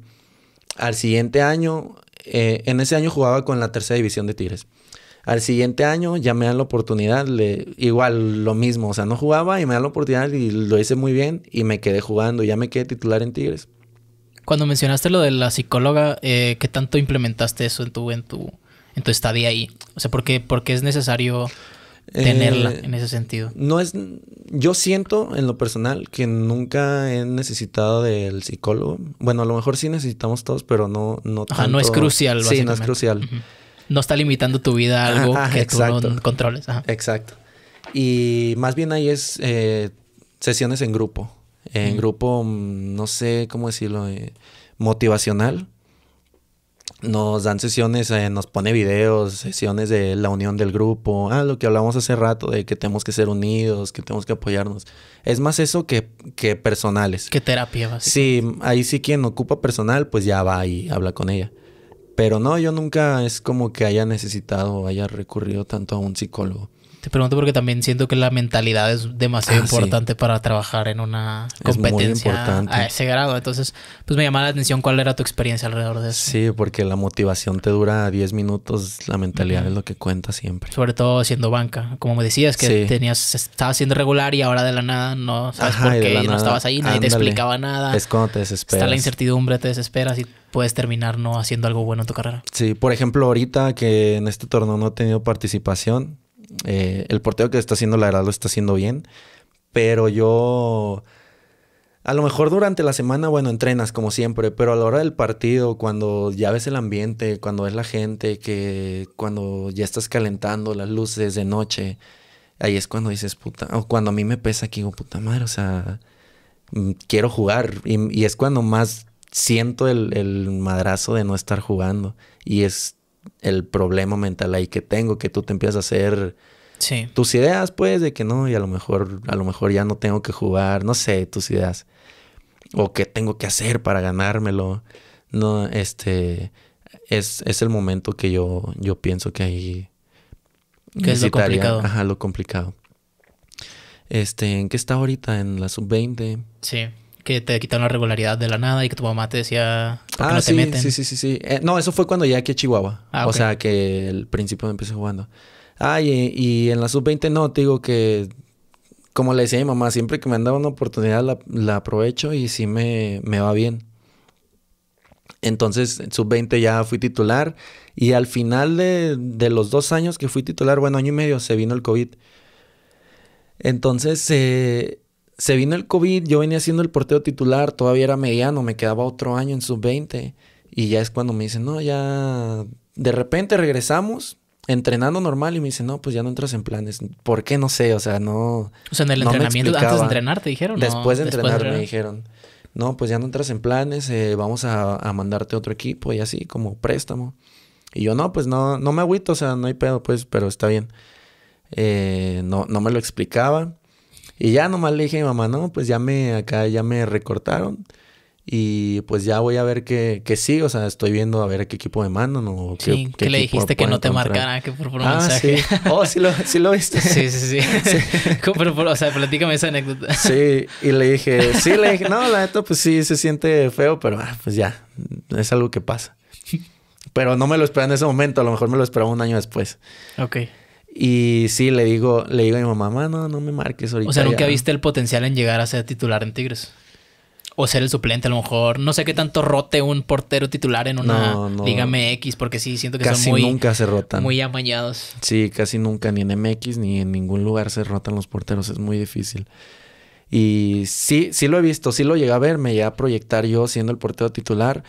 Al siguiente año, eh, en ese año jugaba con la tercera división de Tigres. Al siguiente año ya me dan la oportunidad, igual lo mismo, o sea, no jugaba y me dan la oportunidad y lo hice muy bien y me quedé jugando, ya me quedé titular en Tigres. Cuando mencionaste lo de la psicóloga, eh, ¿qué tanto implementaste eso en tu, en tu, en tu estadía ahí? O sea, ¿por qué, por es necesario eh, tenerla en ese sentido? No es. Yo siento en lo personal que nunca he necesitado del psicólogo. Bueno, a lo mejor sí necesitamos todos, pero no, no Ajá, no es crucial. Sí, no es crucial. No está limitando tu vida a algo que tú no controles. Exacto. Y más bien ahí es eh, sesiones en grupo en grupo, mm, no sé cómo decirlo, eh, motivacional. Nos dan sesiones, eh, nos pone videos, sesiones de la unión del grupo, ah, lo que hablamos hace rato de que tenemos que ser unidos, que tenemos que apoyarnos. Es más eso que, personales. Que terapia, Sí, ahí sí quien ocupa personal, pues ya va y habla con ella. Pero no, yo nunca es como que haya necesitado, o haya recurrido tanto a un psicólogo. Te pregunto porque también siento que la mentalidad es demasiado ah, importante para trabajar en una competencia a ese grado. Entonces, pues me llama la atención cuál era tu experiencia alrededor de eso. Sí, porque la motivación te dura 10 minutos, la mentalidad es lo que cuenta siempre. Sobre todo siendo banca, como me decías que tenías estabas siendo regular y ahora de la nada no sabes por qué no estabas ahí, nadie te explicaba nada. Es cuando te desesperas. Está la incertidumbre, te desesperas y puedes terminar no haciendo algo bueno en tu carrera. Sí, por ejemplo, ahorita que en este torneo no he tenido participación, eh, el porteo que está haciendo, la verdad, lo está haciendo bien. Pero yo. A lo mejor durante la semana, bueno, entrenas como siempre, pero a la hora del partido, cuando ya ves el ambiente, cuando ves la gente, que cuando ya estás calentando las luces de noche, ahí es cuando dices, puta, o cuando a mí me pesa que digo, puta madre, o sea, mm, quiero jugar. Y, es cuando más siento el, madrazo de no estar jugando. Y es el problema mental ahí que tengo, que tú te empiezas a hacer tus ideas, pues, de que no, y a lo mejor, a lo mejor ya no tengo que jugar, no sé, tus ideas. O qué tengo que hacer para ganármelo. No, este es, es el momento que yo, yo pienso que ahí que es lo complicado. Ajá, lo complicado. Este, ¿en qué está ahorita? En la sub-20. Sí que te quitaron la regularidad de la nada y que tu mamá te decía ah, sí, Sí, sí, sí, eh, no, eso fue cuando ya aquí a Chihuahua. Ah, o sea que el principio me empecé jugando. Ah, y, en la sub-20 no, te digo que como le decía a mi mamá, siempre que me han dado una oportunidad la, aprovecho y sí me, va bien. Entonces, en sub-20 ya fui titular y al final de, de, los dos años que fui titular, bueno, año y medio, se vino el COVID. Entonces, eh, se vino el COVID, yo venía haciendo el porteo titular, todavía era mediano, me quedaba otro año en sub-20. Y ya es cuando me dicen, no, ya de repente regresamos entrenando normal y me dicen, no, pues ya no entras en planes. ¿Por qué? No sé, o sea, no. O sea, en el entrenamiento, antes de entrenar, te dijeron. Después de entrenar, me dijeron, no, pues ya no entras en planes, eh, vamos a, a, mandarte otro equipo y así, como préstamo. Y yo, no, pues no, no me agüito, o sea, no hay pedo, pues, pero está bien. Eh, no, no me lo explicaba. Y ya nomás le dije a mi mamá, no, pues ya me, acá ya me recortaron. Y pues ya voy a ver qué, qué sí, o sea, estoy viendo a ver qué equipo me mandan o qué, sí, qué que le dijiste que no te marcaran. marcara, que por, por un ah, Sí. Oh, sí lo, sí lo viste. sí, sí, sí. sí. pero, o sea, platícame esa anécdota. sí, y le dije, sí, le dije, no, la neta, pues sí, se siente feo, pero ah, pues ya, es algo que pasa. Pero no me lo esperé en ese momento, a lo mejor me lo esperaba un año después. Ok. Y sí, le digo, le digo a mi mamá, no, no me marques ahorita. O sea, nunca viste el potencial en llegar a ser titular en Tigres. O ser el suplente, a lo mejor. No sé qué tanto rote un portero titular en una dígame X, MX, porque sí, siento que son muy. nunca se rotan. Muy amañados. Sí, casi nunca, ni en MX ni en ningún lugar se rotan los porteros. Es muy difícil. Y sí, sí lo he visto, sí lo llegué a ver, me llegué a proyectar yo siendo el portero titular.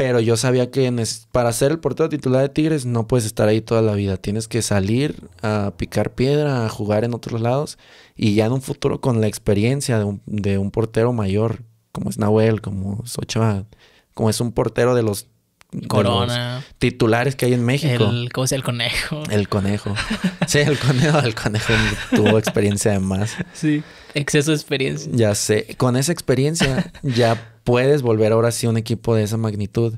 Pero yo sabía que para ser el portero titular de Tigres no puedes estar ahí toda la vida. Tienes que salir a picar piedra, a jugar en otros lados. Y ya en un futuro con la experiencia de un, de un portero mayor, como es Nahuel, como es Ochoa, como es un portero de los Corona. titulares que hay en México. El, ¿Cómo es el conejo? El conejo. Sí, el conejo, el conejo tuvo experiencia más. Sí, exceso de experiencia. Ya sé. Con esa experiencia ya puedes volver ahora sí un equipo de esa magnitud.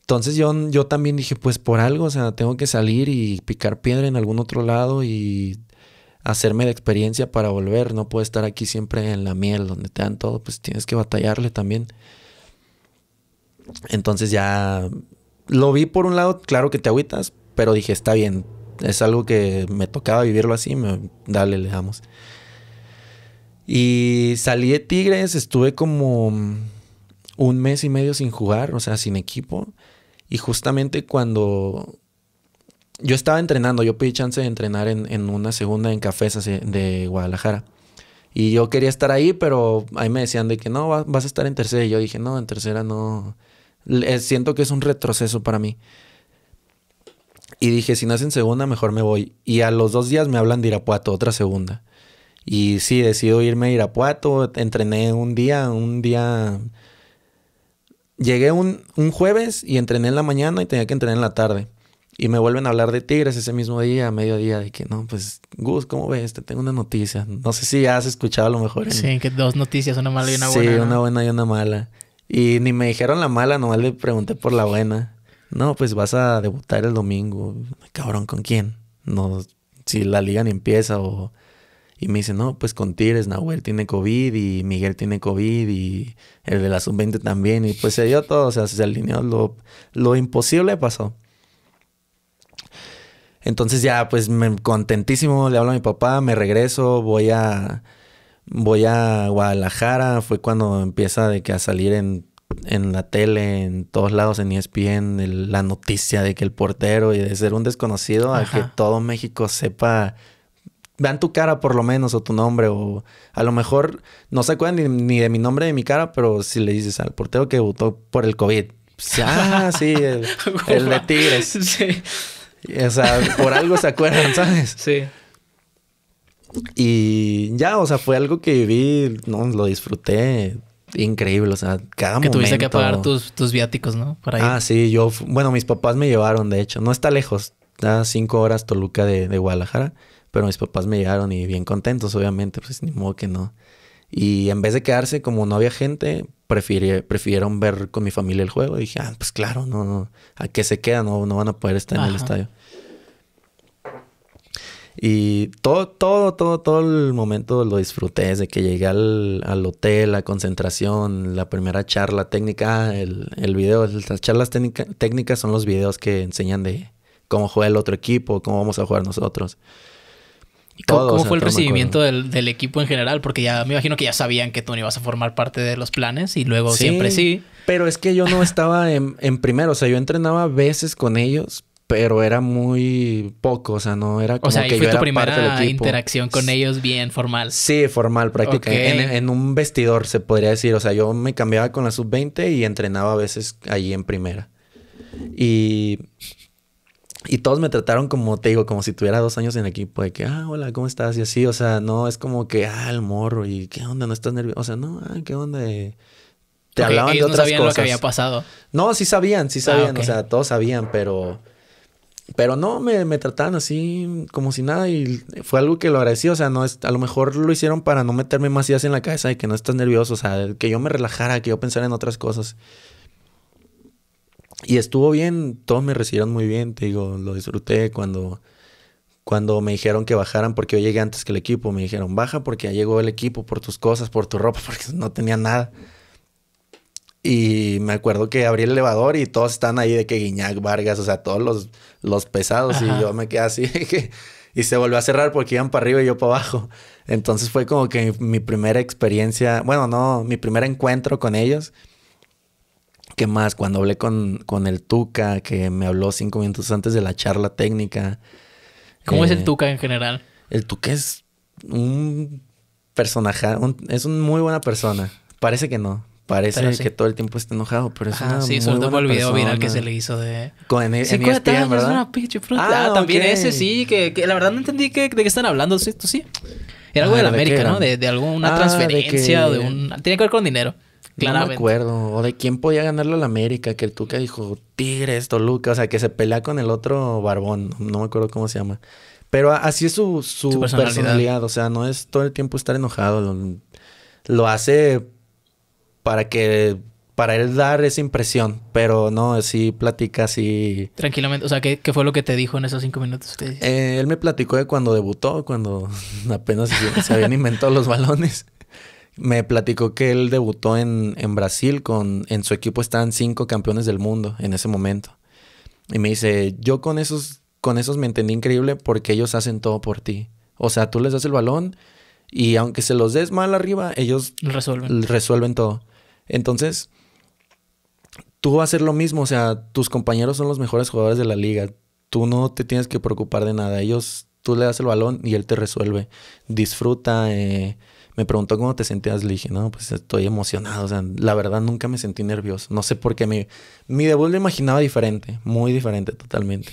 Entonces yo, yo también dije, pues por algo, o sea, tengo que salir y picar piedra en algún otro lado y hacerme de experiencia para volver. No puedo estar aquí siempre en la miel, donde te dan todo, pues tienes que batallarle también. Entonces ya lo vi por un lado, claro que te agüitas, pero dije, está bien, es algo que me tocaba vivirlo así, dale, le damos. Y salí de Tigres, estuve como un mes y medio sin jugar, o sea, sin equipo. Y justamente cuando yo estaba entrenando, yo pedí chance de entrenar en, una segunda en Cafés de Guadalajara. Y yo quería estar ahí, pero ahí me decían de que no, vas a estar en tercera. Y yo dije, no, en tercera no. Eh, siento que es un retroceso para mí. Y dije, si no es en segunda, mejor me voy. Y a los dos días me hablan de Irapuato, otra segunda. Y sí, decido irme a Irapuato. Entrené un día, un día llegué un, un, jueves y entrené en la mañana y tenía que entrenar en la tarde. Y me vuelven a hablar de Tigres ese mismo día, a mediodía, de que no, pues, Gus, ¿cómo ves? Te tengo una noticia. No sé si has escuchado a lo mejor. Sí, que dos noticias, una mala y una buena. Sí, una buena y una mala. Y ni me dijeron la mala, nomás le pregunté por la buena. No, pues vas a debutar el domingo. Cabrón, ¿con quién? No, si la liga ni empieza o y me dice, no, pues con Tires Nahuel tiene COVID y Miguel tiene COVID y el de la sub-20 también. Y pues se dio todo, o sea, se alineó, lo, lo imposible pasó. Entonces ya, pues me, contentísimo, le hablo a mi papá, me regreso, voy a, voy a Guadalajara. Fue cuando empieza de que a salir en la tele, en todos lados, en ESPN, la noticia de que el portero y de ser un desconocido a que todo México sepa vean tu cara por lo menos o tu nombre o a lo mejor no se acuerdan ni, de mi nombre ni de mi cara, pero si le dices al portero que votó por el COVID, ah, sí, el, de Tigres. Sí. O sea, por algo se acuerdan, ¿sabes? Sí. Y ya, o sea, fue algo que viví, no, lo disfruté increíble, o sea, cada momento. Que tuviste que pagar tus, tus viáticos, ¿no? ah, sí, yo, bueno, mis papás me llevaron, de hecho, no está lejos, está cinco horas Toluca de, de Guadalajara. Pero mis papás me llegaron y bien contentos, obviamente, pues ni modo que no. Y en vez de quedarse, como no había gente, prefirieron ver con mi familia el juego. Y dije, ah, pues claro, no, no, ¿a qué se queda? No, no van a poder estar en el estadio. Y todo, todo, todo, todo el momento lo disfruté, desde que llegué al, al hotel, la concentración, la primera charla técnica, ah, el, el video, las charlas técnicas son los videos que enseñan de cómo juega el otro equipo, cómo vamos a jugar nosotros. ¿Cómo fue el recibimiento del, equipo en general? Porque ya me imagino que ya sabían que tú no ibas a formar parte de los planes y luego siempre sí. Pero es que yo no estaba en, primero, o sea, yo entrenaba a veces con ellos, pero era muy poco, o sea, no era como o que yo era interacción con ellos bien formal. Sí, formal prácticamente. En, un vestidor se podría decir, o sea, yo me cambiaba con la sub-20 y entrenaba a veces allí en primera. Y y todos me trataron como, te digo, como si tuviera dos años en equipo, de que, ah, hola, ¿cómo estás? Y así, o sea, no, es como que, ah, el morro, y qué onda, no estás nervioso, o sea, no, ah, qué onda. Te hablaban de otras cosas. que había pasado. No, sí sabían, sí ah, sabían, o sea, todos sabían, pero. Pero no, me, me trataban así como si nada y fue algo que lo agradecí. O sea, no es, a lo mejor lo hicieron para no meterme más ideas en la cabeza y que no estás nervioso, o sea, que yo me relajara, que yo pensara en otras cosas. Y estuvo bien, todos me recibieron muy bien, te digo, lo disfruté cuando, cuando me dijeron que bajaran, porque yo llegué antes que el equipo, me dijeron, baja porque ya llegó el equipo, por tus cosas, por tu ropa, porque no tenía nada. Y me acuerdo que abrí el elevador y todos están ahí de que Guiñac, Vargas, o sea, todos los, los pesados. Y yo me quedé así Y se volvió a cerrar porque iban para arriba y yo para abajo. Entonces fue como que mi primera experiencia, bueno, no, mi primer encuentro con ellos. ¿Qué más? Cuando hablé con, con el Tuca, que me habló cinco minutos antes de la charla técnica. ¿Cómo es el eh, Tuca en general? El Tuca es un personaje, es una muy buena persona. Parece que no. Parece que todo el tiempo está enojado, pero es ah, Sí, sobre todo por el video viral que se le hizo de... Con ¿verdad? Ah, ah, también ese sí, que, la verdad no entendí que, de qué están hablando. si sí. Era algo ah, de la América, ¿no? De, alguna transferencia o de un... Tiene que ver con dinero. No me acuerdo. O de quién podía ganarlo la América, que el Tuca dijo Tigres, Toluca, o sea, que se pelea con el otro barbón, no me acuerdo cómo se llama. Pero así es su, personalidad. o sea, no es todo el tiempo estar enojado, lo, hace para que para él dar esa impresión, pero no, así platica así. Tranquilamente, o sea, ¿qué, fue lo que te dijo en esos cinco minutos? Eh, él me platicó de cuando debutó, cuando apenas se habían inventado los balones. Me platicó que él debutó en, en Brasil con, en su equipo estaban cinco campeones del mundo en ese momento. Y me dice, yo con esos, con esos me entendí increíble porque ellos hacen todo por ti. O sea, tú les das el balón y aunque se los des mal arriba, ellos resuelven, resuelven todo. Entonces, tú vas a hacer lo mismo. O sea, tus compañeros son los mejores jugadores de la liga. Tú no te tienes que preocupar de nada. Ellos, tú le das el balón y él te resuelve. Disfruta, eh, me preguntó cómo te sentías, le dije, no, pues estoy emocionado, o sea, la verdad nunca me sentí nervioso, no sé por qué, mi, mi debut lo imaginaba diferente, muy diferente totalmente.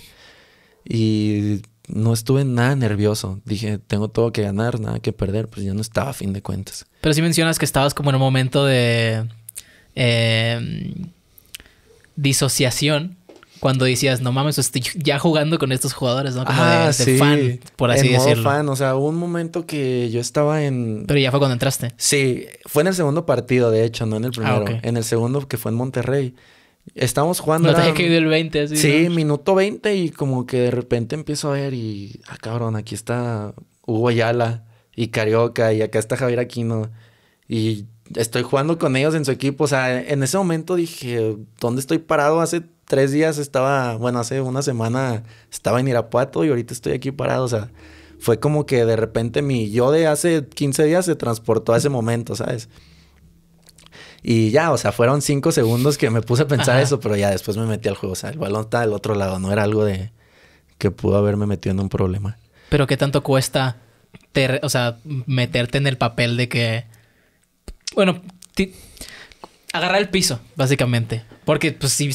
Y no estuve nada nervioso. Dije, tengo todo que ganar, nada que perder, pues ya no estaba a fin de cuentas. Pero sí mencionas que estabas como en un momento de em, disociación cuando decías, no mames, estoy ya jugando con estos jugadores, ¿no? Como de, ah, fan, por así en decirlo. Modo fan, o sea, hubo un momento que yo estaba en. Pero ya fue cuando entraste. Sí, fue en el segundo partido, de hecho, no en el ah, primero. En el segundo, que fue en Monterrey. Estábamos jugando. No te que caído el 20, así. Sí, minuto 20, y como que de repente empiezo a ver y. Ah, cabrón, aquí está Hugo Ayala y Carioca, y acá está Javier Aquino. Y estoy jugando con ellos en su equipo. O sea, en ese momento dije, ¿dónde estoy parado hace tres días estaba, bueno, hace una semana estaba en Irapuato y ahorita estoy aquí parado, o sea, fue como que de repente mi yo de hace 15 días se transportó a ese momento, ¿sabes? Y ya, o sea, fueron cinco segundos que me puse a pensar eso, pero ya después me metí al juego, o sea, el balón está del otro lado, no era algo de que pudo haberme metido en un problema. Pero qué tanto cuesta, o sea, meterte en el papel de que, bueno, agarrar el piso, básicamente, porque pues si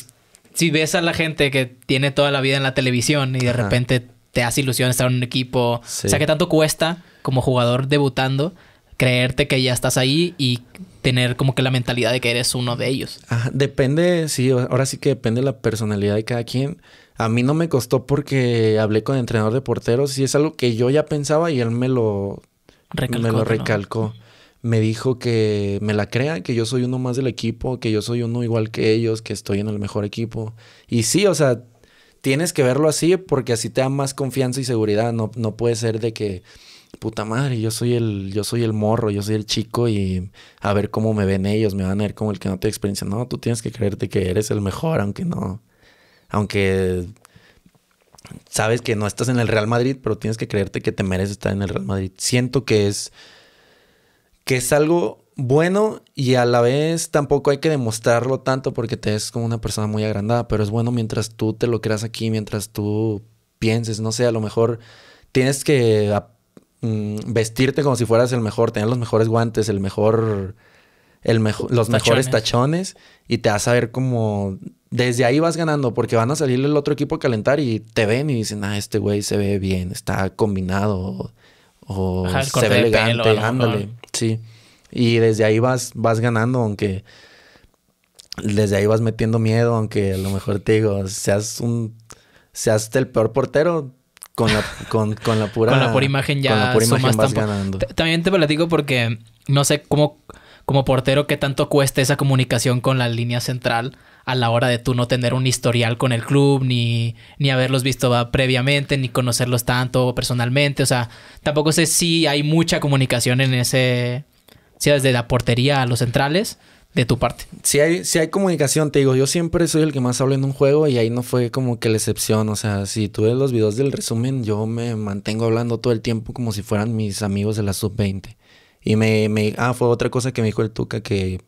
si ves a la gente que tiene toda la vida en la televisión y de repente te hace ilusión estar en un equipo, o sea, que tanto cuesta como jugador debutando creerte que ya estás ahí y tener como que la mentalidad de que eres uno de ellos. depende, sí, ahora sí que depende la personalidad de cada quien. A mí no me costó porque hablé con el entrenador de porteros y es algo que yo ya pensaba y él me lo recalcó. Me lo me dijo que me la crea, que yo soy uno más del equipo, que yo soy uno igual que ellos, que estoy en el mejor equipo. Y sí, o sea, tienes que verlo así porque así te da más confianza y seguridad. No, no puede ser de que, puta madre, yo soy, el, yo soy el morro, yo soy el chico y a ver cómo me ven ellos, me van a ver como el que no tiene experiencia. No, tú tienes que creerte que eres el mejor, aunque no. Aunque sabes que no estás en el Real Madrid, pero tienes que creerte que te mereces estar en el Real Madrid. Siento que es que es algo bueno y a la vez tampoco hay que demostrarlo tanto porque te es como una persona muy agrandada, pero es bueno mientras tú te lo creas aquí, mientras tú pienses, no sé, a lo mejor tienes que mm, vestirte como si fueras el mejor, tener los mejores guantes, el mejor, el mejor, los mejores tachones y te vas a ver como desde ahí vas ganando porque van a salir el otro equipo a calentar y te ven y dicen, ah, este güey se ve bien, está combinado o, se ve elegante, ándale. Sí. Y desde ahí vas, vas ganando, aunque desde ahí vas metiendo miedo, aunque a lo mejor te digo, seas un seas el peor portero con la con, con la pura con la pura imagen ya con la pura imagen vas ganando. También te platico porque no sé cómo como portero, qué tanto cuesta esa comunicación con la línea central a la hora de tú no tener un historial con el club, ni, ni haberlos visto previamente, ni conocerlos tanto personalmente. O sea, tampoco sé si hay mucha comunicación en ese, sea desde la portería a los centrales, de tu parte. Si hay, si hay comunicación, te digo, yo siempre soy el que más hablo en un juego y ahí no fue como que la excepción. O sea, si tú ves los videos del resumen, yo me mantengo hablando todo el tiempo como si fueran mis amigos de la sub-20. Y me, me, ah, fue otra cosa que me dijo el Tuca que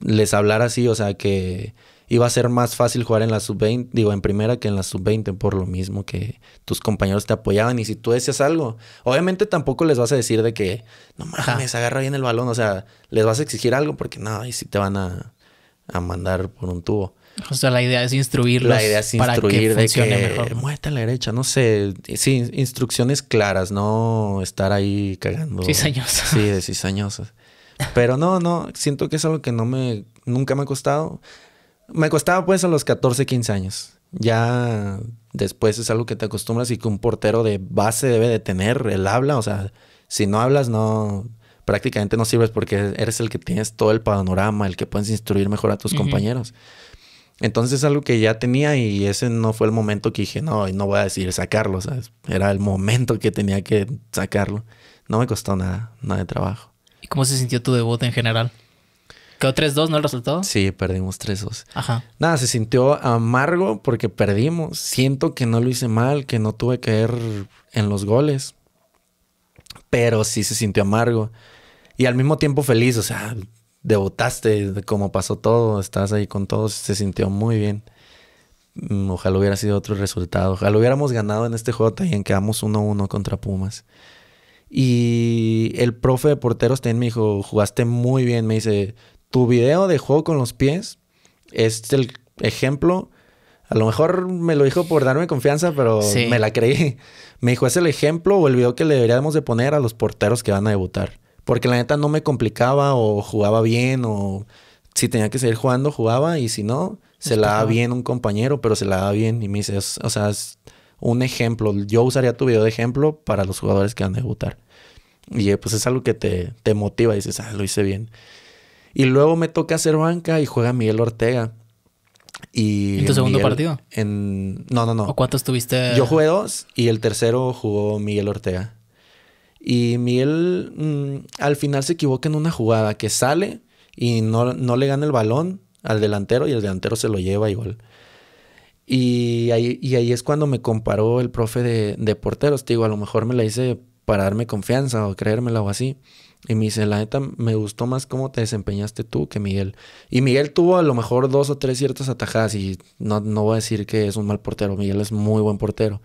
les hablara así, o sea, que iba a ser más fácil jugar en la sub-20, digo, en primera que en la sub-20, por lo mismo que tus compañeros te apoyaban y si tú decías algo, obviamente tampoco les vas a decir de que, no mames, agarra bien el balón, o sea, les vas a exigir algo porque nada, y si te van a mandar por un tubo. O sea, la idea es instruirlos la idea es instruir para que mejor. Muévete a la derecha, no sé. Sí, instrucciones claras, no estar ahí cagando. Cizañosas. Sí, de cizañosas. Pero no, no, siento que es algo que no me, nunca me ha costado. Me costaba pues a los 14, 15 años. Ya después es algo que te acostumbras y que un portero de base debe de tener, el habla, o sea, si no hablas no, prácticamente no sirves porque eres el que tienes todo el panorama, el que puedes instruir mejor a tus compañeros. Entonces es algo que ya tenía y ese no fue el momento que dije, no, no voy a decir sacarlo, ¿sabes? Era el momento que tenía que sacarlo. No me costó nada, nada de trabajo. ¿Y cómo se sintió tu debut en general? ¿Quedó 3-2, no el resultado? Sí, perdimos 3-2. Ajá. Nada, se sintió amargo porque perdimos. Siento que no lo hice mal, que no tuve que ir en los goles. Pero sí se sintió amargo. Y al mismo tiempo feliz, o sea, debutaste, como pasó todo, estás ahí con todos, se sintió muy bien. Mm, ojalá hubiera sido otro resultado. Ojalá hubiéramos ganado en este juego también, quedamos 1-1 contra Pumas. Y el profe de porteros también me dijo, jugaste muy bien, me dice, tu video de juego con los pies es el ejemplo. A lo mejor me lo dijo por darme confianza, pero me la creí. Me dijo, es el ejemplo o el video que le deberíamos de poner a los porteros que van a debutar. Porque la neta no me complicaba o jugaba bien o si tenía que seguir jugando, jugaba y si no, se la da bien un compañero, pero se la da bien y me dice, o sea, es un ejemplo. Yo usaría tu video de ejemplo para los jugadores que van a debutar. Y eh, pues es algo que te, motiva y dices, ah, lo hice bien. Y luego me toca hacer banca y juega Miguel Ortega. Y ¿En tu segundo partido? En... No, no, no. ¿O cuántos tuviste? Yo jugué dos y el tercero jugó Miguel Ortega. Y Miguel mm, al final se equivoca en una jugada que sale y no, no, le gana el balón al delantero y el delantero se lo lleva igual. Y ahí, y ahí es cuando me comparó el profe de, porteros. digo, a lo mejor me la hice para darme confianza o creérmela o así. Y me dice, la neta, me gustó más cómo te desempeñaste tú que Miguel. Y Miguel tuvo a lo mejor dos o tres ciertas atajadas y no, no voy a decir que es un mal portero. Miguel es muy buen portero.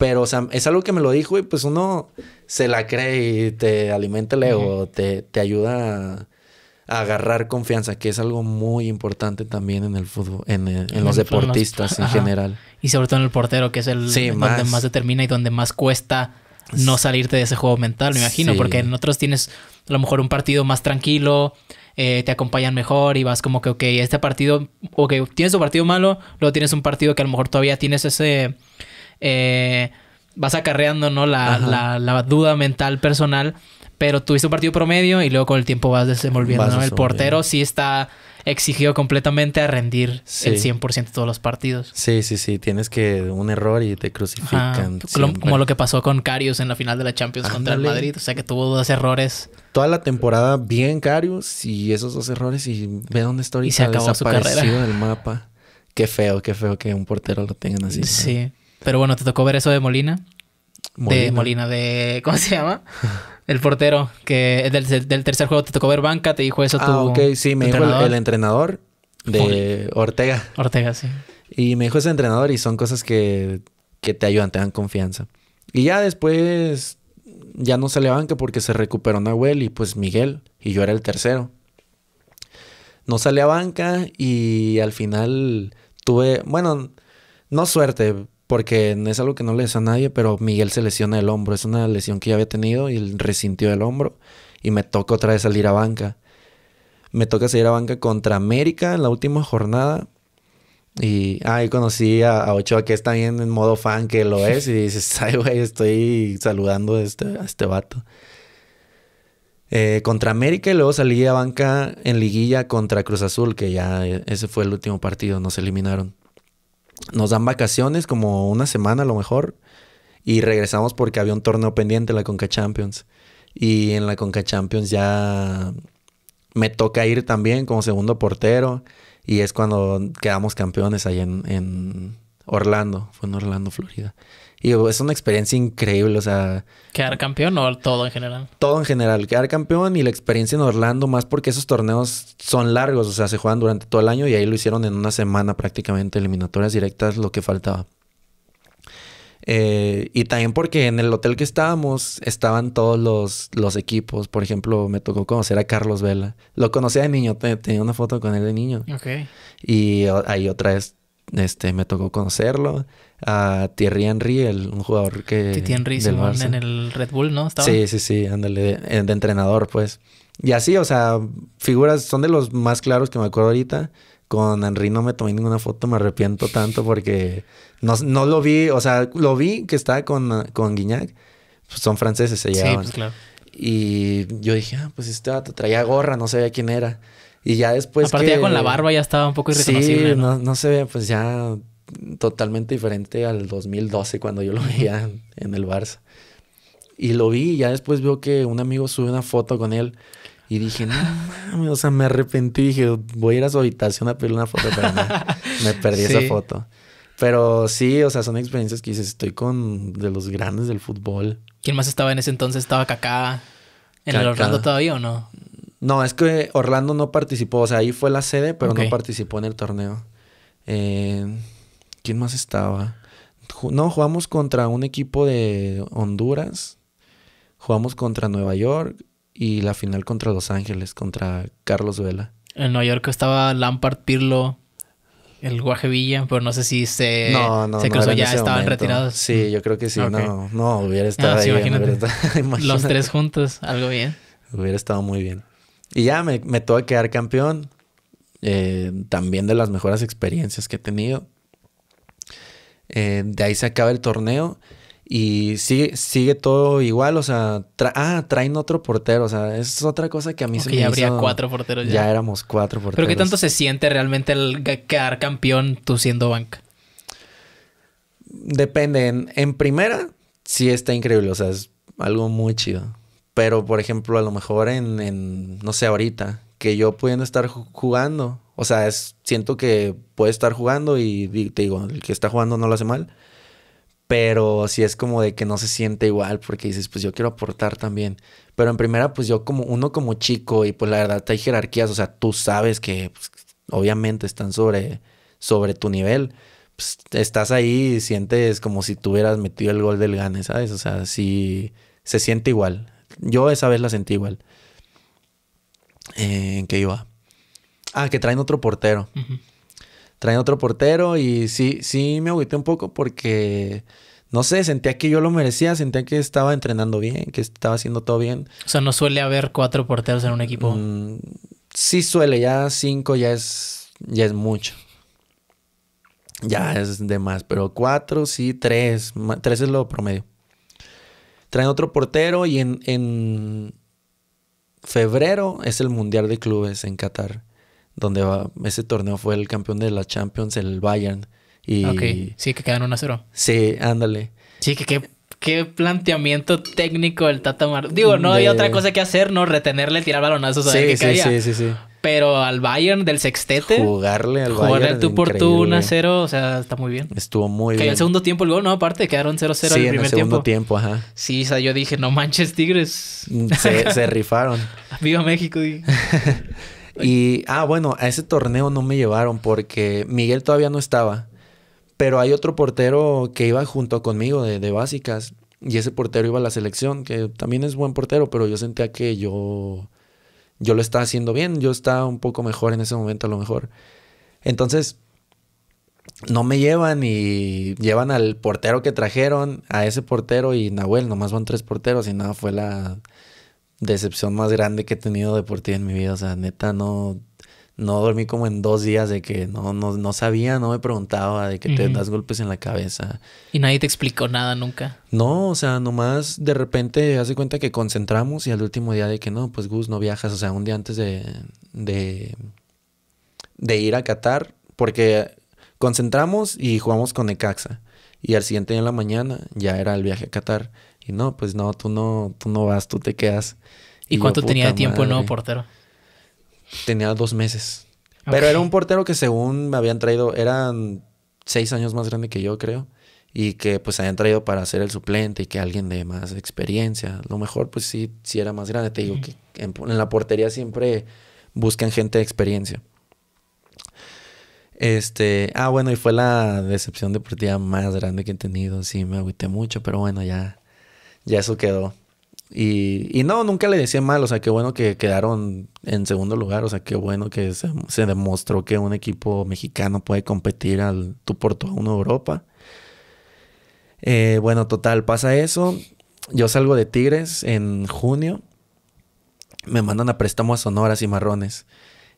Pero, o sea, es algo que me lo dijo y pues uno se la cree y te alimenta el ego, te, te, ayuda a, agarrar confianza, que es algo muy importante también en el fútbol, en, en, los deportistas en general. Y sobre todo en el portero, que es el donde más... determina y donde más cuesta no salirte de ese juego mental, me imagino, porque en otros tienes a lo mejor un partido más tranquilo, eh, te acompañan mejor y vas como que, ok, este partido, ok, tienes tu partido malo, luego tienes un partido que a lo mejor todavía tienes ese, eh, vas acarreando ¿no? La, duda mental personal, pero tuviste un partido promedio y luego con el tiempo vas desenvolviendo. El portero sí está exigido completamente a rendir el 100% de todos los partidos. Sí, sí, sí. Tienes que un error y te crucifican. como lo que pasó con Carius en la final de la Champions contra el Madrid. O sea, que tuvo dos errores. Toda la temporada bien Carius y esos dos errores y ve dónde está ahorita. Y se su mapa. Qué feo, qué feo que un portero lo tengan así. Sí. Pero bueno, te tocó ver eso de Molina. De Molina, de. ¿Cómo se llama? El portero, que del, del tercer juego te tocó ver banca, te dijo eso Ah, ok, sí, me dijo El, entrenador de Ortega. Ortega, sí. Y me dijo ese entrenador y son cosas que, que te ayudan, te dan confianza. Y ya después ya no a banca porque se recuperó Nahuel y pues Miguel, y yo era el tercero. No salí a banca y al final tuve, bueno, no suerte, porque es algo que no le des a nadie, pero Miguel se lesiona el hombro. Es una lesión que ya había tenido y él resintió el hombro. Y me toca otra vez salir a banca. Me toca salir a banca contra América en la última jornada. Y ahí conocí a, Ochoa, que está bien en modo fan que lo es. Y dices, ay, güey, estoy saludando a este, este vato. Eh, contra América y luego salí a banca en liguilla contra Cruz Azul, que ya eh, ese fue el último partido, nos eliminaron. Nos dan vacaciones como una semana a lo mejor y regresamos porque había un torneo pendiente, la Conca Champions. Y en la Conca Champions ya me toca ir también como segundo portero y es cuando quedamos campeones ahí en, en Orlando, fue en Orlando, Florida. Y es una experiencia increíble, o sea... ¿Quedar campeón o todo en general? Todo en general, quedar campeón y la experiencia en Orlando, más porque esos torneos son largos, o sea, se juegan durante todo el año y ahí lo hicieron en una semana prácticamente, eliminatorias directas, lo que faltaba. Eh, y también porque en el hotel que estábamos estaban todos los, los equipos. Por ejemplo, me tocó conocer a Carlos Vela. Lo conocía de niño, tenía una foto con él de niño. Okay. Y ahí otra vez este, me tocó conocerlo a Thierry Henry, el, un jugador que... Thierry Henry del en el Red Bull, ¿no? ¿Estaba? Sí, sí, sí, ándale, eh, de, entrenador, pues. Y así, o sea, figuras son de los más claros que me acuerdo ahorita. Con Henry no me tomé ninguna foto, me arrepiento tanto porque no, lo vi, o sea, lo vi que estaba con, con Guignac. Pues son franceses, se llamaban. Sí, pues, claro. Y yo dije, ah, pues este te traía gorra, no sabía quién era. Y ya después. Aparte, ya con la barba ya estaba un poco irreconocible. Sí, no, se veía, pues ya totalmente diferente al 2012 cuando yo lo veía en, el Barça. Y lo vi y ya después veo que un amigo sube una foto con él y dije, no mames, o sea, me arrepentí. Dije, voy a ir a su habitación a pedirle una foto, pero no, me perdí esa foto. Pero sí, o sea, son experiencias que dices, estoy con de los grandes del fútbol. ¿Quién más estaba en ese entonces? ¿Estaba Kaká en el Orlando todavía o no? No, es que Orlando no participó, o sea, ahí fue la sede, pero no participó en el torneo. Eh, ¿Quién más estaba? No, jugamos contra un equipo de Honduras, jugamos contra Nueva York y la final contra Los Ángeles, contra Carlos Vela. En Nueva York estaba Lampard, Pirlo, el Guajevilla. pero no sé si se, no, no, se cruzó, ya estaban retirados. Sí, yo creo que sí, no, no, hubiera ah, estado Los tres juntos, algo bien. Hubiera estado muy bien. Y ya me, me tuve que quedar campeón, eh, también de las mejores experiencias que he tenido. Eh, de ahí se acaba el torneo y sigue, sigue todo igual. O sea, ah, traen otro portero. O sea, es otra cosa que a mí se me ya habría cuatro porteros ya. Ya éramos cuatro porteros. Pero ¿qué tanto se siente realmente el quedar campeón tú siendo banca? Depende. En, primera, sí está increíble. O sea, es algo muy chido. Pero, por ejemplo, a lo mejor en, en no sé, ahorita, que yo pudiendo estar jugando. O sea, es siento que puede estar jugando y, te digo, el que está jugando no lo hace mal. Pero sí es como de que no se siente igual porque dices, pues yo quiero aportar también. Pero en primera, pues yo como uno como chico y pues la verdad hay jerarquías, o sea, tú sabes que pues, obviamente están sobre, sobre tu nivel. Pues, estás ahí y sientes como si tuvieras metido el gol del gane, ¿sabes? O sea, sí se siente igual. Yo esa vez la sentí igual. Eh, ¿En qué iba? Ah, que traen otro portero. Traen otro portero y sí, sí me agüité un poco porque, no sé, sentía que yo lo merecía, sentía que estaba entrenando bien, que estaba haciendo todo bien. O sea, no suele haber cuatro porteros en un equipo. Mm, sí suele, ya cinco ya es, ya es mucho. Ya es de más, pero cuatro, sí, tres, tres es lo promedio. Traen otro portero y en, en febrero es el Mundial de Clubes en Qatar donde va, ese torneo fue el campeón de la Champions, el Bayern. Y, ok, sí, que quedan 1 0. Sí, ándale. Sí, que qué, qué planteamiento técnico el Tata Martino. Digo, no de... había otra cosa que hacer, ¿no? Retenerle, tirar balonazos a sí, ver sí, Sí, sí, sí. Pero al Bayern del sextete. Jugarle al jugarle Bayern. Jugarle tú por tú 1 0, o sea, está muy bien. Estuvo muy que en el segundo tiempo el gol, no, aparte, quedaron 0 0 sí, el primer en el segundo tiempo. tiempo. ajá. Sí, o sea, yo dije, no manches, Tigres. Mm, se, se rifaron. Viva México, dije. Y, ah, bueno, a ese torneo no me llevaron porque Miguel todavía no estaba. Pero hay otro portero que iba junto conmigo de, básicas. Y ese portero iba a la selección, que también es buen portero, pero yo sentía que yo, yo lo estaba haciendo bien. Yo estaba un poco mejor en ese momento, a lo mejor. Entonces, no me llevan y llevan al portero que trajeron, a ese portero y Nahuel, nomás van tres porteros y nada, fue la, decepción más grande que he tenido ti en mi vida. O sea, neta, no, no dormí como en dos días de que no, no, no sabía, no me preguntaba, de que te das golpes en la cabeza. Y nadie te explicó nada nunca. No, o sea, nomás de repente hace cuenta que concentramos y al último día de que no, pues Gus, no viajas. O sea, un día antes de, de, de ir a Qatar, porque concentramos y jugamos con Ecaxa. Y al siguiente día en la mañana ya era el viaje a Qatar. Y no, pues no, tú no, tú no vas, tú te quedas. ¿Y, cuánto tenía de tiempo el nuevo portero? Tenía dos meses. Pero era un portero que según me habían traído, eran seis años más grande que yo, creo. Y que pues habían traído para ser el suplente y que alguien de más experiencia. Lo mejor, pues sí, sí era más grande. Te digo que en, en la portería siempre buscan gente de experiencia. Este, ah, bueno, y fue la decepción deportiva más grande que he tenido. Sí, me agüité mucho, pero bueno, ya ya eso quedó. Y, no, nunca le decía mal, o sea, qué bueno que quedaron en segundo lugar, o sea, qué bueno que se, demostró que un equipo mexicano puede competir al tú por tú a Europa. Eh, bueno, total, pasa eso. Yo salgo de Tigres en junio. Me mandan a préstamo a Sonoras y Marrones.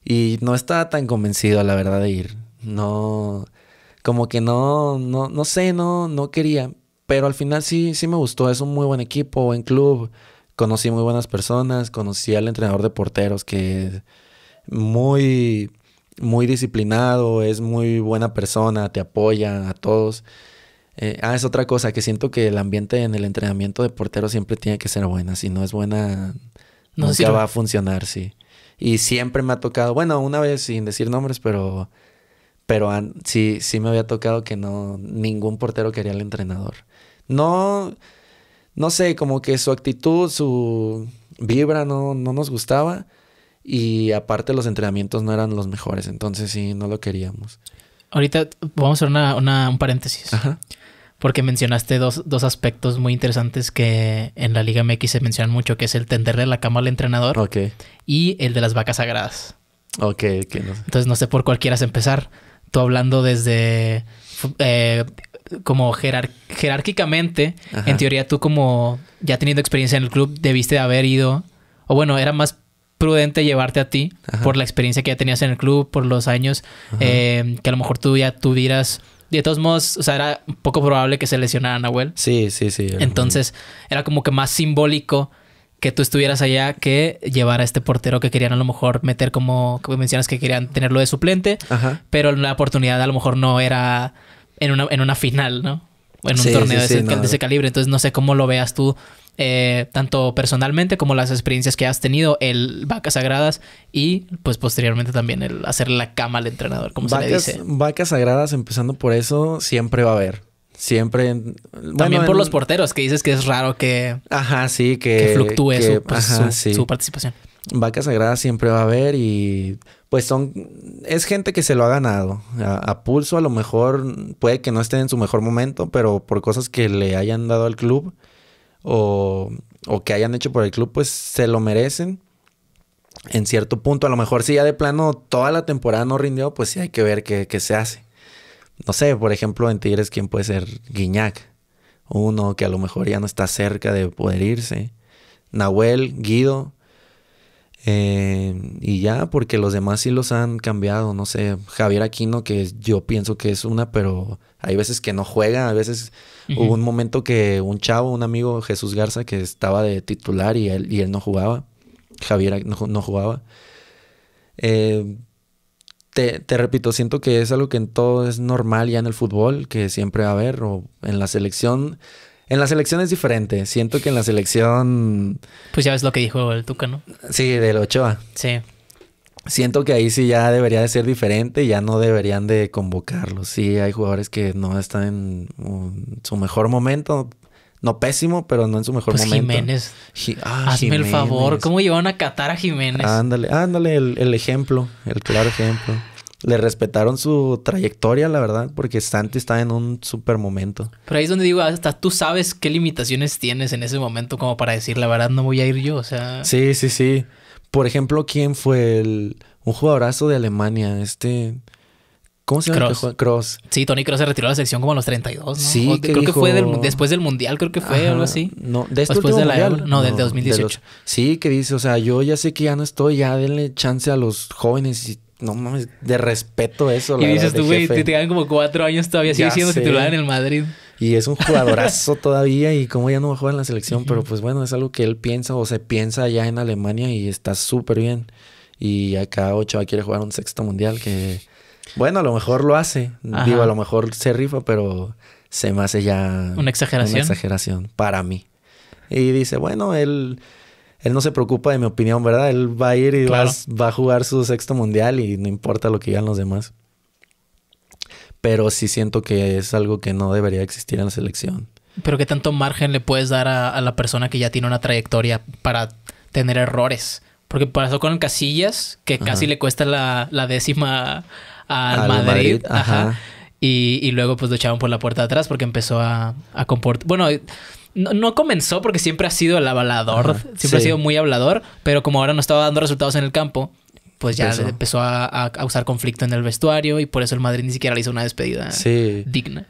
Y no estaba tan convencido, la verdad, de ir. No, como que no, no, no sé, no, no quería. Pero al final sí, sí me gustó. Es un muy buen equipo, buen club. Conocí muy buenas personas. Conocí al entrenador de porteros que es muy, muy disciplinado, es muy buena persona, te apoya a todos. Eh, ah, es otra cosa, que siento que el ambiente en el entrenamiento de porteros siempre tiene que ser buena. Si no es buena, no nunca va a funcionar, sí. Y siempre me ha tocado, bueno, una vez sin decir nombres, pero, pero sí, sí me había tocado que no, ningún portero quería al entrenador. No, no sé, como que su actitud, su vibra no, nos gustaba. Y aparte los entrenamientos no eran los mejores, entonces sí, no lo queríamos. Ahorita vamos a hacer un paréntesis. Ajá. Porque mencionaste dos, aspectos muy interesantes que en la Liga MX se mencionan mucho, que es el tenderle la cama al entrenador okay. y el de las vacas sagradas. Ok, que Entonces no sé por cuál quieras empezar. Tú hablando desde eh, como jerárquicamente, en teoría tú como ya teniendo experiencia en el club debiste de haber ido, o bueno, era más prudente llevarte a ti por la experiencia que ya tenías en el club, por los años, eh, que a lo mejor tú ya tuvieras... De todos modos, o sea, era poco probable que se lesionara a Nahuel. Sí, sí, sí. Entonces, era como que más simbólico que tú estuvieras allá que llevar a este portero que querían a lo mejor meter como, como mencionas que querían tenerlo de suplente, pero la oportunidad a lo mejor no era en una, final, ¿no? En un torneo de, ese, calibre. Entonces no sé cómo lo veas tú, eh, tanto personalmente como las experiencias que has tenido, el vacas sagradas y pues posteriormente también el hacer la cama al entrenador, como se le dice. Vacas sagradas, empezando por eso, siempre va a haber. Siempre. También por los porteros, que dices que es raro que. Ajá, sí, que. que fluctúe pues, su, participación. Vacas sagradas siempre va a haber y pues son, es gente que se lo ha ganado. A, pulso a lo mejor puede que no esté en su mejor momento, pero por cosas que le hayan dado al club o, o que hayan hecho por el club, pues se lo merecen. En cierto punto, a lo mejor si ya de plano toda la temporada no rindió, pues sí hay que ver qué, qué se hace. No sé, por ejemplo, en Tigres, ¿quién puede ser? Guiñac. Uno que a lo mejor ya no está cerca de poder irse. Nahuel, Guido eh, y ya, porque los demás sí los han cambiado. No sé, Javier Aquino, que yo pienso que es una, pero hay veces que no juega. A veces hubo un momento que un chavo, un amigo, Jesús Garza, que estaba de titular y él, y él no jugaba. Javier no, jugaba. Eh, te, te, repito, siento que es algo que en todo es normal ya en el fútbol, que siempre va a haber, o en la selección en la selección es diferente. Siento que en la selección. Pues ya ves lo que dijo el Tuca, ¿no? Sí, del Ochoa. Sí. Siento que ahí sí ya debería de ser diferente, ya no deberían de convocarlo. Sí, hay jugadores que no están en su mejor momento, no pésimo, pero no en su mejor pues momento. Jiménez. Ah, hazme el favor, ¿cómo llevan a Qatar a Jiménez? Ándale, ándale, el ejemplo, el claro ejemplo le respetaron su trayectoria, la verdad, porque Santi está en un super momento. Pero ahí es donde digo, hasta tú sabes qué limitaciones tienes en ese momento como para decir, la verdad no voy a ir yo, o sea... Sí, sí, sí. Por ejemplo, ¿quién fue el... un jugadorazo de Alemania? Este... ¿Cómo se llama? Cross. Sí, Tony Cross se retiró de la sección como a los 32, ¿no? Sí, creo que fue después del Mundial, creo que fue algo así. No, este después de mundial? No, desde del 2018. Sí, que dice, o sea, yo ya sé que ya no estoy, ya denle chance a los jóvenes y no mames, de respeto eso. Y dices tú, güey, te, como cuatro años todavía, sigue siendo titular en el Madrid. Y es un jugadorazo todavía y como ya no va a jugar en la selección, pero pues bueno, es algo que él piensa o se piensa ya en Alemania y está súper bien. Y acá Ochoa quiere jugar un sexto mundial que, bueno, a lo mejor lo hace. Digo, a lo mejor se rifa, pero se me hace ya... Una exageración. Una exageración para mí. Y dice, bueno, él él no se preocupa de mi opinión, ¿verdad? Él va a ir y va, a jugar su sexto mundial y no importa lo que digan los demás. Pero sí siento que es algo que no debería existir en la selección. Pero ¿qué tanto margen le puedes dar a, la persona que ya tiene una trayectoria para tener errores? Porque pasó con Casillas, que casi le cuesta la, décima al, Madrid. Ajá. Y, luego pues lo echaron por la puerta de atrás porque empezó a, a comportar... Bueno no, no, comenzó porque siempre ha sido el avalador, siempre ha sido muy hablador, pero como ahora no estaba dando resultados en el campo, pues ya empezó a, a, causar conflicto en el vestuario y por eso el Madrid ni siquiera le hizo una despedida digna.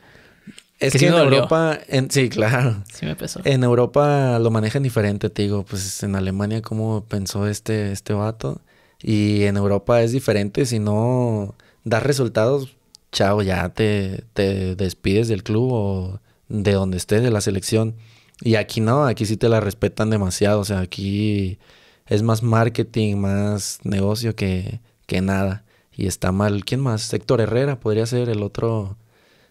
Es que, en Europa, sí, claro. Sí me pesó. En Europa lo manejan diferente, te digo, pues en Alemania cómo pensó este, este vato. Y en Europa es diferente, si no das resultados, chao, ya te, te despides del club o de donde estés, de la selección. Y aquí no, aquí sí te la respetan demasiado. O sea, aquí es más marketing, más negocio que, que nada. Y está mal. ¿Quién más? Héctor Herrera podría ser el otro.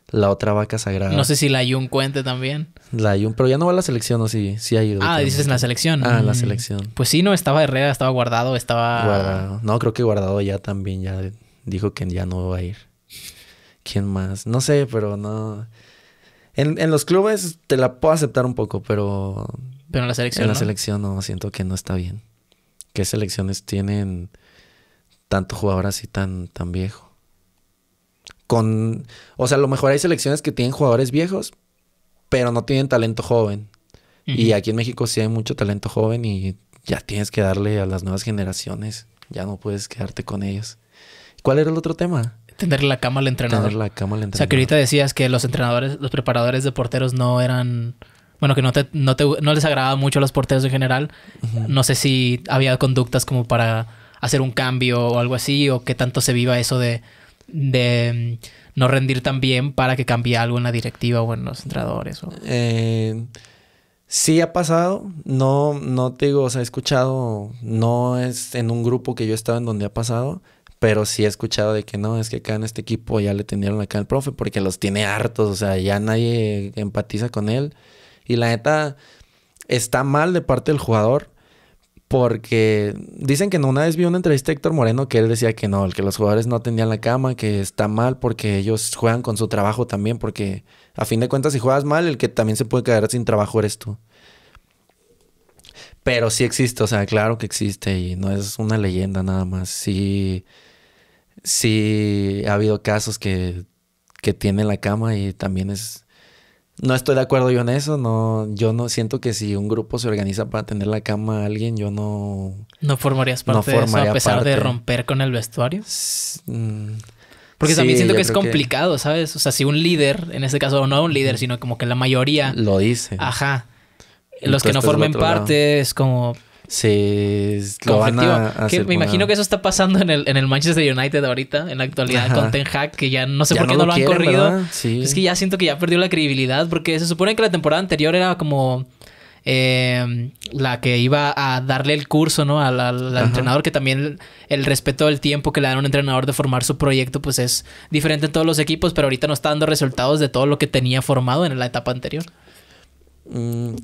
La otra vaca sagrada. No sé si la Jun cuente también. La Jun, pero ya no va a la selección, ¿o sí? Sí ha ido. Ah, dices la selección. Ah, la mm. selección. Pues sí, no, estaba Herrera, estaba guardado, estaba... Guardado. No, creo que guardado ya también, ya dijo que ya no va a ir. ¿Quién más? No sé, pero no... En, en los clubes te la puedo aceptar un poco, pero. Pero en la selección. En la selección no, siento que no está bien. ¿Qué selecciones tienen tanto jugador así tan, tan viejo? Con. O sea, a lo mejor hay selecciones que tienen jugadores viejos, pero no tienen talento joven. Y aquí en México sí hay mucho talento joven y ya tienes que darle a las nuevas generaciones. Ya no puedes quedarte con ellos. ¿Cuál era el otro tema? Tener la cama al entrenador. la al O sea, que ahorita decías que los entrenadores, los preparadores de porteros no eran... Bueno, que no, te, no, les agradaba mucho a los porteros en general. No sé si había conductas como para hacer un cambio o algo así, o qué tanto se viva eso de, de mm, no rendir tan bien para que cambie algo en la directiva o en los entrenadores. Eh, sí ha pasado, no, no te digo, o sea, he escuchado, no es en un grupo que yo estaba en donde ha pasado, pero sí he escuchado de que no, es que acá en este equipo ya le tendieron acá al profe porque los tiene hartos, o sea, ya nadie empatiza con él. Y la neta está mal de parte del jugador porque dicen que no, una vez vi una entrevista de Héctor Moreno que él decía que no, el que los jugadores no tenían la cama, que está mal porque ellos juegan con su trabajo también, porque a fin de cuentas si juegas mal, el que también se puede quedar sin trabajo eres tú. Pero sí existe, o sea, claro que existe y no es una leyenda nada más. Sí sí ha habido casos que, tiene la cama y también es... No estoy de acuerdo yo en eso, no, yo no siento que si un grupo se organiza para tener la cama a alguien, yo no... No formarías parte eso a pesar de romper con el vestuario. Mm, Porque también siento que es complicado, ¿sabes? O sea, si un líder, en este caso, no un líder, sino como que la mayoría... Lo dice. Ajá. Los que no formen parte es como, Sí, lo van a me imagino que eso está pasando en el, Manchester United ahorita, en la actualidad, con Ten Hag, que ya no sé por qué no lo, han corrido. Es que ya siento que ya perdió la credibilidad, porque se supone que la temporada anterior era como eh, la que iba a darle el curso, ¿no? Al, entrenador, que también el, respeto del tiempo que le dan a un entrenador de formar su proyecto, pues es diferente en todos los equipos, pero ahorita no está dando resultados de todo lo que tenía formado en la etapa anterior. Mm,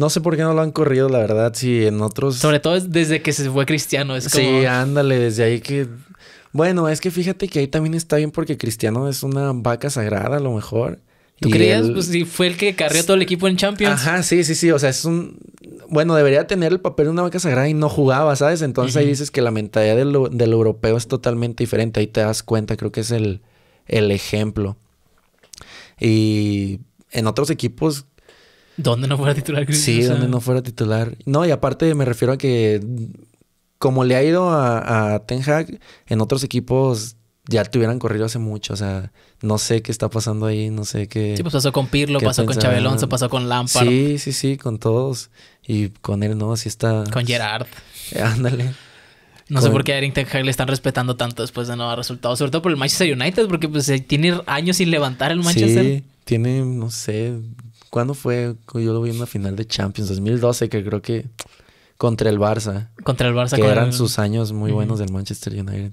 no sé por qué no lo han corrido, la verdad, si en otros... Sobre todo desde que se fue Cristiano, es como... Sí, ándale, desde ahí que... Bueno, es que fíjate que ahí también está bien porque Cristiano es una vaca sagrada, a lo mejor. ¿Tú creías? Pues si fue el que carrió todo el equipo en Champions. Ajá, sí, sí, sí. O sea, es un. Bueno, debería tener el papel de una vaca sagrada y no jugaba, ¿sabes? Entonces ahí dices que la mentalidad del, europeo es totalmente diferente. Ahí te das cuenta, creo que es el, el ejemplo. Y en otros equipos ¿Dónde no fuera titular. Sí, donde no fuera titular. No, y aparte me refiero a que como le ha ido a, Ten Hag, en otros equipos ya tuvieran corrido hace mucho. O sea, no sé qué está pasando ahí, no sé qué. Sí, pues pasó con Pirlo, pasó con Chabelón pasó con Lampard. Sí, sí, sí, con todos. Y con él no, así está. Con Gerard. Eh, ándale. No sé por qué a Erin Ten Hag le están respetando tanto después de no dar resultados, sobre todo por el Manchester United, porque pues eh, tiene años sin levantar el Manchester. Sí, tiene, no sé, ¿Cuándo fue? Yo lo vi en una final de Champions, 2012, que creo que contra el Barça. Contra el Barça. Que eran sus años muy buenos del Manchester United.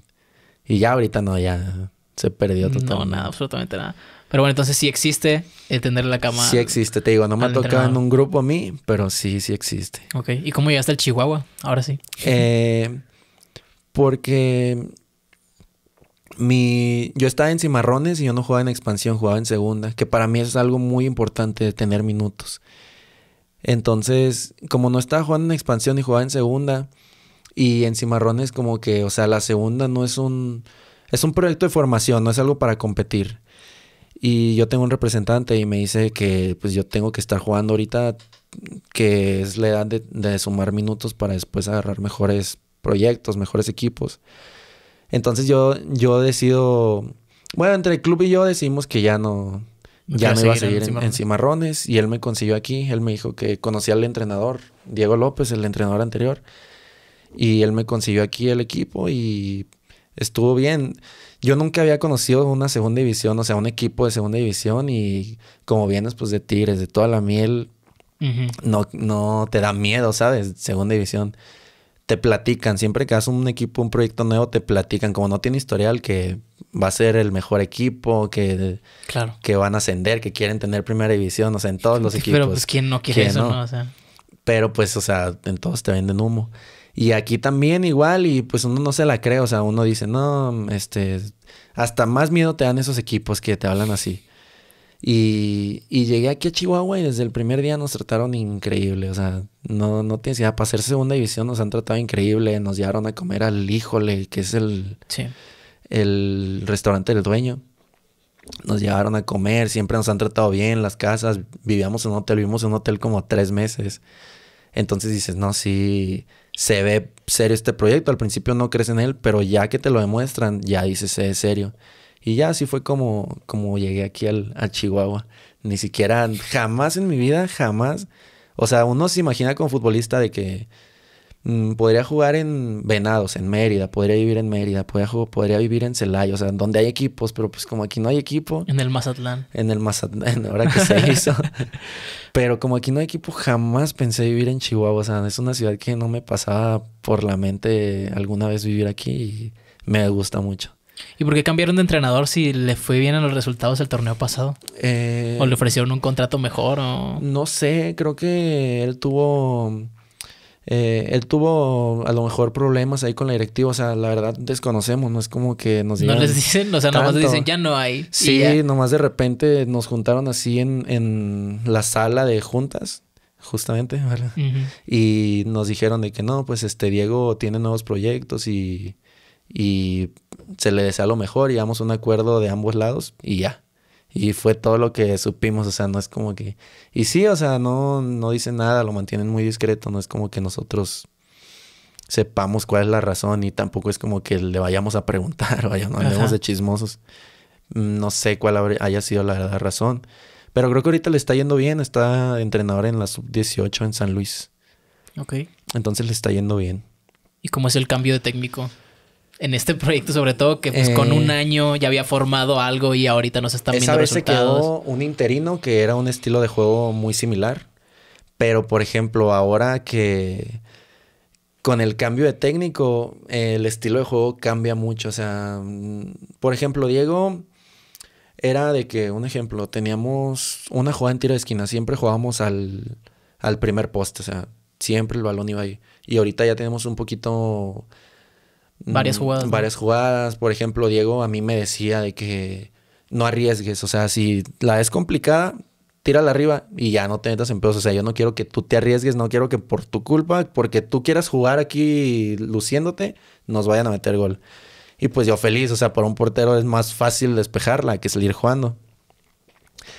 Y ya ahorita no, ya se perdió totalmente. No, nada, absolutamente nada. Pero bueno, entonces sí existe el tener la cama. Sí existe, te digo, no me ha tocado en un grupo a mí, pero sí, sí existe. Ok, ¿y cómo llegaste al Chihuahua? Ahora sí. Eh, porque mi, yo estaba en Cimarrones y yo no jugaba en expansión, jugaba en segunda, que para mí es algo muy importante de tener minutos. Entonces, como no estaba jugando en expansión y jugaba en segunda, y en Cimarrones como que, o sea, la segunda no es un, es un proyecto de formación, no es algo para competir. Y yo tengo un representante y me dice que pues yo tengo que estar jugando ahorita, que es la edad de sumar minutos para después agarrar mejores proyectos, mejores equipos. Entonces yo, yo decido, bueno, entre el club y yo decidimos que ya no, ya me iba a seguir en, Cimarrones y él me consiguió aquí, él me dijo que conocía al entrenador, Diego López, el entrenador anterior, y él me consiguió aquí el equipo y estuvo bien. Yo nunca había conocido una segunda división, o sea, un equipo de segunda división y como vienes pues de Tigres, de toda la miel, no, no te da miedo, ¿sabes? Segunda división te platican, siempre que haces un equipo, un proyecto nuevo, te platican, como no tiene historial, que va a ser el mejor equipo, que, claro. que van a ascender, que quieren tener primera división, o sea, en todos los equipos. Pero pues quién no quiere eso, Pero pues, o sea, en todos te venden humo. Y aquí también igual, y pues uno no se la cree, o sea, uno dice, no, este, hasta más miedo te dan esos equipos que te hablan así. Y, llegué aquí a Chihuahua y desde el primer día nos trataron increíble. O sea, no, no tienes idea. Para hacer segunda división nos han tratado increíble. Nos llevaron a comer al Híjole, que es el, el restaurante del dueño. Nos llevaron a comer, siempre nos han tratado bien las casas. Vivíamos en un hotel, vivimos en un hotel como tres meses. Entonces dices, no, sí, se ve serio este proyecto. Al principio no crees en él, pero ya que te lo demuestran, ya dices, ve serio. Y ya así fue como, como llegué aquí al, a Chihuahua. Ni siquiera, jamás en mi vida, jamás. O sea, uno se imagina como futbolista de que mm, podría jugar en Venados, en Mérida, podría vivir en Mérida, podría, podría vivir en Celaya, o sea, donde hay equipos, pero pues como aquí no hay equipo. En el Mazatlán. En el Mazatlán, ahora que se hizo. pero como aquí no hay equipo, jamás pensé vivir en Chihuahua. O sea, es una ciudad que no me pasaba por la mente alguna vez vivir aquí y me gusta mucho. ¿Y por qué cambiaron de entrenador si le fue bien a los resultados del torneo pasado? ¿O le eh, ofrecieron un contrato mejor? No sé, creo que él tuvo... Eh, él tuvo a lo mejor problemas ahí con la directiva, o sea, la verdad desconocemos, no es como que nos digan. No les dicen, o sea, nomás dicen ya no hay. Sí, nomás de repente nos juntaron así en, la sala de juntas, justamente, ¿verdad? Y nos dijeron de que no, pues este Diego tiene nuevos proyectos y, y se le desea lo mejor, y a un acuerdo de ambos lados y ya. Y fue todo lo que supimos, o sea, no es como que... Y sí, o sea, no, no dicen nada, lo mantienen muy discreto, no es como que nosotros sepamos cuál es la razón y tampoco es como que le vayamos a preguntar, vaya, no andemos de chismosos. No sé cuál haya sido la, la razón, pero creo que ahorita le está yendo bien, está entrenador en la sub-18 en San Luis. Ok. Entonces le está yendo bien. ¿Y cómo es el cambio de técnico? en este proyecto, sobre todo que pues, con un eh, año ya había formado algo y ahorita nos están esa viendo vez Se quedó un interino que era un estilo de juego muy similar, pero por ejemplo ahora que con el cambio de técnico el estilo de juego cambia mucho, o sea, mm, por ejemplo Diego era de que un ejemplo teníamos una jugada en tiro de esquina, siempre jugábamos al al primer poste, o sea, siempre el balón iba ahí y ahorita ya tenemos un poquito Varias mm, jugadas. Varias jugadas. Por ejemplo, Diego a mí me decía de que no arriesgues. O sea, si la es complicada, tírala arriba y ya no te metas en pedos. O sea, yo no quiero que tú te arriesgues, no quiero que por tu culpa, porque tú quieras jugar aquí luciéndote, nos vayan a meter gol. Y pues yo feliz, o sea, para un portero es más fácil despejarla que salir jugando.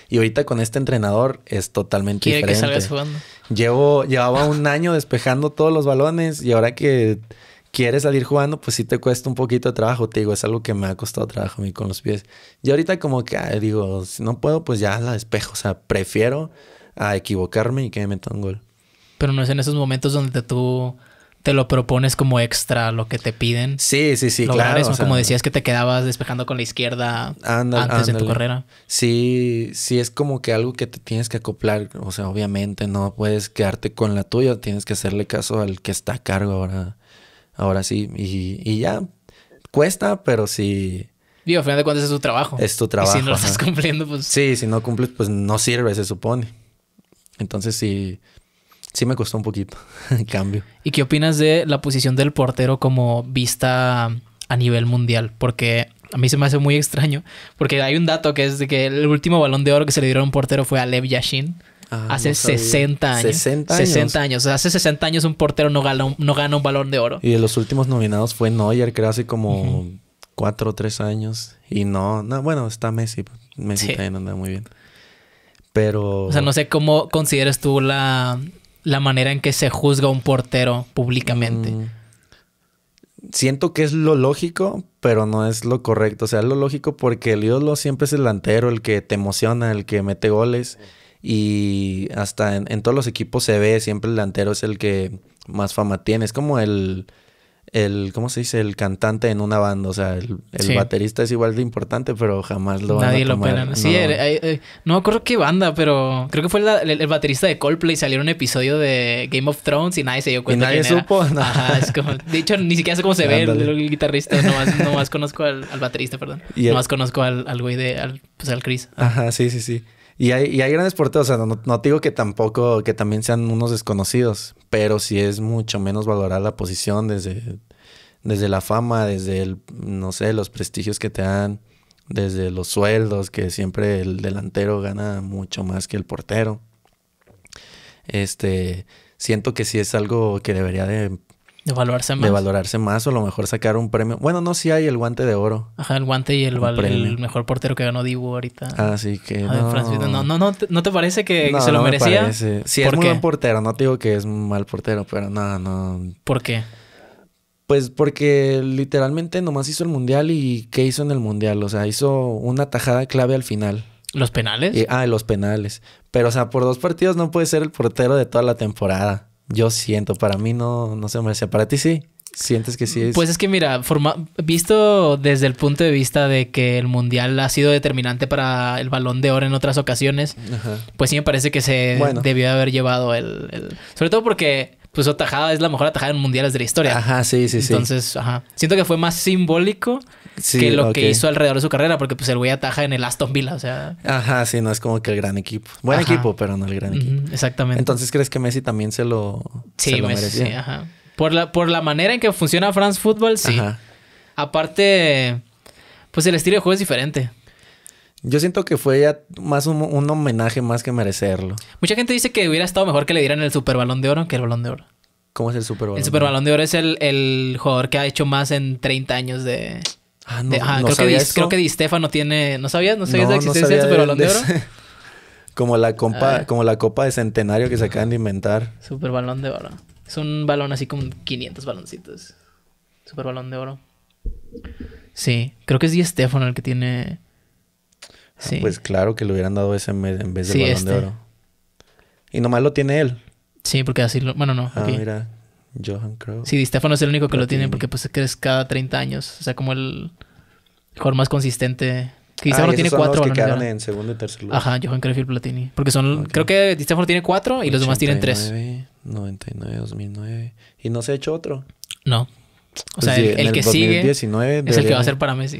Y ahorita con este entrenador es totalmente Quiere diferente. que jugando. Llevo, llevaba un año despejando todos los balones y ahora que quieres salir jugando, pues sí te cuesta un poquito de trabajo. Te digo, es algo que me ha costado trabajo a mí con los pies. Y ahorita como que digo, si no puedo, pues ya la despejo. O sea, prefiero a equivocarme y que me meta un gol. Pero no es en esos momentos donde tú te lo propones como extra lo que te piden. Sí, sí, sí, claro. como decías que te quedabas despejando con la izquierda antes de tu carrera. Sí, sí, es como que algo que te tienes que acoplar. O sea, obviamente no puedes quedarte con la tuya, tienes que hacerle caso al que está a cargo ahora ahora sí. Y, ya, cuesta, pero sí. Digo, al final de cuentas es tu trabajo. Es tu trabajo. si no lo estás cumpliendo, pues. Sí, si no cumples, pues no sirve, se supone. Entonces sí, sí me costó un poquito el cambio. ¿Y qué opinas de la posición del portero como vista a nivel mundial? Porque a mí se me hace muy extraño, porque hay un dato que es de que el último balón de oro que se le dieron a un portero fue a Lev Yashin. Ah, hace 60 años. 60 años. hace 60 años un portero no gana, un, no un balón de oro. Y de los últimos nominados fue Neuer, que hace como 4 o 3 años. Y no, no, bueno, está Messi. Messi también anda muy bien. Pero. O sea, no sé cómo consideras tú la, la manera en que se juzga un portero públicamente. Mm. Siento que es lo lógico, pero no es lo correcto. O sea, es lo lógico porque el ídolo siempre es el delantero, el que te emociona, el que mete goles. Y hasta en, en todos los equipos se ve, siempre el delantero es el que más fama tiene. Es como el, el, ¿cómo se dice? El cantante en una banda. O sea, el, baterista es igual de importante, pero jamás lo Nadie lo pena. Sí, eh, eh, no. me acuerdo qué banda, pero creo que fue el, baterista de Coldplay. Salió un episodio de Game of Thrones y nadie se dio cuenta. Y nadie supo. No. Ajá, es como, de hecho, ni siquiera sé cómo se ve el, guitarrista. Nomás, más conozco al, baterista, perdón. Y nomás conozco al, al güey de, al, pues al Chris. Ajá, sí, sí, sí. Y hay, y hay grandes porteros, o sea, no, no, digo que tampoco, que también sean unos desconocidos, pero sí es mucho menos valorar la posición desde, desde la fama, desde el, no sé, los prestigios que te dan, desde los sueldos, que siempre el delantero gana mucho más que el portero. Este, siento que sí es algo que debería de de valorarse más. De valorarse más o a lo mejor sacar un premio. Bueno, no, sí hay el guante de oro. Ajá, el guante y el, el, mejor portero que ganó Dibu ahorita. Ah, sí que. Ah, no. no, no, no, te parece que, se lo merecía. Me sí, es muy buen portero. No te digo que es mal portero, pero no, no. ¿Por qué? Pues porque literalmente nomás hizo el mundial y ¿qué hizo en el mundial? O sea, hizo una tajada clave al final. ¿Los penales? Eh, ah, los penales. Pero, o sea, por dos partidos no puede ser el portero de toda la temporada. Yo siento, para mí no, no se merece. Para ti sí. ¿Sientes que sí es? Pues es que mira, forma... visto desde el punto de vista de que el Mundial ha sido determinante para el Balón de Oro en otras ocasiones, Ajá. pues sí me parece que se debió debió haber llevado el, el... Sobre todo porque pues su atajada es la mejor atajada en mundiales de la historia. Ajá, sí, sí, sí. Entonces, ajá. Siento que fue más simbólico que lo que hizo alrededor de su carrera, porque pues el güey ataja en el Aston Villa, o sea. Ajá, sí, no es como que el gran equipo. Buen equipo, pero no el gran equipo. exactamente. Entonces, ¿crees que Messi también se lo, sí, Sí, ajá. Por la, por la manera en que funciona France Football, sí. Aparte, pues el estilo de juego es diferente. Yo siento que fue ya más un, homenaje más que merecerlo. Mucha gente dice que hubiera estado mejor que le dieran el Super Balón de Oro que el Balón de Oro. ¿Cómo es el Super Balón? El Super Balón de Oro es el, jugador que ha hecho más en 30 años de... Ah, no, no creo, sabía que creo, que Stefano tiene... ¿No sabías? ¿No sabías la existencia Super Balón de, Oro? como, la copa, ah. como la copa de centenario que se acaban de inventar. Super Balón de Oro. Es un balón así como 500 baloncitos. Super Balón de Oro. Sí, creo que es Di Stefano el que tiene pues claro que le hubieran dado ese en vez, del balón de este. oro. Y nomás lo tiene él. Sí, porque así lo. Bueno, no. Ah, mira. Johan Crow. Sí, Di Stefano es el único que lo tiene porque pues es cada 30 años. O sea, como el mejor más consistente. Ah, que ah, no tiene cuatro los que quedaron en segundo y tercer lugar. Ajá, Johan Cruyff y Platini. Porque son... Creo que Di Stefano tiene cuatro y los demás tienen tres. 99, 2009. ¿Y no se ha hecho otro? No. O sea, pues el, que sigue es el que va a ser para Messi.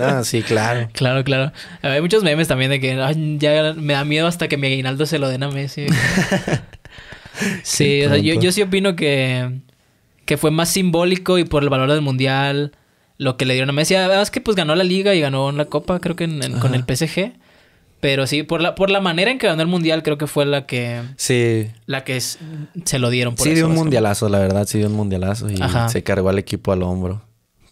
Ah, sí, claro. Claro, claro. Hay muchos memes también de que ya me da miedo hasta que mi aguinaldo se lo den a Messi. sí, o sea, yo, sí opino que, que fue más simbólico y por el valor del Mundial lo que le dieron a Messi. Además que pues ganó la Liga y ganó la Copa, creo que con el PSG. Pero sí, por la, por la manera en que ganó el mundial, creo que fue la que. Sí. La que se lo dieron por Sí, dio un mundialazo, la verdad, sí dio un mundialazo. Y se cargó al equipo al hombro.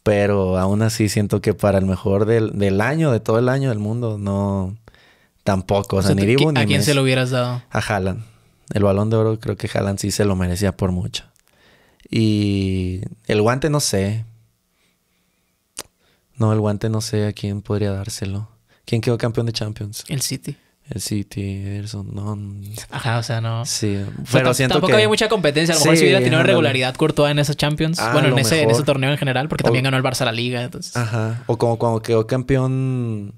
Pero aún así siento que para el mejor del, año, de todo el año del mundo, no. Tampoco. O sea, ni ni ¿A quién se lo hubieras dado? A Haaland. El balón de oro, creo que Haaland sí se lo merecía por mucho. Y el guante, no sé. No, el guante no sé a quién podría dárselo. ¿Quién quedó campeón de Champions? El City. El City, Ederson, no. Ajá, o sea, no. Sí, pero Tampoco había mucha competencia. A lo mejor si hubiera tenido regularidad Courtois en esos Champions. Ah, bueno, en ese, en ese, torneo en general, porque también ganó el Barça la Liga. Ajá. O como cuando quedó campeón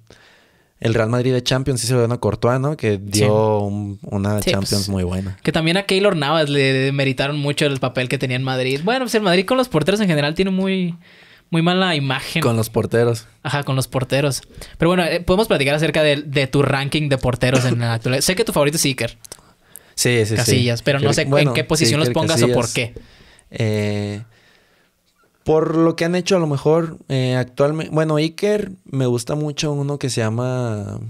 el Real Madrid de Champions, sí se lo a Courtois, ¿no? Que dio una pues, Champions muy buena. Que también a Keylor Navas le meritaron mucho el papel que tenía en Madrid. Bueno, pues el Madrid con los porteros en general tiene muy muy mala imagen. Con los porteros. Ajá, con los porteros. Pero bueno, eh, podemos platicar acerca de, tu ranking de porteros en la actualidad. Sé que tu favorito es Iker. Sí, sí, sí. Casillas, pero no sé en qué posición los pongas o por qué. Eh, por lo que han hecho, a lo mejor eh, actualmente. Bueno, Iker me gusta mucho uno que se llama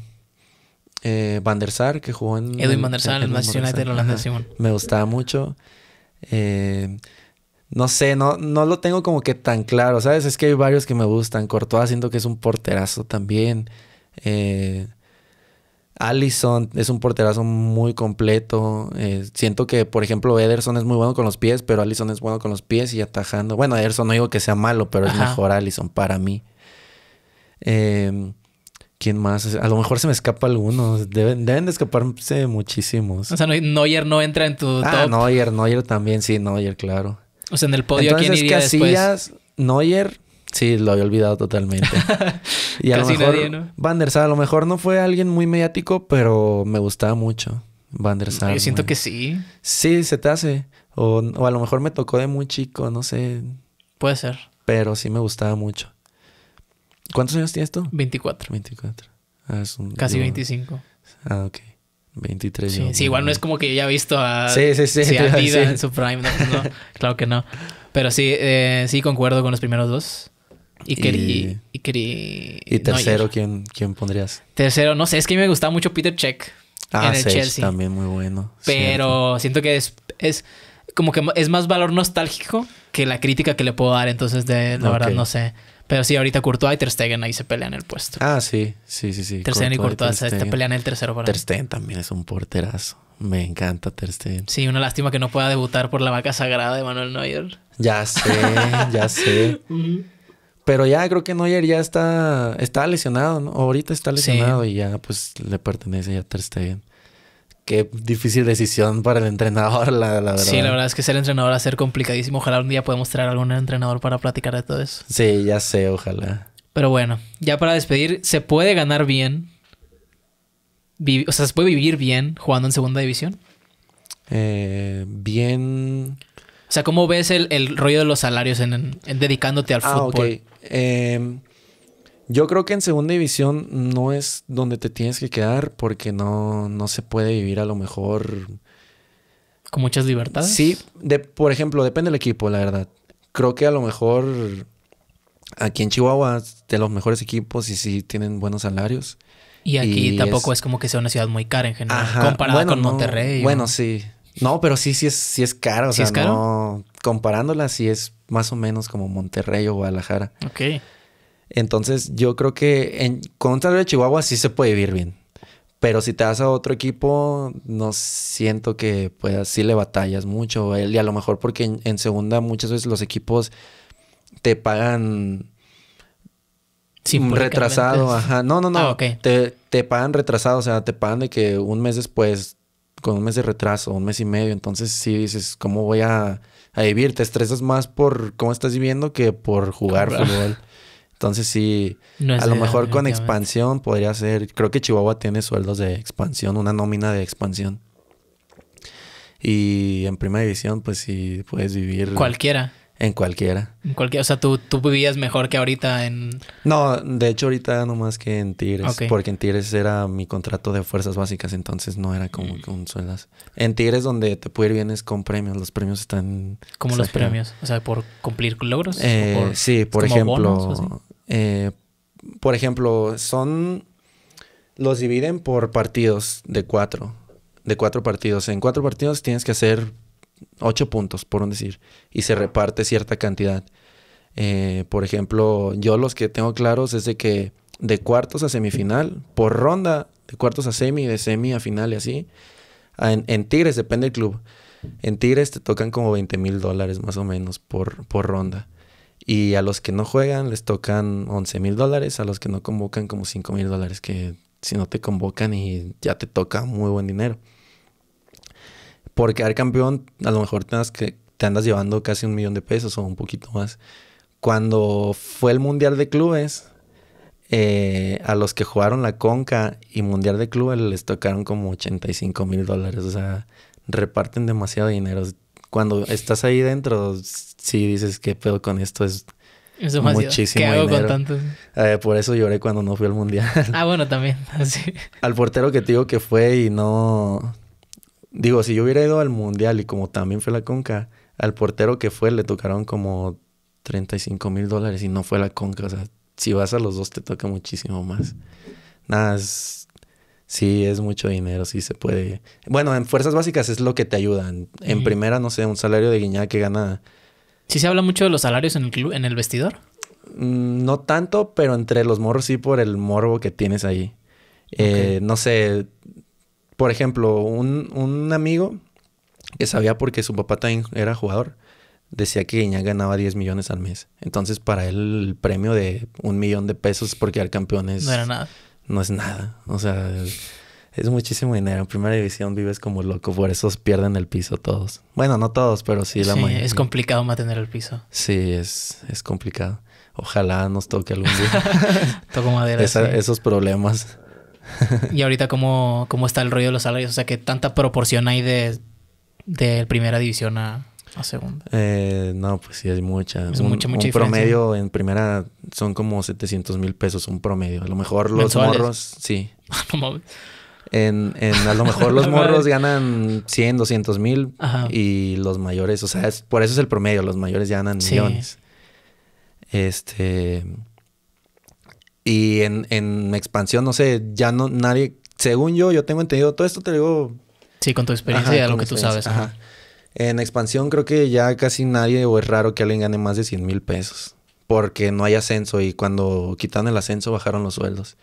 eh, Van der Sar, que jugó en. Edwin Van der Sar, en, el Manchester United Holanda Simón. Me gustaba mucho. Eh, no sé, no, no lo tengo como que tan claro, ¿sabes? Es que hay varios que me gustan. Cortoa, siento que es un porterazo también. Eh, Allison es un porterazo muy completo. Eh, siento que, por ejemplo, Ederson es muy bueno con los pies, pero Allison es bueno con los pies y atajando. Bueno, Ederson no digo que sea malo, pero es mejor Allison para mí. Eh, ¿Quién más? A lo mejor se me escapa alguno. Deben, de escaparse muchísimos. O sea, Neuer no entra en tu. Ah, Neuer, también, sí, Neuer, claro. O sea, en el podio, Entonces, ¿quién iría Casillas, Neuer, Sí, lo había olvidado totalmente. y a lo mejor, nadie, ¿no? Van a lo mejor no fue alguien muy mediático, pero me gustaba mucho Van der Yo siento que sí. Sí, se te hace. O, a lo mejor me tocó de muy chico, no sé. Puede ser. Pero sí me gustaba mucho. ¿Cuántos años tienes tú? 24. 24. Ah, es un, Casi 25. Ah, ok. 23 sí, igual no es como que yo ya he visto a, sí, sí, sí, en su prime. claro que no. Pero sí, eh, sí concuerdo con los primeros dos. y... Y, y, tercero, ¿quién, ¿quién pondrías? Tercero, no sé, es que me gustaba mucho Peter Check ah, en el También muy bueno. Pero siento que es, es como que es más valor nostálgico que la crítica que le puedo dar. Entonces, de, la verdad, no sé. Pero sí, ahorita Courtois y Ter Stegen ahí se pelean el puesto. Ah, sí, sí, sí, sí. Ter Stegen y Courtois se este, pelean el tercero para Ter Stegen también es un porterazo. Me encanta Ter Stegen. Sí, una lástima que no pueda debutar por la vaca sagrada de Manuel Neuer. Ya sé, ya sé. Pero ya creo que Neuer ya está, está lesionado, ¿no? Ahorita está lesionado y ya pues le pertenece ya a Ter Stegen qué difícil decisión para el entrenador, la, la, verdad. Sí, la verdad es que ser entrenador va a ser complicadísimo. Ojalá un día podamos traer a algún entrenador para platicar de todo eso. Sí, ya sé, ojalá. Pero bueno, ya para despedir, se puede ganar bien. o sea, se puede vivir bien jugando en segunda división. Eh, bien. O sea, ¿cómo ves el, rollo de los salarios en, dedicándote al ah, fútbol? Eh, yo creo que en segunda división no es donde te tienes que quedar porque no, no se puede vivir a lo mejor. ¿Con muchas libertades? Sí, de, por ejemplo, depende del equipo, la verdad. Creo que a lo mejor aquí en Chihuahua, de los mejores equipos y sí tienen buenos salarios. Y aquí tampoco es... como que sea una ciudad muy cara en general, comparada con Monterrey. Bueno, sí. No, pero sí, sí es, sí es caro. ¿Sí es caro? No... comparándola, sí es más o menos como Monterrey o Guadalajara. Ok. Entonces, yo creo que en, con un salario de Chihuahua sí se puede vivir bien. Pero si te vas a otro equipo, no siento que pues así le batallas mucho. Él, y a lo mejor porque en, segunda muchas veces los equipos te pagan retrasado. Ajá. No, no, no. Ah, te, te pagan retrasado. O sea, te pagan de que un mes después, con un mes de retraso, un mes y medio. Entonces sí dices, ¿cómo voy a, a vivir? Te estresas más por cómo estás viviendo que por jugar fútbol. Entonces sí, a lo mejor con expansión podría ser, creo que Chihuahua tiene sueldos de expansión, una nómina de expansión. Y en primera división, pues sí, puedes vivir. Cualquiera. En cualquiera. En cualquiera. O sea, ¿tú, tú vivías mejor que ahorita en. No, de hecho, ahorita no más que en Tigres. Porque en Tigres era mi contrato de fuerzas básicas, entonces no era como con mm. sueldas. En Tigres, donde te puede ir bien es con premios. Los premios están. Como los premios? O sea, por cumplir logros. Eh, sí, por ejemplo. Eh, por ejemplo, son. Los dividen por partidos de cuatro. De cuatro partidos. En cuatro partidos tienes que hacer ocho puntos, por un decir. Y se reparte cierta cantidad. Eh, por ejemplo, yo los que tengo claros es de que de cuartos a semifinal, por ronda, de cuartos a semi, de semi a final y así. En, Tigres, depende del club. En Tigres te tocan como 20 mil dólares más o menos por, por ronda. Y a los que no juegan les tocan 11 mil dólares, a los que no convocan como 5 mil dólares, que si no te convocan y ya te toca muy buen dinero. Porque al campeón, a lo mejor te, andas llevando casi un millón de pesos o un poquito más. Cuando fue el Mundial de Clubes, eh, a los que jugaron la Conca y Mundial de Clubes les tocaron como 85 mil dólares. O sea, reparten demasiado dinero cuando estás ahí dentro, sí dices, ¿qué pedo con esto? Es, muchísimo hago con eh, por eso lloré cuando no fui al mundial. Ah, bueno, también. Al portero que te digo que fue y no. Digo, si yo hubiera ido al mundial y como también fue la Conca, al portero que fue le tocaron como 35 mil dólares y no fue la Conca. O sea, si vas a los dos te toca muchísimo más. Nada, es Sí, es mucho dinero, sí se puede. Bueno, en fuerzas básicas es lo que te ayudan. En primera, no sé, un salario de Guiñá que gana. ¿Sí se habla mucho de los salarios en el club, en el vestidor? Mm, no tanto, pero entre los morros sí por el morbo que tienes ahí. Eh, no sé, por ejemplo, un, amigo que sabía porque su papá también era jugador, decía que Guiñá ganaba 10 millones al mes. Entonces, para él, el premio de un millón de pesos por quedar campeón es... No era nada no es nada. O sea, es muchísimo dinero. En primera división vives como loco, por eso pierden el piso todos. Bueno, no todos, pero sí la sí, Es complicado mantener el piso. Sí, es, es complicado. Ojalá nos toque algún día. Toco madera. Esos problemas. y ahorita, cómo, ¿cómo está el rollo de los salarios? O sea, ¿qué tanta proporción hay de, de primera división a, segunda? Eh, no, pues sí, hay mucha. Es un, mucha, un promedio en primera son como 700 mil pesos, un promedio. A lo mejor los morros, sí. Ah, en, a lo mejor los morros ganan 100, 200 mil y los mayores, o sea, por eso es el promedio, los mayores ganan millones. Este. Y en, en expansión, no sé, ya no nadie, según yo, yo tengo entendido, todo esto te digo. Sí, con tu experiencia y lo que tú sabes. En expansión creo que ya casi nadie o es raro que alguien gane más de 100 mil pesos. Porque no hay ascenso y cuando quitan el ascenso bajaron los sueldos.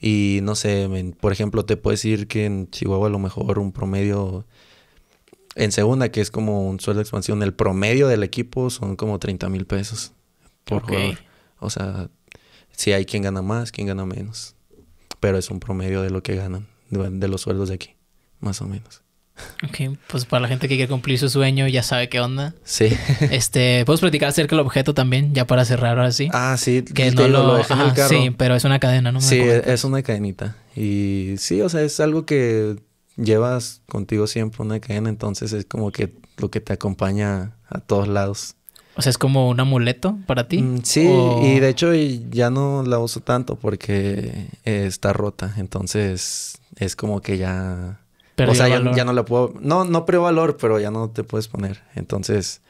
Y no sé, por ejemplo, te puedo decir que en Chihuahua a lo mejor un promedio en segunda, que es como un sueldo de expansión, el promedio del equipo son como 30 mil pesos por jugador. O sea, si hay quien gana más, quien gana menos. Pero es un promedio de lo que ganan, de los sueldos de aquí, más o menos. Ok, pues para la gente que quiere cumplir su sueño ya sabe qué onda. Sí. Este, ¿puedes platicar acerca del objeto también, ya para cerrar ahora sí. Ah, sí. Que pues, no lo, Sí, pero es una cadena, ¿no? sí, es una cadenita. Y sí, o sea, es algo que llevas contigo siempre una cadena, entonces es como que lo que te acompaña a todos lados. O sea, es como un amuleto para ti. Mm, sí, y de hecho ya no la uso tanto porque eh, está rota, entonces es como que ya o sea, ya, no la puedo. No, no perdió valor, pero ya no te puedes poner. Entonces,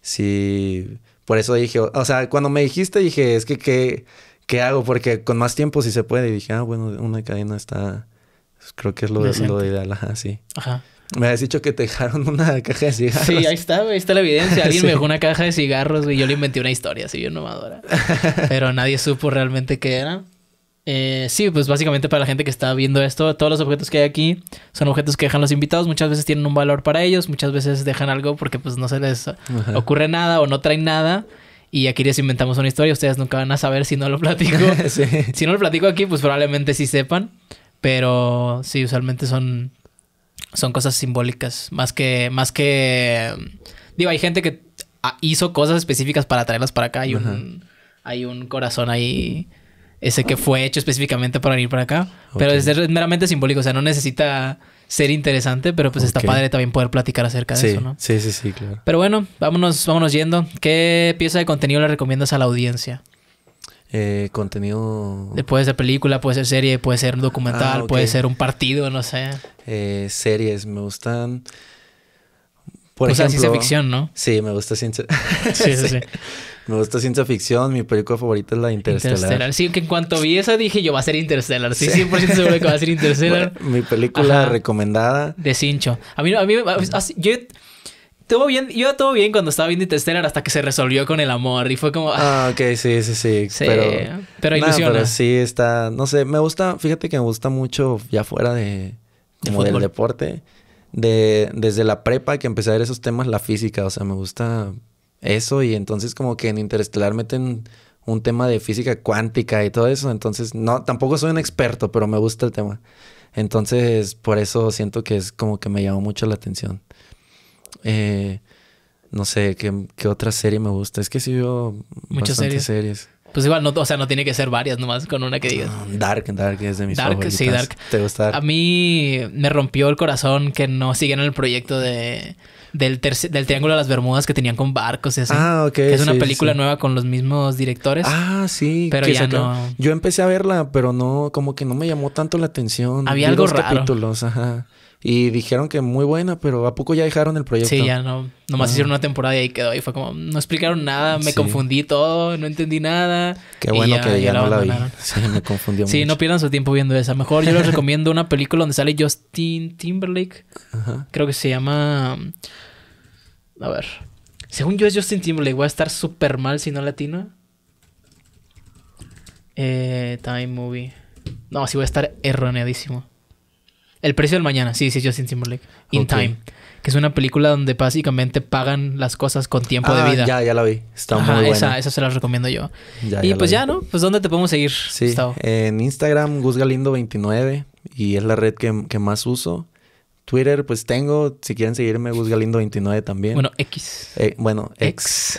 sí. Por eso dije, o sea, cuando me dijiste, dije, es que qué, hago, porque con más tiempo sí se puede. Y dije, ah, bueno, una cadena está. Pues, creo que es lo, lo ideal, ajá, sí. Ajá. Me has dicho que te dejaron una caja de cigarros. Sí, ahí está, Ahí está la evidencia. Alguien me dejó una caja de cigarros, y Yo le inventé una historia, así yo innovadora. Pero nadie supo realmente qué era. Eh, sí, pues básicamente para la gente que está viendo esto, todos los objetos que hay aquí son objetos que dejan los invitados. Muchas veces tienen un valor para ellos, muchas veces dejan algo porque pues no se les ocurre nada o no traen nada. Y aquí les inventamos una historia. Ustedes nunca van a saber si no lo platico. Si no lo platico aquí, pues probablemente sí sepan. Pero sí, usualmente son, son cosas simbólicas. Más que, más que... Digo, hay gente que hizo cosas específicas para traerlas para acá. Hay, un, hay un corazón ahí ese que fue hecho específicamente para venir para acá. Pero es meramente simbólico, o sea, no necesita ser interesante, pero pues está padre también poder platicar acerca de eso, ¿no? Sí, sí, sí, claro. Pero bueno, vámonos, vámonos yendo. ¿Qué pieza de contenido le recomiendas a la audiencia? Eh, contenido. Puede ser película, puede ser serie, puede ser un documental, ah, puede ser un partido, no sé. Eh, series, me gustan. Por o ciencia ficción, ¿no? Sí, me gusta ciencia. sí, sí, sí. Me gusta ciencia ficción, mi película favorita es la Interstellar. Interstellar. Sí, que en cuanto vi esa dije, yo va a ser Interstellar. Sí, 100% seguro que va a ser Interstellar. mi película recomendada. De cincho. A mí, a mí, yo... Todo bien, yo todo bien cuando estaba viendo Interstellar hasta que se resolvió con el amor y fue como... Ah, ah. ok, sí, sí, sí. pero, pero ilusiona. sí está, no sé, me gusta, fíjate que me gusta mucho ya fuera de... Como del deporte. De, desde la prepa que empecé a ver esos temas, la física, o sea, me gusta eso y entonces como que en Interestelar meten un tema de física cuántica y todo eso, entonces no, tampoco soy un experto, pero me gusta el tema. Entonces por eso siento que es como que me llamó mucho la atención. Eh, no sé, ¿qué, otra serie me gusta? Es que sí veo muchas series. Pues igual, o sea, no tiene que ser varias, nomás con una que digas. Ah, Dark, Dark es de mis Dark, sí, Dark. ¿Te gusta Dark? A mí me rompió el corazón que no siguieran el proyecto de del, del Triángulo de las Bermudas que tenían con barcos y así. Ah, ok. es una película nueva con los mismos directores. Ah, sí. Pero ya no. Yo empecé a verla, pero no, como que no me llamó tanto la atención. Había algo raro. capítulos, ajá. Y dijeron que muy buena, pero ¿a poco ya dejaron el proyecto? Sí, ya no. Nomás ah. hicieron una temporada y ahí quedó. Y fue como, no explicaron nada, me confundí todo, no entendí nada. Qué bueno que ya, no la vi. Sí, me confundió mucho. Sí, no pierdan su tiempo viendo esa. Mejor yo les recomiendo una película donde sale Justin Timberlake. Creo que se llama... A ver. Según yo es Justin Timberlake. Voy a estar súper mal si no latino. Eh, Time Movie. No, sí voy a estar erroneadísimo. El precio del mañana, sí, sí, Justin Timberlake. In Time. Que es una película donde básicamente pagan las cosas con tiempo de ah, vida. Ya, ya la vi. Está muy buena. Esa, esa se la recomiendo yo. y pues ya, ¿no? Pues ¿dónde te podemos seguir? Sí. En Instagram, GusGalindo29. Y es la red que más uso. Twitter, pues tengo. Si quieren seguirme, busca lindo 29 también. Bueno, X. Eh, bueno, X.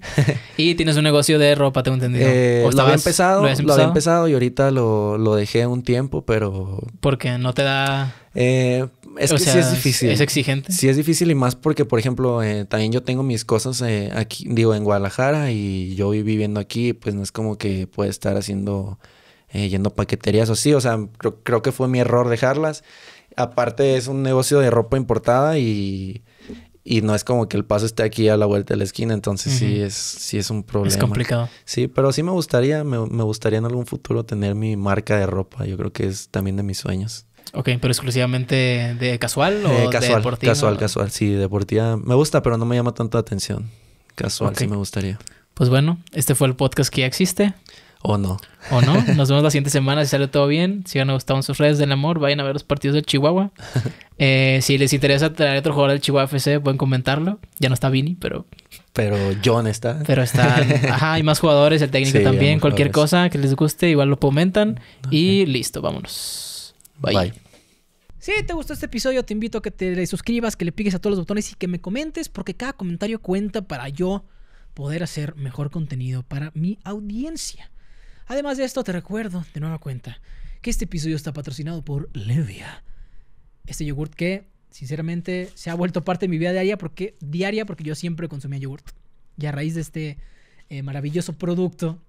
y tienes un negocio de ropa, tengo entendido. Eh, lo, había empezado, empezado y ahorita lo, lo, dejé un tiempo, pero. Porque no te da. Eh, es que sí es difícil. Es exigente. Sí es difícil y más porque, por ejemplo, eh, también yo tengo mis cosas aquí, digo, en Guadalajara y yo viviendo aquí, pues no es como que pueda estar haciendo, eh, yendo paqueterías o sí, o sea, creo, que fue mi error dejarlas aparte es un negocio de ropa importada y, y no es como que el paso esté aquí a la vuelta de la esquina, entonces sí, es, sí es un problema. Es complicado. Sí, pero sí me gustaría, me, me, gustaría en algún futuro tener mi marca de ropa, yo creo que es también de mis sueños. Ok, pero exclusivamente de casual eh, o de deportiva. Casual, casual, sí, deportiva. Me gusta, pero no me llama tanto la atención. Casual, sí me gustaría. Pues bueno, este fue el podcast que ya existe. O no. O no. Nos vemos la siguiente semana si sale todo bien. Si han gustado en sus redes del amor, vayan a ver los partidos del Chihuahua. Eh, si les interesa traer otro jugador del Chihuahua FC, pueden comentarlo. Ya no está Vini, pero. Pero John está. Pero está. Ajá, hay más jugadores, el técnico también. Cualquier cosa que les guste, igual lo comentan. Y listo, vámonos. Bye. Bye. Si te gustó este episodio, te invito a que te suscribas, que le piques a todos los botones y que me comentes, porque cada comentario cuenta para yo poder hacer mejor contenido para mi audiencia. Además de esto, te recuerdo, de nueva cuenta, que este episodio está patrocinado por Levia. Este yogurt que, sinceramente, se ha vuelto parte de mi vida diaria porque, diaria porque yo siempre consumía yogurt. Y a raíz de este eh, maravilloso producto,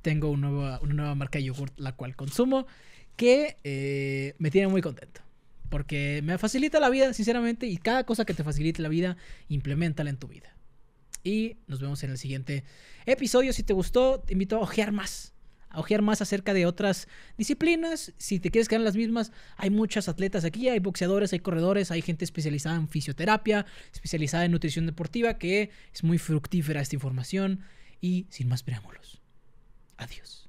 tengo una nueva, marca de yogurt la cual consumo que eh, me tiene muy contento. Porque me facilita la vida, sinceramente, y cada cosa que te facilite la vida, implementala en tu vida y nos vemos en el siguiente episodio. Si te gustó, te invito a ojear más. A ojear más acerca de otras disciplinas. Si te quieres quedar en las mismas, hay muchas atletas aquí, hay boxeadores, hay corredores, hay gente especializada en fisioterapia, especializada en nutrición deportiva, que es muy fructífera esta información. Y sin más preámbulos, adiós.